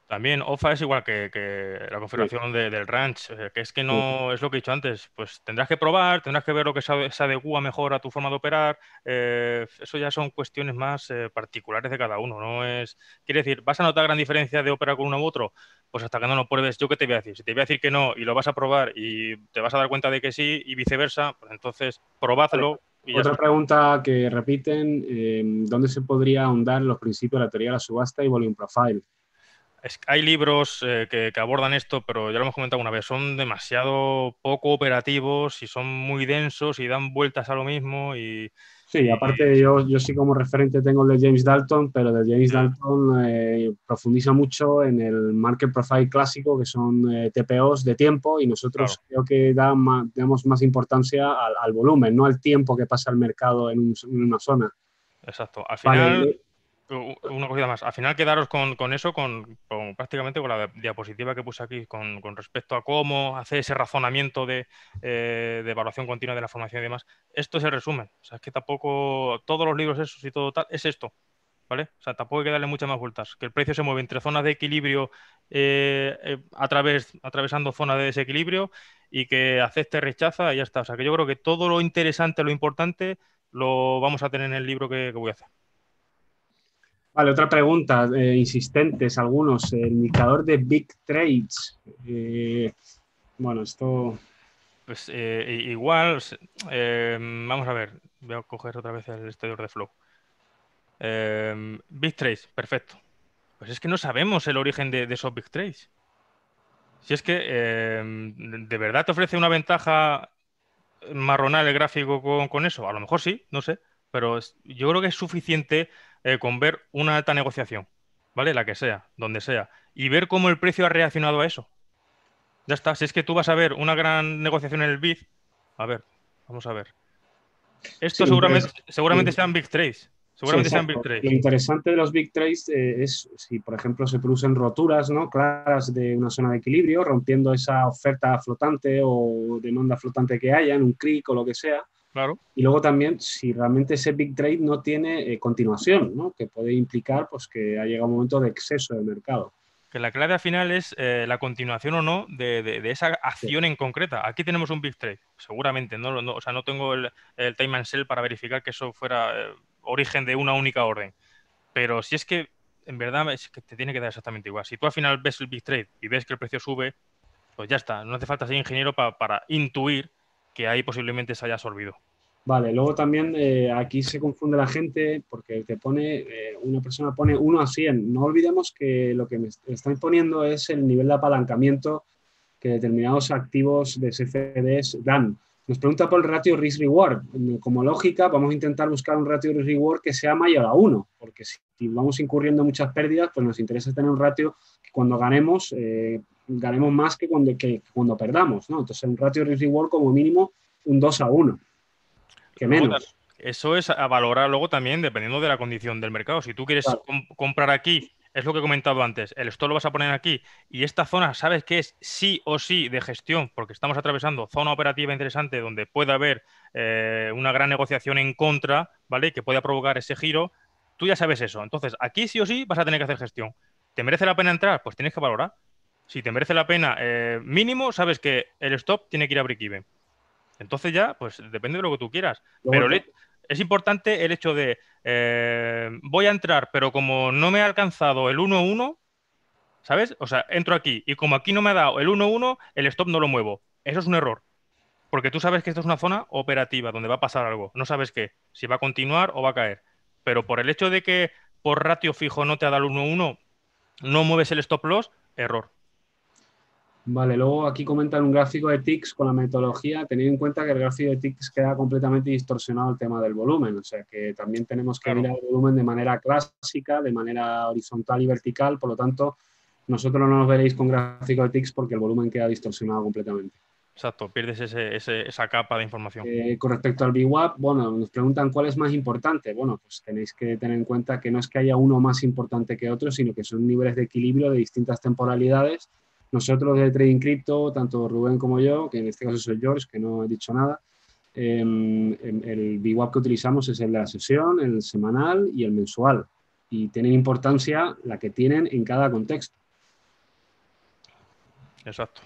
También OFA es igual que, la configuración del ranch, que es que no es lo que he dicho antes, pues tendrás que probar, tendrás que ver lo que se adecua mejor a tu forma de operar, eh, eso ya son cuestiones más eh, particulares de cada uno, no es, quiere decir, ¿vas a notar gran diferencia de operar con uno u otro? Pues hasta que no lo pruebes, ¿yo qué te voy a decir? Si te voy a decir que no y lo vas a probar y te vas a dar cuenta de que sí y viceversa, pues entonces probadlo. Otra pregunta que repiten, em, ¿dónde se podría ahondar los principios de la teoría de la subasta y volume profile? hay libros eh, que, abordan esto, pero ya lo hemos comentado una vez, son demasiado poco operativos y son muy densos y dan vueltas a lo mismo. Y, sí, aparte yo, yo sí como referente tengo el de James Dalton, pero el de James Dalton eh, profundiza mucho en el market profile clásico, que son eh, TPOs de tiempo, y nosotros creo que da más, damos más importancia al, volumen, no al tiempo que pasa el mercado en, una zona. Exacto. Al final... Una cosita más. Al final quedaros con, eso, con, prácticamente con la diapositiva que puse aquí con, respecto a cómo hacer ese razonamiento eh, de, evaluación continua de la formación y demás. Esto es el resumen. O sea, es que tampoco todos los libros esos y todo tal es esto. ¿Vale? O sea, tampoco hay que darle muchas más vueltas. Que el precio se mueve entre zonas de equilibrio eh, eh, a través, atravesando zonas de desequilibrio y que acepte, rechaza y ya está. O sea, que yo creo que todo lo interesante, lo importante, lo vamos a tener en el libro que voy a hacer. Vale, otra pregunta, eh, insistentes algunos. El indicador de Big Trades. Eh, bueno, esto. Pues eh, igual, vamos a ver, voy a coger otra vez el exterior de Flow. big Trades, perfecto. Pues es que no sabemos el origen de, esos Big Trades. Si es que de verdad te ofrece una ventaja marronar el gráfico con eso, a lo mejor sí, no sé, pero yo creo que es suficiente eh, con ver una alta negociación, ¿vale? La que sea, donde sea, y ver cómo el precio ha reaccionado a eso. Ya está, si es que tú vas a ver una gran negociación en el BID, a ver, vamos a ver. Esto seguramente, seguramente sean big trades. Seguramente sean big trades. Lo interesante de los big trades eh, es si, por ejemplo, se producen roturas ¿no? claras de una zona de equilibrio, rompiendo esa oferta flotante o demanda flotante que haya en un cric o lo que sea, y luego también si realmente ese big trade no tiene eh, continuación, ¿no? que puede implicar pues, que ha llegado un momento de exceso del mercado. Que la clave al final es eh, la continuación o no de, de, esa acción en concreta. Aquí tenemos un big trade, seguramente. No, no o sea, no tengo el, el, time and sell para verificar que eso fuera eh, origen de una única orden. Pero si es que, en verdad, es que te tiene que dar exactamente igual. Si tú al final ves el big trade y ves que el precio sube, pues ya está. No hace falta ser ingeniero para intuir que ahí posiblemente se haya absorbido. Vale, luego también eh, aquí se confunde la gente porque te pone, eh, una persona pone 1 a 100. No olvidemos que lo que me está imponiendo es el nivel de apalancamiento que determinados activos de CFDs dan. Nos pregunta por el ratio risk-reward. Como lógica, vamos a intentar buscar un ratio risk-reward que sea mayor a 1, porque si vamos incurriendo muchas pérdidas, pues nos interesa tener un ratio que cuando ganemos eh, ganemos más que cuando, cuando perdamos, ¿no? Entonces, un ratio risk-reward como mínimo un 2 a 1, que menos. Eso es a valorar luego también dependiendo de la condición del mercado. Si tú quieres comprar aquí, es lo que he comentado antes, el stop lo vas a poner aquí y esta zona sabes que es sí o sí de gestión, porque estamos atravesando zona operativa interesante donde puede haber eh, una gran negociación en contra, ¿vale? Que pueda provocar ese giro. Tú ya sabes eso. Entonces, aquí sí o sí vas a tener que hacer gestión. ¿Te merece la pena entrar? Pues tienes que valorar si te merece la pena, eh, mínimo sabes que el stop tiene que ir a break-even. Entonces ya, pues depende de lo que tú quieras. Pero es importante el hecho de, eh, voy a entrar, pero como no me ha alcanzado el 1-1, ¿sabes? O sea, entro aquí y como aquí no me ha dado el 1-1, el stop no lo muevo. Eso es un error. Porque tú sabes que esto es una zona operativa donde va a pasar algo. No sabes qué, si va a continuar o va a caer. Pero por el hecho de que por ratio fijo no te ha dado el 1-1, no mueves el stop loss, error. Vale, luego aquí comentan un gráfico de tics con la metodología, teniendo en cuenta que el gráfico de tics queda completamente distorsionado el tema del volumen, o sea que también tenemos que mirar el volumen de manera clásica, de manera horizontal y vertical, por lo tanto, nosotros no nos veréis con gráfico de tics porque el volumen queda distorsionado completamente. Exacto, pierdes ese, esa capa de información. Eh, con respecto al BWAP, bueno, nos preguntan cuál es más importante. Bueno, pues tenéis que tener en cuenta que no es que haya uno más importante que otro, sino que son niveles de equilibrio de distintas temporalidades nosotros de Trading Crypto, tanto Rubén como yo, que en este caso soy George, que no he dicho nada, em, em, el VWAP que utilizamos es el de la sesión, el semanal y el mensual. Y tienen importancia la que tienen en cada contexto. Exacto.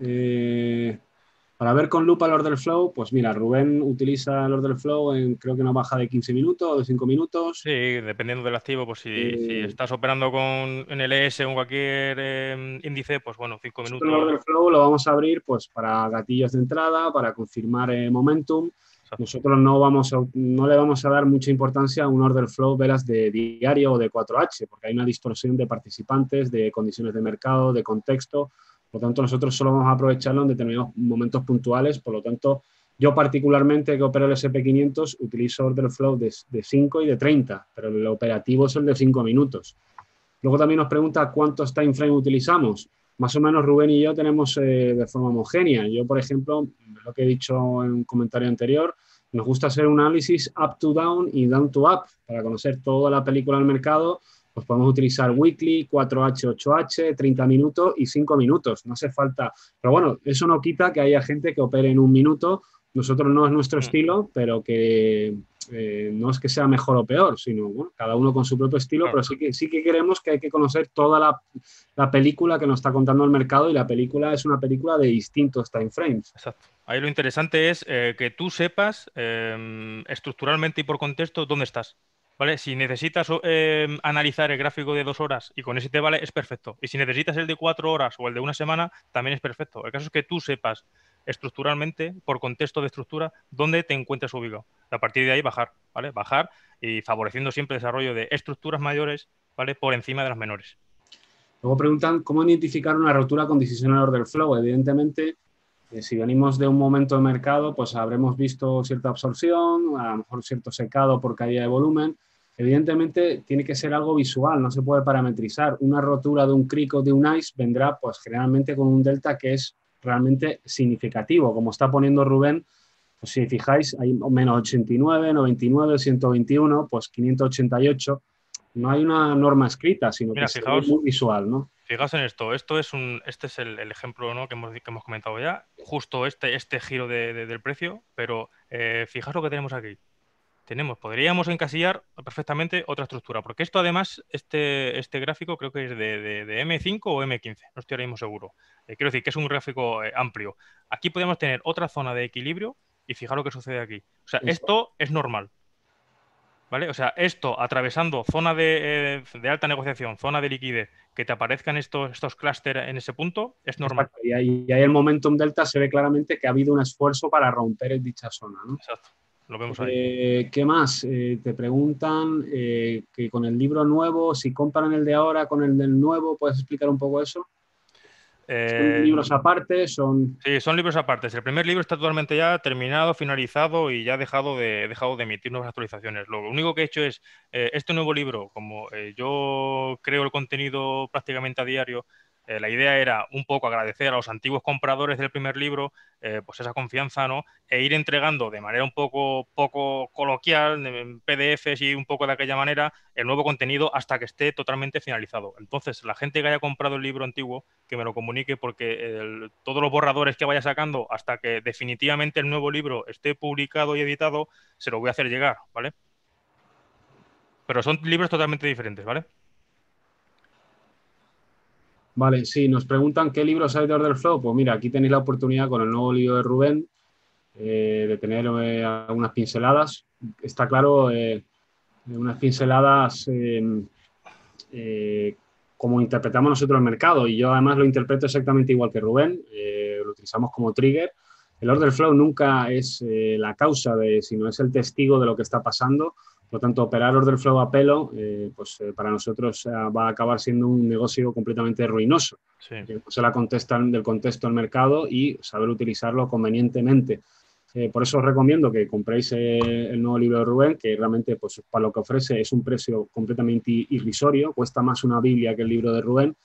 Eh, para ver con lupa el order flow, pues mira, Rubén utiliza el order flow en creo que una baja de 15 minutos o de 5 minutos. Sí, dependiendo del activo, pues si, eh, estás operando con NLS e o cualquier em, índice, pues bueno, 5 minutos. El order flow lo vamos a abrir pues para gatillos de entrada, para confirmar eh, momentum. Nosotros no, vamos no le vamos a dar mucha importancia a un order flow velas de diario o de 4H, porque hay una distorsión de participantes, de condiciones de mercado, de contexto por lo tanto, nosotros solo vamos a aprovecharlo en determinados momentos puntuales. Por lo tanto, yo particularmente que opero el SP500 utilizo order flow de, 5 y de 30, pero el operativo es el de 5 minutos. Luego también nos pregunta cuántos time frame utilizamos. Más o menos Rubén y yo tenemos eh, de forma homogénea. Yo, por ejemplo, lo que he dicho en un comentario anterior, nos gusta hacer un análisis up to down y down to up para conocer toda la película del mercado pues podemos utilizar weekly, 4H, 8H, 30 minutos y 5 minutos. No hace falta. Pero bueno, eso no quita que haya gente que opere en un minuto. Nosotros no es nuestro mm. estilo, pero que eh, no es que sea mejor o peor, sino cada uno con su propio estilo, pero sí que, sí que queremos que hay que conocer toda la, película que nos está contando el mercado y la película es una película de distintos time frames. Exacto. Ahí lo interesante es eh, que tú sepas em, estructuralmente y por contexto dónde estás. Si necesitas em, analizar el gráfico de dos horas y con ese te vale, es perfecto. Y si necesitas el de cuatro horas o el de una semana, también es perfecto. El caso es que tú sepas estructuralmente, por contexto de estructura, dónde te encuentras ubicado. a partir de ahí bajar, ¿vale? Bajar y favoreciendo siempre el desarrollo de estructuras mayores, ¿vale? Por encima de las menores. Luego preguntan cómo identificar una ruptura con del order flow. Evidentemente, eh, si venimos de un momento de mercado, pues habremos visto cierta absorción, a lo mejor cierto secado por caída de volumen, Evidentemente tiene que ser algo visual, no se puede parametrizar. Una rotura de un crico de un ice vendrá pues generalmente con un delta que es realmente significativo, como está poniendo Rubén, pues si fijáis, hay menos 89, 99, 121, pues 588. No hay una norma escrita, sino que es muy visual, ¿no? Fijaos en esto. Esto es un, este es el, ejemplo que, hemos, que, hemos, comentado ya, justo este, este giro de, del precio, pero eh, fijaos lo que tenemos aquí podríamos encasillar perfectamente otra estructura, porque esto además, este, este gráfico creo que es de, M5 o M15, no estoy ahora mismo seguro. Eh, quiero decir que es un gráfico eh, amplio. Aquí podemos tener otra zona de equilibrio y fijar lo que sucede aquí. O sea, esto es normal. ¿Vale? O sea, esto atravesando zona eh, de, alta negociación, zona de liquidez, que te aparezcan estos, estos clústeres en ese punto, es normal. Y ahí, y el momentum delta se ve claramente que ha habido un esfuerzo para romper dicha zona. ¿no? Exacto vemos eh, ¿Qué más? Eh, te preguntan eh, que con el libro nuevo, si comparan el de ahora con el del nuevo, ¿puedes explicar un poco eso? ¿Son libros aparte? Son... Sí, son libros apartes. El primer libro está totalmente ya terminado, finalizado y ya dejado dejado de emitir nuevas actualizaciones. Lo único que he hecho es, este nuevo libro, como yo creo el contenido prácticamente a diario, eh, la idea era un poco agradecer a los antiguos compradores del primer libro eh, pues esa confianza ¿no? e ir entregando de manera un poco, poco coloquial, en PDFs y un poco de aquella manera, el nuevo contenido hasta que esté totalmente finalizado. Entonces, la gente que haya comprado el libro antiguo, que me lo comunique porque todos los borradores que vaya sacando hasta que definitivamente el nuevo libro esté publicado y editado, se lo voy a hacer llegar, ¿vale? Pero son libros totalmente diferentes, ¿vale? Vale, sí, nos preguntan qué libros hay de Order Flow. Pues mira, aquí tenéis la oportunidad con el nuevo libro de Rubén eh, de tener eh, algunas pinceladas. Está claro, eh, unas pinceladas em, eh, como interpretamos nosotros el mercado. Y yo además lo interpreto exactamente igual que Rubén. lo utilizamos como trigger. El Order Flow nunca es la causa, de, sino es el testigo de lo que está pasando por lo tanto, operaros del flow a pelo, eh, pues eh, para nosotros eh, va a acabar siendo un negocio completamente ruinoso. Se la contestan del contexto del mercado y saber utilizarlo convenientemente. por eso os recomiendo que compréis el nuevo libro de Rubén, que realmente pues, para lo que ofrece es un precio completamente irrisorio, cuesta más una Biblia que el libro de Rubén.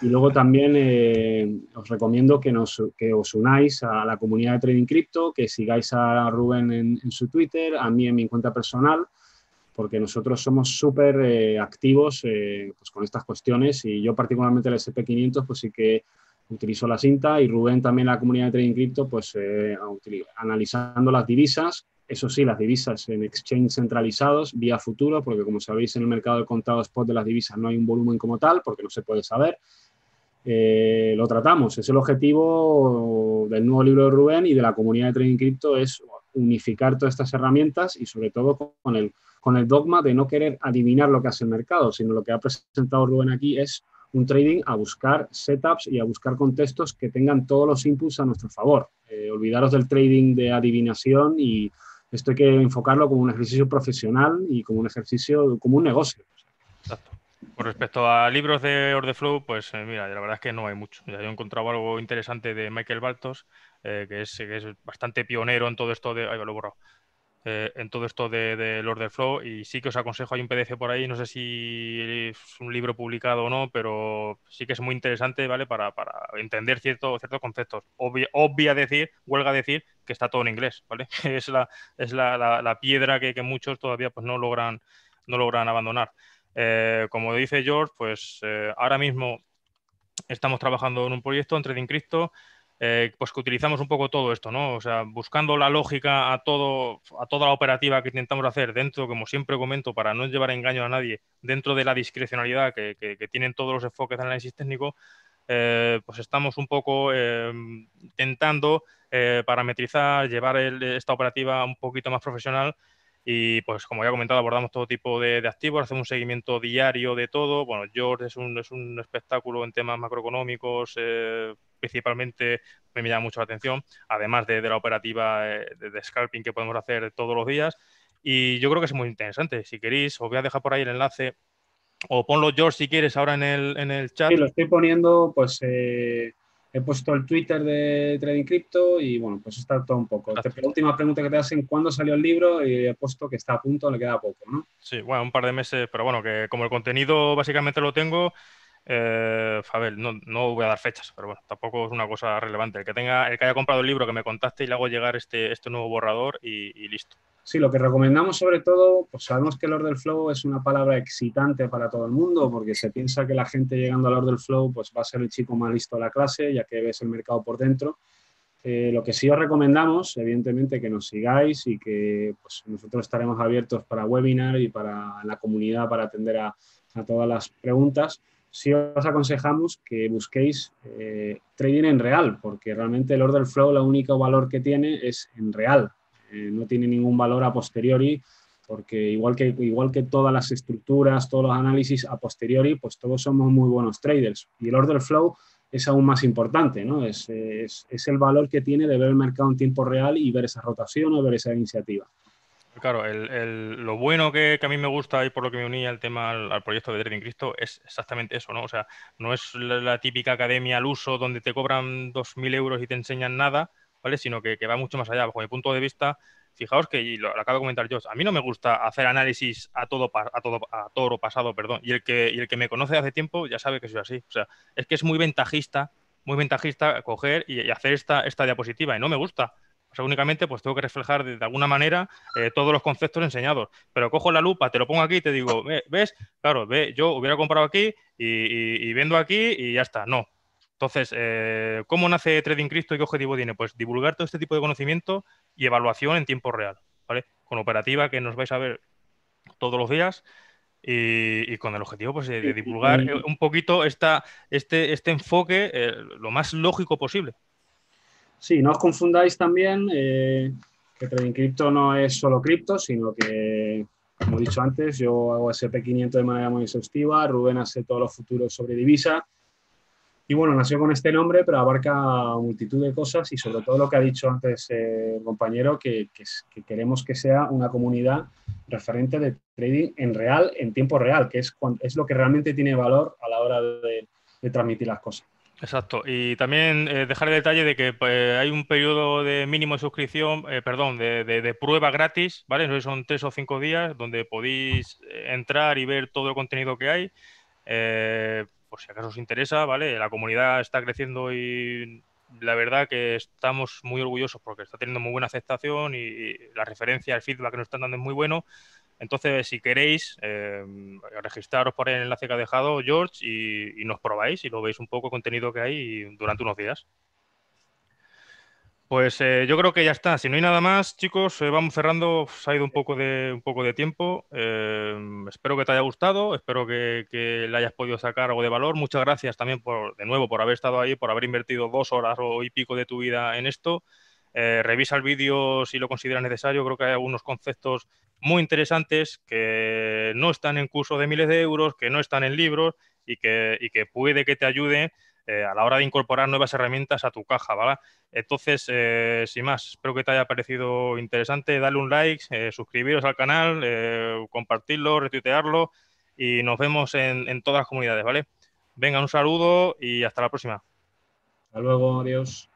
Y luego también os recomiendo que, nos, que os unáis a la comunidad de Trading Crypto, que sigáis a Rubén en su Twitter, a mí en mi cuenta personal porque nosotros somos súper eh, activos eh, pues, con estas cuestiones y yo particularmente el SP500 pues sí que utilizo la cinta y Rubén también la comunidad de Trading Crypto pues eh, analizando las divisas, eso sí, las divisas en exchange centralizados vía futuro, porque como sabéis en el mercado del contado spot de las divisas no hay un volumen como tal porque no se puede saber. lo tratamos, es el objetivo del nuevo libro de Rubén y de la comunidad de Trading Crypto es unificar todas estas herramientas y sobre todo con el, con el dogma de no querer adivinar lo que hace el mercado, sino lo que ha presentado Rubén aquí es un trading a buscar setups y a buscar contextos que tengan todos los inputs a nuestro favor. Eh, olvidaros del trading de adivinación y esto hay que enfocarlo como un ejercicio profesional y como un ejercicio, como un negocio. Exacto. Con respecto a libros de Order Flow, pues eh, mira, la verdad es que no hay mucho. Ya yo he encontrado algo interesante de Michael Baltos, eh, que, es, bastante pionero en todo esto de... Ahí lo eh, en todo esto de de, Lord the flow y sí que os aconsejo, hay un PDF por ahí, no sé si es un libro publicado o no, pero sí que es muy interesante, ¿vale? Para, entender cierto, ciertos conceptos. Obvia, decir, huelga decir que está todo en inglés, ¿vale? es la, es la, piedra que, que, muchos todavía pues, no, logran, no logran abandonar. Eh, como dice George, pues ahora mismo estamos trabajando en un proyecto entre Trading Crypto eh, pues que utilizamos un poco todo esto, ¿no? O sea, buscando la lógica a, todo, a toda la operativa que intentamos hacer dentro, como siempre comento, para no llevar engaño a nadie, dentro de la discrecionalidad que, tienen todos los enfoques de análisis técnico, eh, pues estamos un poco eh, intentando eh, parametrizar, llevar esta operativa un poquito más profesional y pues como ya he comentado, abordamos todo tipo de, activos, hacemos un seguimiento diario de todo. Bueno, George es un, es un espectáculo en temas macroeconómicos, eh, principalmente me llama mucho la atención, además de, de la operativa eh, de, scalping que podemos hacer todos los días. Y yo creo que es muy interesante. Si queréis, os voy a dejar por ahí el enlace o ponlo George si quieres ahora en el, en el chat. Sí, lo estoy poniendo, pues eh, he puesto el Twitter de Trading Crypto y bueno, pues está todo un poco. la última pregunta que te hacen, ¿cuándo salió el libro? Y he puesto que está a punto, le queda poco, ¿no? Sí, bueno, un par de meses, pero bueno, que como el contenido básicamente lo tengo, Fabel, eh, no, voy a dar fechas, pero bueno, tampoco es una cosa relevante. El que tenga, el que haya comprado el libro, que me contacte y le hago llegar este, este nuevo borrador y, listo. Sí, lo que recomendamos sobre todo, pues sabemos que el order flow es una palabra excitante para todo el mundo, porque se piensa que la gente llegando al order flow pues va a ser el chico más listo de la clase, ya que ves el mercado por dentro. Eh, lo que sí os recomendamos, evidentemente, que nos sigáis y que pues, nosotros estaremos abiertos para webinar y para la comunidad para atender a todas las preguntas sí os aconsejamos que busquéis eh, trading en real, porque realmente el order flow, la único valor que tiene es en real, eh, no tiene ningún valor a posteriori, porque igual que, igual que todas las estructuras, todos los análisis a posteriori, pues todos somos muy buenos traders. Y el order flow es aún más importante, ¿no? Es, es, el valor que tiene de ver el mercado en tiempo real y ver esa rotación o ver esa iniciativa. Claro, lo bueno que, a mí me gusta y por lo que me unía el tema al, proyecto de Dreading Cristo es exactamente eso, ¿no? O sea, no es la, típica academia al uso donde te cobran 2.000 euros y te enseñan nada, ¿vale? Sino que, va mucho más allá. Bajo mi punto de vista, fijaos que, y lo, acabo de comentar yo, a mí no me gusta hacer análisis a todo, a todo a pasado, perdón, y el, que, y el que me conoce hace tiempo ya sabe que soy así. O sea, es que es muy ventajista, muy ventajista coger y, y hacer esta, esta diapositiva y no me gusta. O sea, únicamente pues tengo que reflejar de, alguna manera eh, todos los conceptos enseñados. Pero cojo la lupa, te lo pongo aquí y te digo, ¿ves? Claro, ve, yo hubiera comprado aquí y, vendo aquí y ya está. No. Entonces, eh, ¿cómo nace Trading Cristo y qué objetivo tiene? Pues divulgar todo este tipo de conocimiento y evaluación en tiempo real, ¿vale? Con operativa que nos vais a ver todos los días y, con el objetivo pues, de, divulgar un poquito esta, este, este enfoque eh, lo más lógico posible. Sí, no os confundáis también eh, que Trading Crypto no es solo cripto, sino que, como he dicho antes, yo hago SP500 de manera muy exhaustiva, Rubén hace todos los futuros sobre divisa. Y bueno, nació con este nombre, pero abarca multitud de cosas y sobre todo lo que ha dicho antes eh, el compañero, que, queremos que sea una comunidad referente de trading en real, en tiempo real, que es, es lo que realmente tiene valor a la hora de transmitir las cosas. Exacto. Y también eh, dejar el detalle de que pues, hay un periodo de mínimo de suscripción, eh, perdón, de, prueba gratis, ¿vale? son tres o cinco días donde podéis eh, entrar y ver todo el contenido que hay. por si acaso os interesa, ¿vale? La comunidad está creciendo y la verdad que estamos muy orgullosos porque está teniendo muy buena aceptación y, y la referencia, el feedback que nos están dando es muy bueno. Entonces, si queréis, em, registraros por el enlace que ha dejado George y, nos probáis y lo veis un poco el contenido que hay durante unos días. Pues eh, yo creo que ya está. Si no hay nada más, chicos, eh, vamos cerrando. Se ha ido un poco de, un poco de tiempo. Em, espero que te haya gustado. Espero que, le hayas podido sacar algo de valor. Muchas gracias también por, de nuevo por haber estado ahí, por haber invertido dos horas o y pico de tu vida en esto. Eh, revisa el vídeo si lo consideras necesario. Creo que hay algunos conceptos muy interesantes que no están en curso de miles de euros, que no están en libros y que, y que puede que te ayude eh, a la hora de incorporar nuevas herramientas a tu caja, ¿vale? Entonces, eh, sin más, espero que te haya parecido interesante. Dale un like, eh, suscribiros al canal, compartirlo, retuitearlo y nos vemos en, en todas las comunidades, ¿vale? Venga, un saludo y hasta la próxima. Hasta luego, adiós.